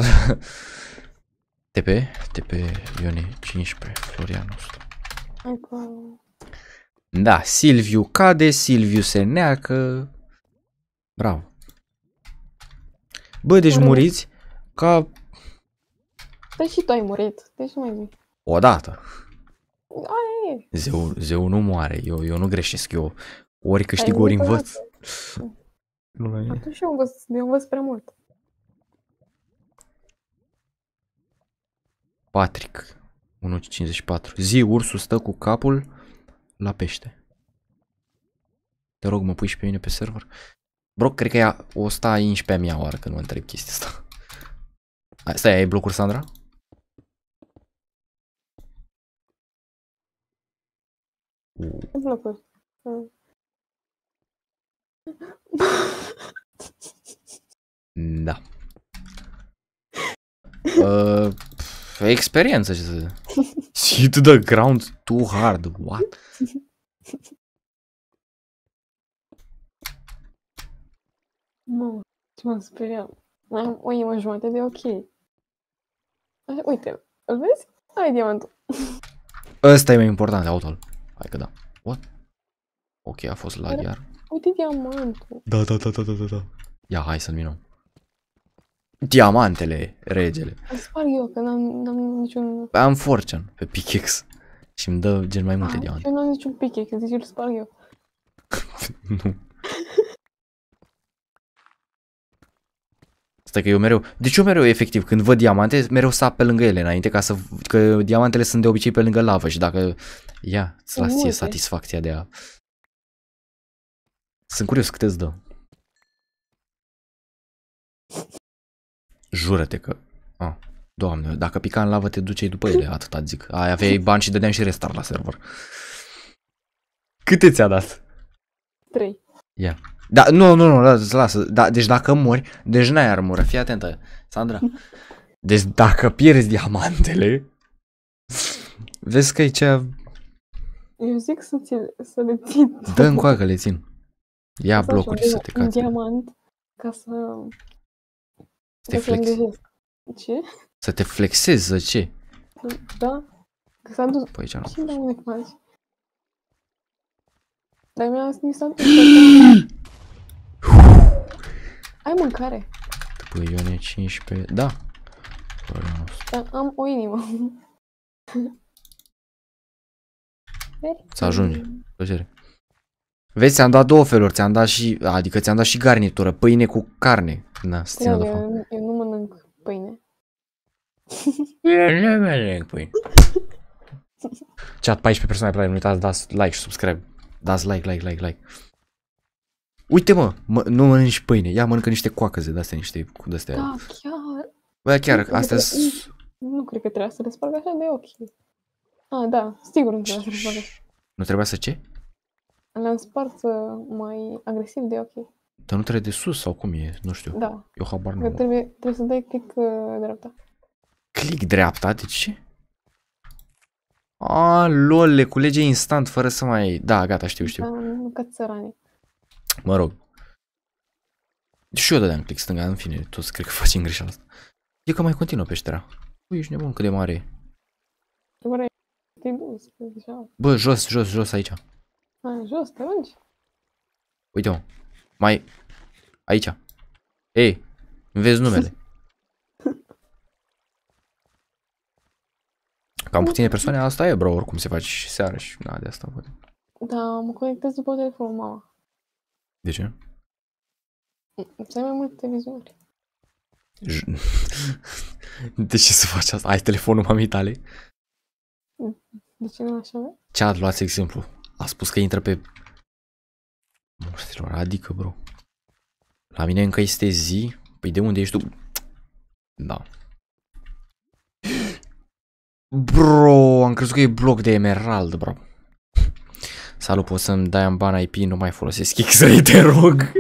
TP, TP Ione 15, Florianus. Da, Silviu cade, Silviu se neacă. Bravo. Bă, deci muriți ca... Păi și tu ai murit, deci mai zic. Odată. Aia e. Zeu, zeu nu moare, eu, eu nu greșesc, eu ori câștig, ori învăț. Nu Atunci eu învăț, eu învăț prea mult. Patrick, 1.54. Zi, ursul stă cu capul la pește. Te rog, mă pui și pe mine pe server? Bro, cred că ea o sta 11 mea oară când mă întreb chestia asta. Hai, stai, ai blocuri, Sandra? Da. Uh, experiență ce să zic. Hit the ground too hard. What? Mă, m-am speriat. Am o inimă jumătate de ok. uite, îl vezi? Ai diamantul. Ăsta e mai important de autol. Hai că da. What? Ok, a fost la iar. Uite diamantul. Da, da, da, da, da, da, da. Ia, hai să-l minăm. Diamantele, regele. Îl sparg eu, că n-am niciun... Am fortune pe pickaxe. Și îmi dă gen mai multe ah, diamante. Eu n-am niciun pickaxe, deci îl sparg eu. nu. Stai că eu mereu, ce deci eu mereu efectiv când văd diamante, mereu sap pe lângă ele înainte ca să, că diamantele sunt de obicei pe lângă lavă și dacă, ia, îți las ție satisfacția de a... Sunt curios cât îți dă. Jură-te că... Ah, doamne, dacă pica în lavă te ducei după ele, atâta zic. Ai aveai bani și dădeam și restart la server. Câte ți-a dat? 3. Ia. Yeah. Da, nu, nu, nu, lasă, lasă. Da, deci dacă mori, deci n-ai armură. Fii atentă, Sandra. Deci dacă pierzi diamantele, vezi că e cea... Eu zic să, ți, să le țin. Dă încoacă, le țin. Ia să blocuri să te cați. diamant ca să... Să te flexezi. Ce? Să te flexezi, să ce? Da. Că s-a dus... Păi ce nu? Ce faci? Dar mi-a mi s-a Ai mâncare? Păi Ione 15, da. Dar am o inimă. Să ajunge, plăcere. Vezi, ți-am dat două feluri, ți-am dat și, adică ți-am dat și garnitură, pâine cu carne. Na, să țină de fapt. Eu, eu nu mănânc pâine. Eu nu mănânc pâine. Chat 14 persoane pe live, nu uitați, dați like și subscribe. Dați like, like, like, like. Uite mă, mă nu mănânci pâine, ia mănâncă niște coacăze de-astea, niște cu de-astea. Da, chiar. Bă, chiar, nu astea Nu cred că trebuie să le spargă așa de ochi. Ah, da, sigur nu trebuie să le spargă. Nu trebuie să ce? Le-am spart uh, mai agresiv de ochi. Dar nu trebuie de sus sau cum e? Nu știu. Da. Eu habar nu. Trebuie, trebuie să dai click uh, dreapta. Click dreapta? De ce? A, lol, le culege instant fără să mai... Da, gata, știu, știu. Da, nu că țăranii. Mă rog. Și eu dădeam click stânga, în fine, toți cred că facem greșeala asta. E că mai continuă peștera. Ui, păi, ești nebun cât de mare e. Bă, jos, jos, jos aici. Mai jos, te ungi? Uite-o. Mai... Aici. Ei, îmi vezi numele. Cam puține persoane, asta e, bro, oricum se face și seara și na, de asta poate. Da, mă conectez după telefon, mama. De ce? Să ai mai multe vizuri. De ce să faci asta? Ai telefonul mamei tale? De ce nu așa? Ce a luat exemplu? A spus că intră pe... știu. adică, bro. La mine încă este zi. Păi de unde ești tu? Da. Bro, am crezut că e bloc de emerald, bro. Salut, poți să-mi dai în ban IP, nu mai folosesc X-Ray, te rog.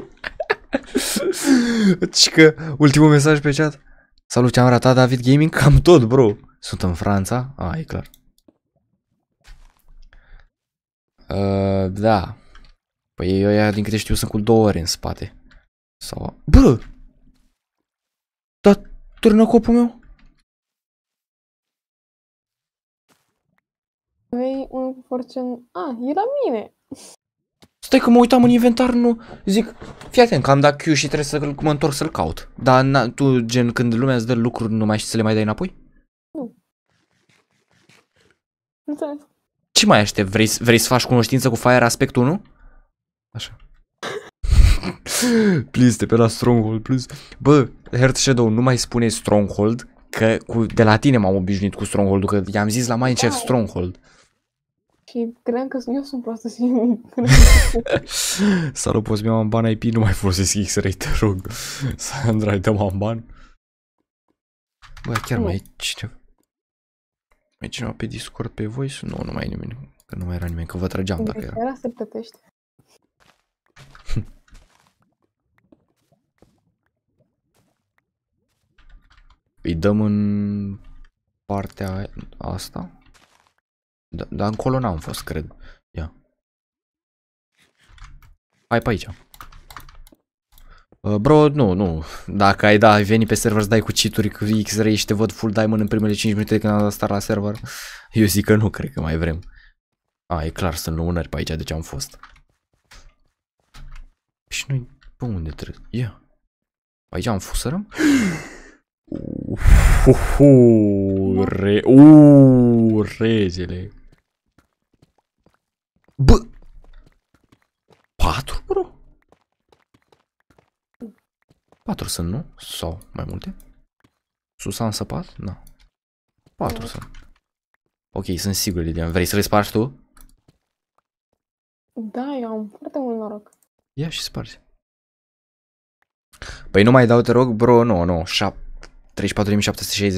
și deci că ultimul mesaj pe chat. Salut, am ratat David Gaming? Cam tot, bro. Sunt în Franța? A, ah, e clar. Uh, da. Păi eu ia din câte știu, sunt cu două ore în spate. Sau... Bă! Dar turnă copul meu? Vrei păi, Fortune... Ah, A, e la mine. Stai că mă uitam în inventar, nu... Zic, fii atent că am dat Q și trebuie să mă întorc să-l caut. Dar na, tu, gen, când lumea îți dă lucruri, nu mai știi să le mai dai înapoi? Nu. Înțeles. Ce mai aștept? Vrei, vrei să faci cunoștință cu Fire Aspect 1? Așa. please, de pe la Stronghold, please. Bă, Heart Shadow, nu mai spune Stronghold, că cu, de la tine m-am obișnuit cu Stronghold, că i-am zis la mai Stronghold. Stronghold. Și cream că eu sunt proastă și... Salut, poți mi-am în bani IP, nu mai folosesc X-Ray, te rog. Sandra, ai dăm în Bă, chiar nu. mai e cineva. Mai e cineva pe Discord, pe voice? Nu, nu mai e nimeni. Că nu mai era nimeni, că vă trageam dacă era. Era să plătești. Îi dăm în partea asta? Da, dar da, încolo n-am fost, cred. Ia. Hai pe aici. Uh, bro, nu, nu. Dacă ai da, ai pe server să dai cu cituri, cu X-Ray și te văd full diamond în primele 5 minute de când am dat star la server, eu zic că nu cred că mai vrem. A, e clar, sunt lumânări pe aici, deci am fost. Și noi, pe unde trebuie? Ia. Yeah. Aici am fost, fusărăm? Uuuu, re, uuuu, rezele. Bă! Patru, bro? Patru sunt, nu? Sau mai multe? Sus am săpat? Nu. Da. Patru da. sunt. Ok, sunt sigur, Lidian. Vrei să le spargi tu? Da, eu am foarte mult noroc. Ia și spargi. Păi nu mai dau, te rog, bro, nu, nu, 34.760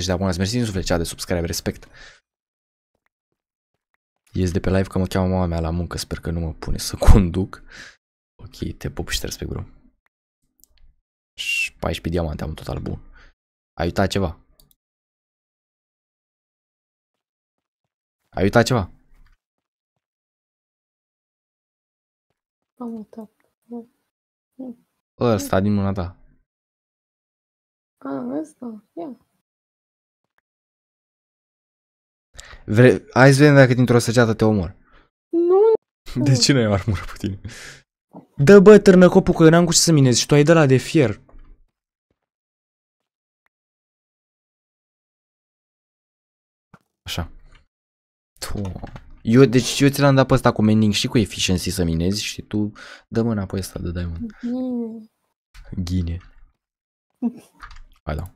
de abonați. Mersi din suflet cea de subscribe, respect. Ies de pe live că mă cheamă mama mea la muncă, sper că nu mă pune să conduc. Ok, te pup și te respect, bro. 14 diamante am în total bun. Ai uitat ceva? Ai uitat ceva? Am uitat. Ăsta din mâna ta. A, ah, ăsta, ia. Vre... Hai să vedem dacă dintr-o săgeată te omor. Nu. De ce nu ai armură pe tine? Dă bă, târnă copul, că eu n-am cu ce să minez și tu ai de la de fier. Așa. Tu... Eu, deci eu ți l-am dat pe ăsta cu mening și cu efficiency să minezi și tu dă mâna pe ăsta de diamond. Ghine. Ghine. Hai da.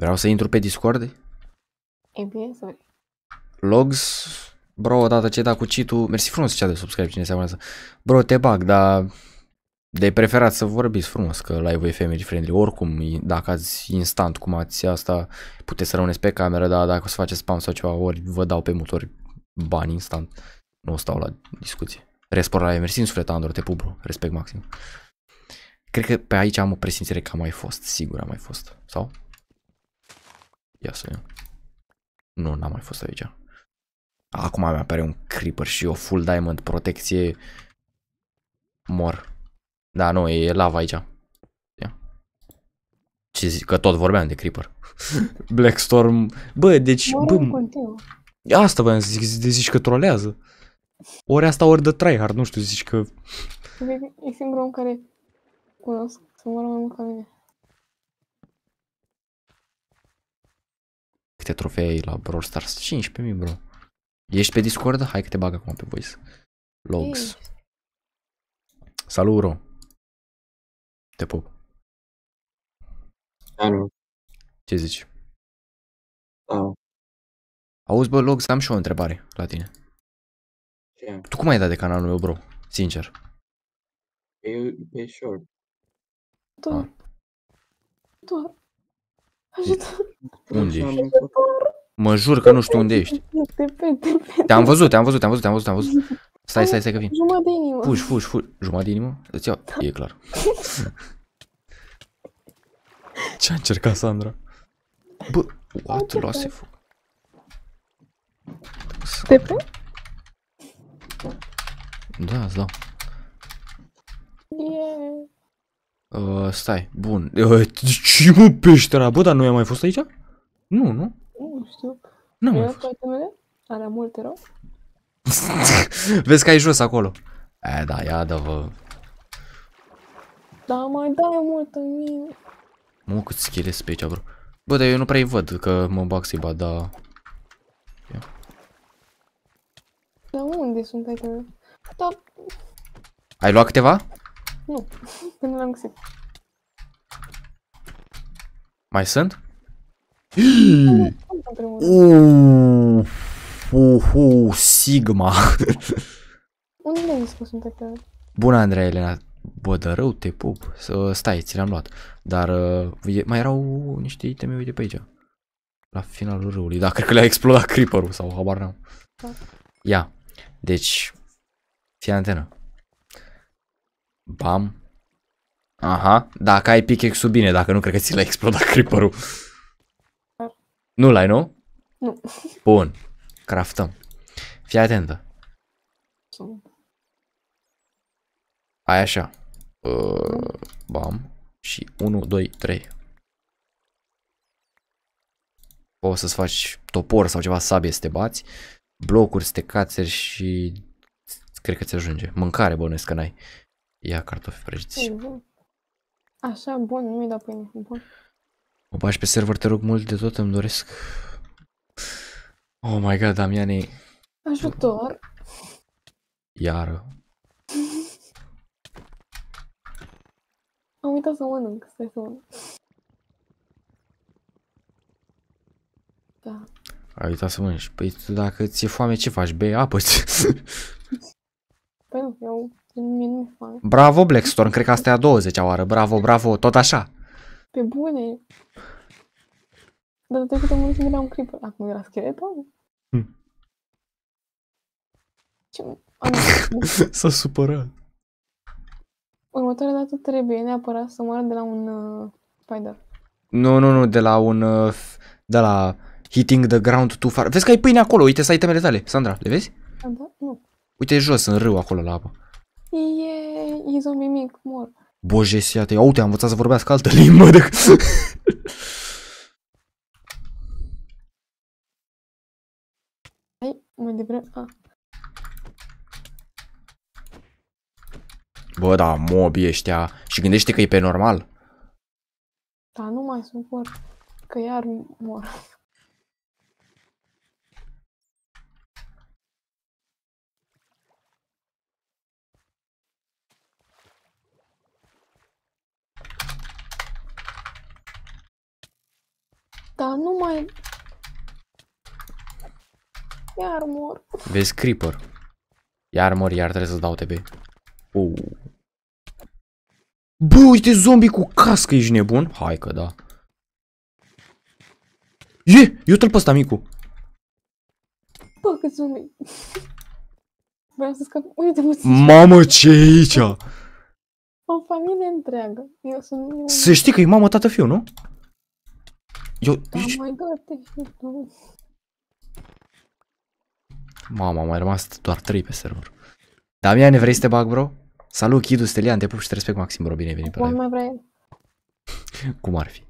Vreau să intru pe Discord? E bine să Logs, bro, odată ce da cu citul, ul mersi frumos cea de subscribe cine se abonează. Bro, te bag, dar de preferat să vorbiți frumos că live e family friendly. Oricum, dacă ați instant cum ați asta, puteți să rămâneți pe cameră, dar dacă o să faceți spam sau ceva, ori vă dau pe mutori bani instant. Nu stau la discuție. Respor la mersi în suflet, Andor, te pup, Respect maxim. Cred că pe aici am o presimțire că am mai fost, sigur am mai fost. Sau? Ia să vedem. Nu, n-am mai fost aici. Acum mi apare un creeper și o full diamond protecție. Mor. Da, nu, e lava aici. Ia. Ce zic? Că tot vorbeam de creeper. Black Storm. Bă, deci... bă, asta vă să zic, zici că trolează. Ori asta, ori de tryhard, nu știu, zici că... E singurul om care cunosc să moară mai mult ca mine. câte trofee ai la Brawl Stars? 15.000, bro. Ești pe Discord? Hai că te bag acum pe voice. Logs. Hey. Salut, bro. Te pup. Salut. Ce zici? Oh. Auzi, bă, Logs, am și o întrebare la tine. Yeah. Tu cum ai dat de canalul meu, bro? Sincer. Eu, e short. Da. Da. Ajută. Unde ești? Mă jur că nu știu unde ești. Te-am văzut, te-am văzut, te-am văzut, te-am văzut, te-am văzut. Stai, stai, stai că vin. Jumătate de inimă. Fugi, fugi, fugi. Jumătate de inimă? Îți iau. Da. E clar. Ce-a încercat Sandra? Bă, what? Luase foc. TP? Da, îți dau. Yeah. Uh, stai, bun. Uh, ce mă, peștera? Bă, dar nu am mai fost aici? Nu, nu? Nu știu. Nu am mai fost. multe rău? Vezi că ai jos acolo. E, da, ia da vă. Da, mai dai mult în mine. Mă, cât schele pe aici, bro. Bă, dar eu nu prea-i văd, că mă bag să-i bat, da... Dar unde sunt aici? Da... Ai luat câteva? Nu, nu l-am găsit. Mai sunt? Uff, Sigma. Unde ai spus un Bună, Andrei Elena. Bă, dar rău, te pup. Stai, ți l-am luat. Dar uh, mai erau niște iteme, uite pe aici. La finalul râului. Da, cred că le-a explodat creeper sau habar n-am. Da. Ia. Deci, fii antenă. Bam. Aha, dacă ai pickaxe-ul bine, dacă nu, cred că ți l-a explodat creeper-ul. Nu l-ai, nu? Nu. Bun, craftăm. Fii atentă. Ai așa. Uh, bam. Și 1, 2, 3. Poți să-ți faci topor sau ceva sabie să te bați. Blocuri, stecațeri și... Cred că ți ajunge. Mâncare bănuiesc că n-ai. Uh, Ia cartofi prăjiți. Așa, bun, nu-mi da pâine. Bun. Mă bagi pe server, te rog mult de tot, îmi doresc. Oh my god, Damiane. Ajutor. Iară. Am uitat să mănânc, stai să mănânc. Da. Ai uitat să mănânci. Păi dacă ți-e foame, ce faci? Bei apă? păi nu, eu Bravo, Blackstorm, cred că asta e a 20-a oară. Bravo, bravo, tot așa. Pe bune. Dar trecută mă ducem de la un creeper. Acum era scheleton? Hmm. S-a supărat. Următoarea dată trebuie neapărat să moară de la un uh, spider. Nu, nu, nu, de la un... Uh, de la hitting the ground too far. Vezi că ai pâine acolo, uite să ai temele tale, Sandra, le vezi? Da, da, nu. Uite jos, în râu, acolo, la apă. E, e zombie mic, mor. Bojesiate, ia uite, am învățat să vorbească altă limbă de... Hai, mai devreme, a. Ah. Bă, da, mobii ăștia. Și gândește că e pe normal. Da, nu mai suport. Că iar mor. nu mai... Iar mor. Vezi creeper. Iar mor, iar trebuie să-ți dau TB. Uh. Bă, uite zombie cu cască, ești nebun? Hai că da. E, eu te-l pe ăsta, micu. Bă, că zombie. Vreau să scap. Uite, mă Mamă, ce e aici? O familie întreagă. Eu sunt... Să știi că e mamă, tată, fiu, nu? Eu, oh my god, Mama, mai rămas doar 3 pe server. Damian, vrei să te bag, bro? Salut, Chidu, Stelian, te pup și te respect maxim, bro, bine venit pe mai vrei. Cum ar fi?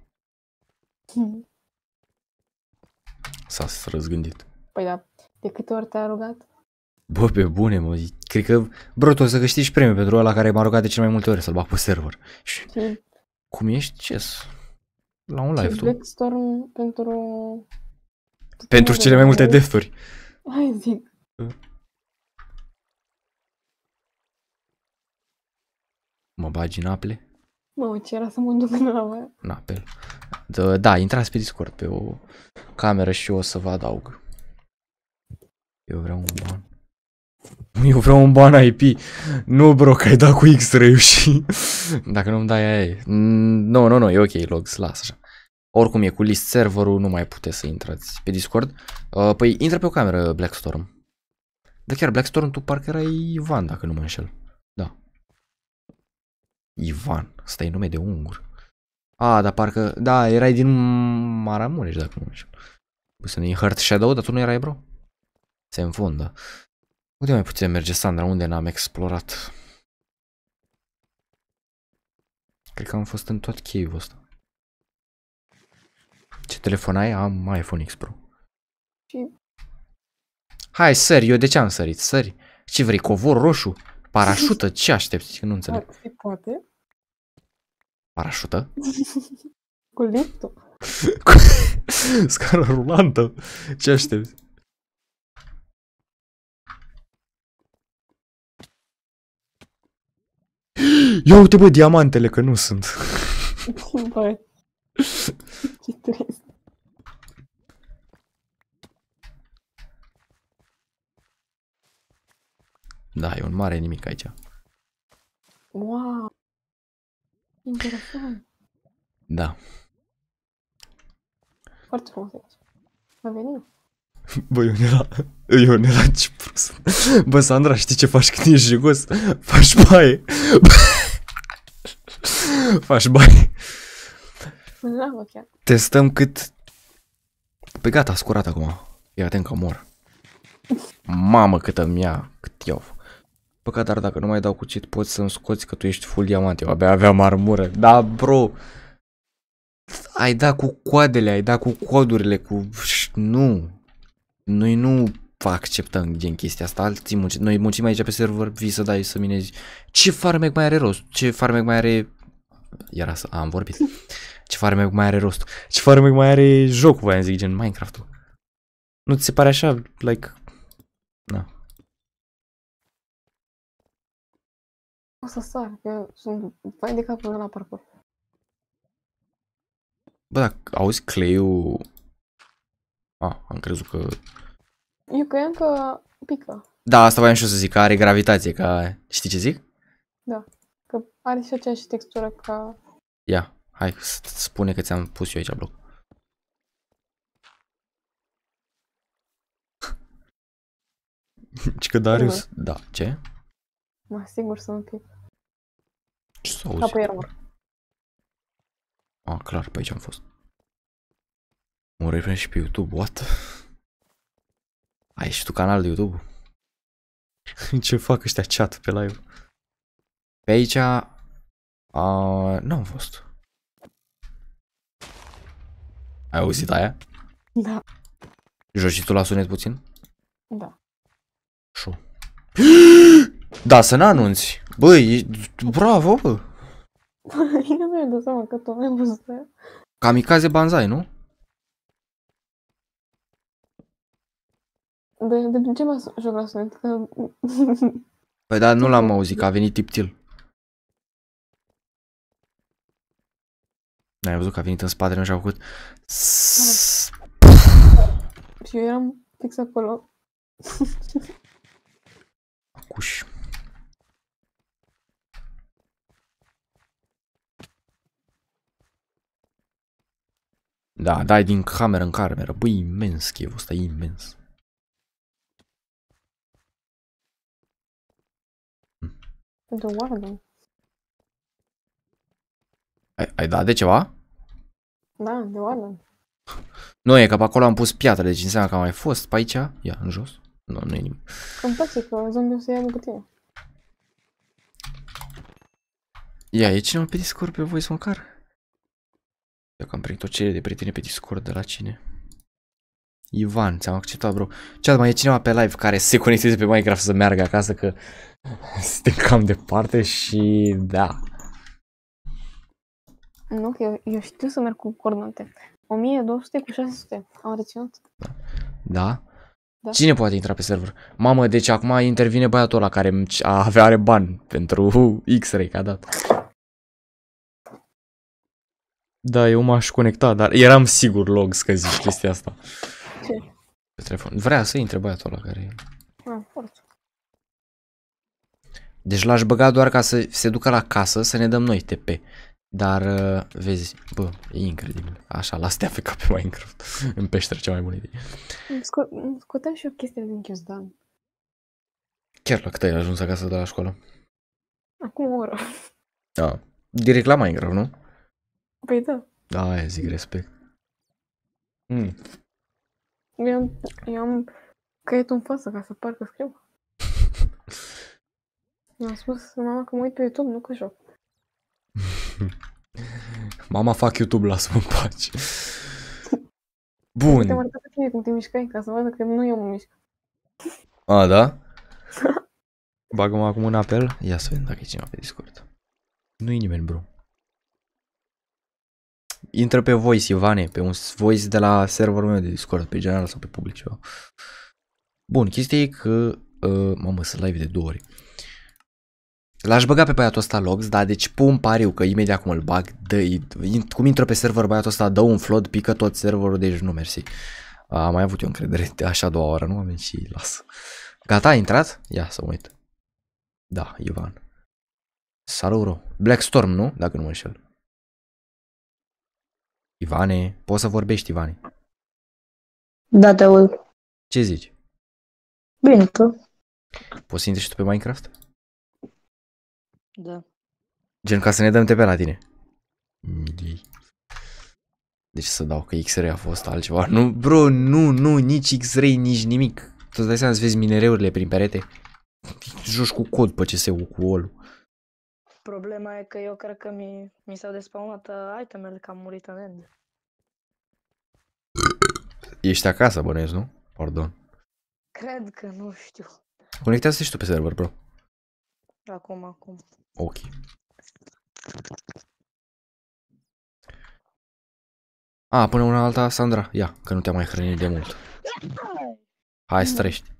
Hmm. S-a răzgândit. Păi da, de câte ori te-a rugat? Bă, pe bune, mă, cred că, bro, tu o să câștigi premiul pentru ăla care m-a rugat de cel mai multe ori să-l bag pe server. Și... Cum ești? Ce? -s? La un live, tu. Blackstorm pentru... Pentru cele mai multe defturi. Hai zic. Mă bagi în aple? Mă, ce era să mă duc în la În apel. Da, da, intrați pe Discord, pe o cameră și eu o să vă adaug. Eu vreau un ban. Eu vreau un ban IP. Nu, bro, că ai dat cu X-ray și... Dacă nu-mi dai aia e. Nu, nu, nu, e ok, logs, las așa. Oricum e cu list serverul, nu mai puteți să intrați pe Discord. Uh, păi intră pe o cameră Blackstorm. Da chiar Blackstorm, tu parcă erai Ivan, dacă nu mă înșel. Da. Ivan, ăsta e nume de ungur. A, dar parcă, da, erai din Maramureș, dacă nu mă înșel. Păi să ne Heart Shadow, dar tu nu erai, bro? Se înfundă. Unde mai putem merge, Sandra? Unde n-am explorat? Cred că am fost în tot cave-ul ăsta. Ce telefon ai? Am iPhone X Pro. Și... Hai, sări, eu de ce am sărit? Sări. Ce vrei, covor roșu? Parașută? Ce aștepți? Nu înțeleg. Se poate. Parașută? Cu liftul. Scara rulantă. Ce aștepți? Ia uite bă, diamantele, că nu sunt. Băi. Da, e un mare nimic aici. Wow! Interesant. Da. Foarte frumos aici. Am venit. Bă, Ionela, Ionela, ce prost. Bă, Sandra, știi ce faci când ești jigos? Faci baie. faci baie. Da, Testăm cât... Păi gata, scurat acum. Ia atent că mor. Mamă câtă îmi ia, cât iau. Păcat, dar dacă nu mai dau cuțit, poți să-mi scoți că tu ești full diamant. Eu abia aveam armură. Da, bro. Ai da cu coadele, ai da cu codurile, cu... Nu. Noi nu acceptăm din chestia asta. Alții munci... Noi muncim aici pe server, vii să dai să minezi. Ce farmec mai are rost? Ce farmec mai are... Iar asta, am vorbit. Ce farmec mai are rostul? Ce farmec mai are jocul, voiam zic, gen Minecraft-ul? Nu ți se pare așa, like... Na. O să sar, că sunt vai de capul la parcurs. Bă, dacă auzi clay-ul... Ah, am crezut că... Eu cream că pică. Da, asta voiam și eu să zic, că are gravitație, ca... Știi ce zic? Da, că are și aceeași textură ca... Ia. Yeah. Hai, spune că ți-am pus eu aici bloc. Cică deci că Darius... Da, ce? Mă sigur să nu pic. Ce s-a auzit? Apoi A, clar, pe aici am fost. Un și pe YouTube, what? Ai și tu canal de YouTube? Ce fac ăștia chat pe live? Pe aici... A, nu am fost. Ai auzit aia? Da. Joci și tu la sunet puțin? Da. Șu. Da, să nu anunți Băi, bravo, bă. Nu mi-am dat seama că tu ai văzut aia. Kamikaze Banzai, nu? De, de ce m-a joc la sunet? Că... Păi da, nu l-am auzit, că a venit tiptil. N-ai văzut că a venit în spate, nu și a făcut... Și eu eram fix acolo. Acuși. Da, dai din cameră în cameră. Băi, imens cheful ăsta, imens. The warden. Ai, ai dat de ceva? Da, de oameni. Nu, e că pe acolo am pus piatră, deci înseamnă că am mai fost pe aici. Ia, în jos. Nu, nu e nimic. Îmi place că zombi o să ia cu tine. Ia, e cineva pe Discord pe voi măcar? Eu că am primit o cerere de prietene pe Discord de la cine? Ivan, ți-am acceptat, bro. Ce mai e cineva pe live care se conecteze pe Minecraft să meargă acasă, că suntem cam departe și da. Nu, că eu, eu știu să merg cu coordonate. 1200 cu 600. Am reținut. Da? da? Cine poate intra pe server? Mamă, deci acum intervine băiatul ăla care avea are bani pentru X-Ray că a dat. Da, eu m-aș conecta, dar eram sigur log, că zici chestia asta. Ce? Pe telefon. Vrea să intre băiatul ăla care... Ah, Deci l-aș băga doar ca să se ducă la casă să ne dăm noi TP. Dar, uh, vezi, bă, e incredibil. Așa, las te pe pe Minecraft. În peșteră cea mai bună idee. Sco- și o chestie din ghiozdan. Chiar la cât ai ajuns acasă de la școală? Acum o oră. Da. Direct la Minecraft, nu? Păi da. Da, aia zic respect. Mm. Eu, am, eu am creat un față ca să parcă scriu. Mi-am spus mama că mă uit pe YouTube, nu că joc. Mama, fac YouTube, lasă-mă în pace. Bun. Te-am arătat cum te mișcai, ca să văd că nu eu mă mișc. A, da? Bagăm acum un apel. Ia să vedem dacă e cineva pe Discord. Nu-i nimeni, bro. Intră pe voice, Ivane, pe un voice de la serverul meu de Discord, pe general sau pe public ceva. Bun, chestia e că... Uh, mamă, sunt live de două ori. Uh, L-aș băga pe băiatul ăsta Logs, da, deci pun pariu că imediat cum îl bag, dă, cum intră pe server băiatul ăsta, dă un flood, pică tot serverul, deci nu mersi. Am mai avut eu încredere de așa a doua oră, nu oameni și las. Gata, a intrat? Ia să uit. Da, Ivan. Salut, ro. Black Storm, nu? Dacă nu mă înșel. Ivane, poți să vorbești, Ivane? Da, te aud. Ce zici? Bine, tu? Poți să intri și tu pe Minecraft? Da. Gen ca să ne dăm te la tine. Midi. Deci să dau că X-Ray a fost altceva. Nu, bro, nu, nu, nici X-Ray, nici nimic. Tu dai seama să vezi minereurile prin perete? Joci cu cod pe CS-ul, cu ol Problema e că eu cred că mi, mi s-au despawnat uh, itemele că am murit în end. Ești acasă, bănuiesc, nu? Pardon. Cred că nu știu. Conectează-te și tu pe server, bro. Acum, acum. Ok. A, până una alta, Sandra, ia, că nu te-am mai hrănit de mult. Hai, mm. strești.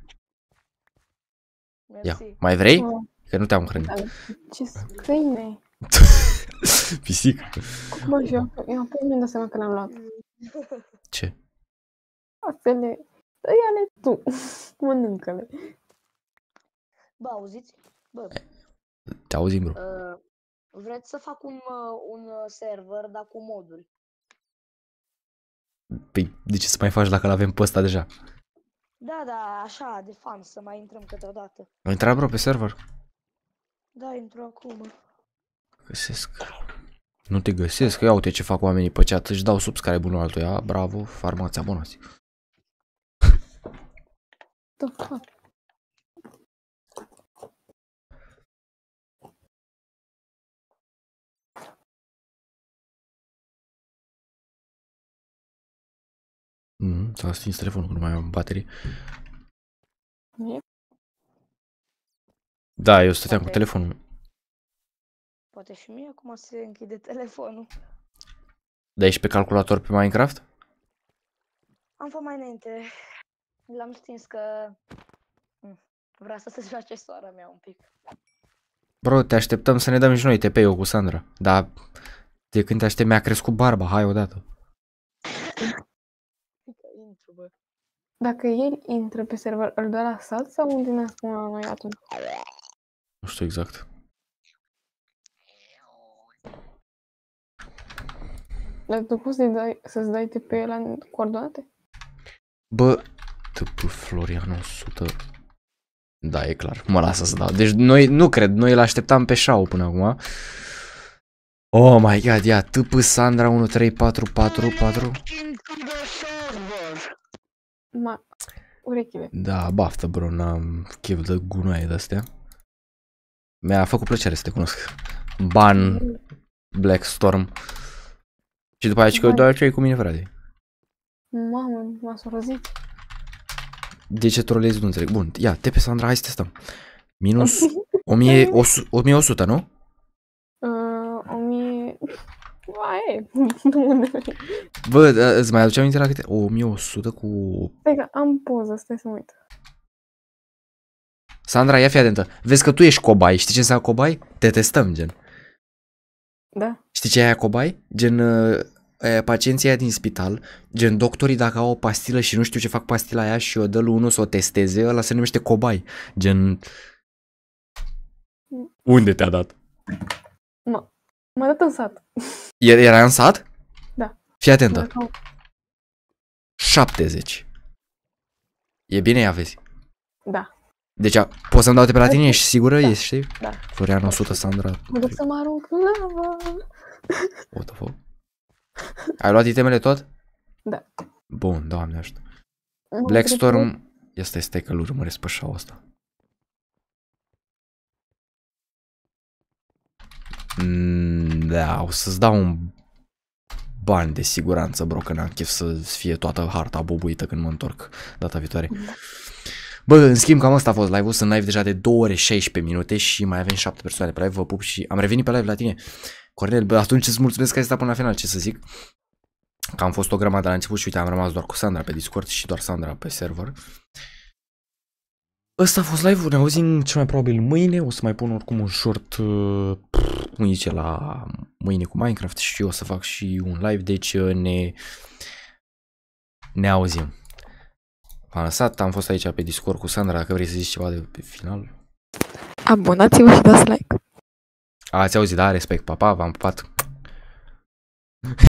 Ia, mai vrei? Că nu te-am hrănit. Ce câine? Pisic. Cum și eu, eu apoi mi-am dat seama că l-am luat. Ce? Apele, ia-le tu, mănâncă-le. Bă, auziți? Bă, te auzim, bro. Uh, vreți să fac un, uh, un ă, server, dar cu modul. Păi, de ce să mai faci dacă l-avem pe ăsta deja? Da, da, așa, de fan, să mai intrăm câteodată. Am intrat, bro, pe server? Da, intru acum. Găsesc. Nu te găsesc, ia uite ce fac oamenii pe chat, își dau subscribe unul altuia, bravo, farmați abonați. The fuck? Mm, s-a stins telefonul, nu mai am baterii. Da, eu stăteam Poate. cu telefonul. Poate și mie acum se închide telefonul. Da, ești pe calculator pe Minecraft? Am fost mai înainte. L-am stins că... Mm, vrea să se joace soara mea un pic. Bro, te așteptăm să ne dăm și noi tp eu cu Sandra. Dar de când te aștept mi-a crescut barba, hai odată. Dacă el intră pe server, îl dă la salt sau unde din spune la noi atunci? Nu știu exact. Dar tu poți să dai, să-ți dai TP la coordonate? Bă, TP Florian 100. Da, e clar, mă lasă să dau. Deci noi, nu cred, noi îl așteptam pe Shao până acum. Oh my god, ia, TP Sandra 13444 ma- urechile. Da, baftă, bro, n-am chef de gunoaie de astea. Mi-a făcut plăcere să te cunosc. Ban, Black Storm. Și după aia zic că, da, ce ai cu mine, frate? Mamă, m-a sorozit. De ce trolezi, nu înțeleg. Bun, ia, te pe Sandra, hai să testăm. Minus 1100, nu? Uh, 1000... Mai Bă, da, îți mai aduce aminte la câte? 1100 cu... Stai că am poză, stai să mă uit. Sandra, ia fi atentă. Vezi că tu ești cobai. Știi ce înseamnă cobai? Te testăm, gen. Da. Știi ce e aia cobai? Gen, uh, pacienții aia din spital, gen doctorii dacă au o pastilă și nu știu ce fac pastila aia și o dă lui unul să o testeze, ăla se numește cobai. Gen... Mm. Unde te-a dat? M-a dat în sat. Era în sat? Da. Fii atentă. 70. E bine, ia vezi. Da. Deci a, poți să-mi dau de pe la tine? Ești sigură? Da. Ești, știi? Da. Florian 100, Sandra. Mă duc să mă arunc în lava. What the fuck? Ai luat itemele tot? Da. Bun, doamne ajută. Blackstorm... Este, este că îl urmăresc pe show asta. Mm. Da, o să-ți dau un bani de siguranță, bro, că n-am chef să fie toată harta bobuită când mă întorc data viitoare. Da. Bă, în schimb, cam asta a fost live-ul. Sunt live deja de 2 ore 16 minute și mai avem 7 persoane pe live. Vă pup și am revenit pe live la tine. Cornel, bă, atunci îți mulțumesc că ai stat până la final, ce să zic. Că am fost o grămadă la început și uite, am rămas doar cu Sandra pe Discord și doar Sandra pe server. Ăsta a fost live-ul, ne auzim cel mai probabil mâine, o să mai pun oricum un short, uh, cum zice, la mâine cu Minecraft și o să fac și un live, deci uh, ne, ne auzim. V-am lăsat, am fost aici pe Discord cu Sandra, dacă vrei să zici ceva de pe final. Abonați-vă și dați like. Ați auzit, da, respect, papa, v-am pupat.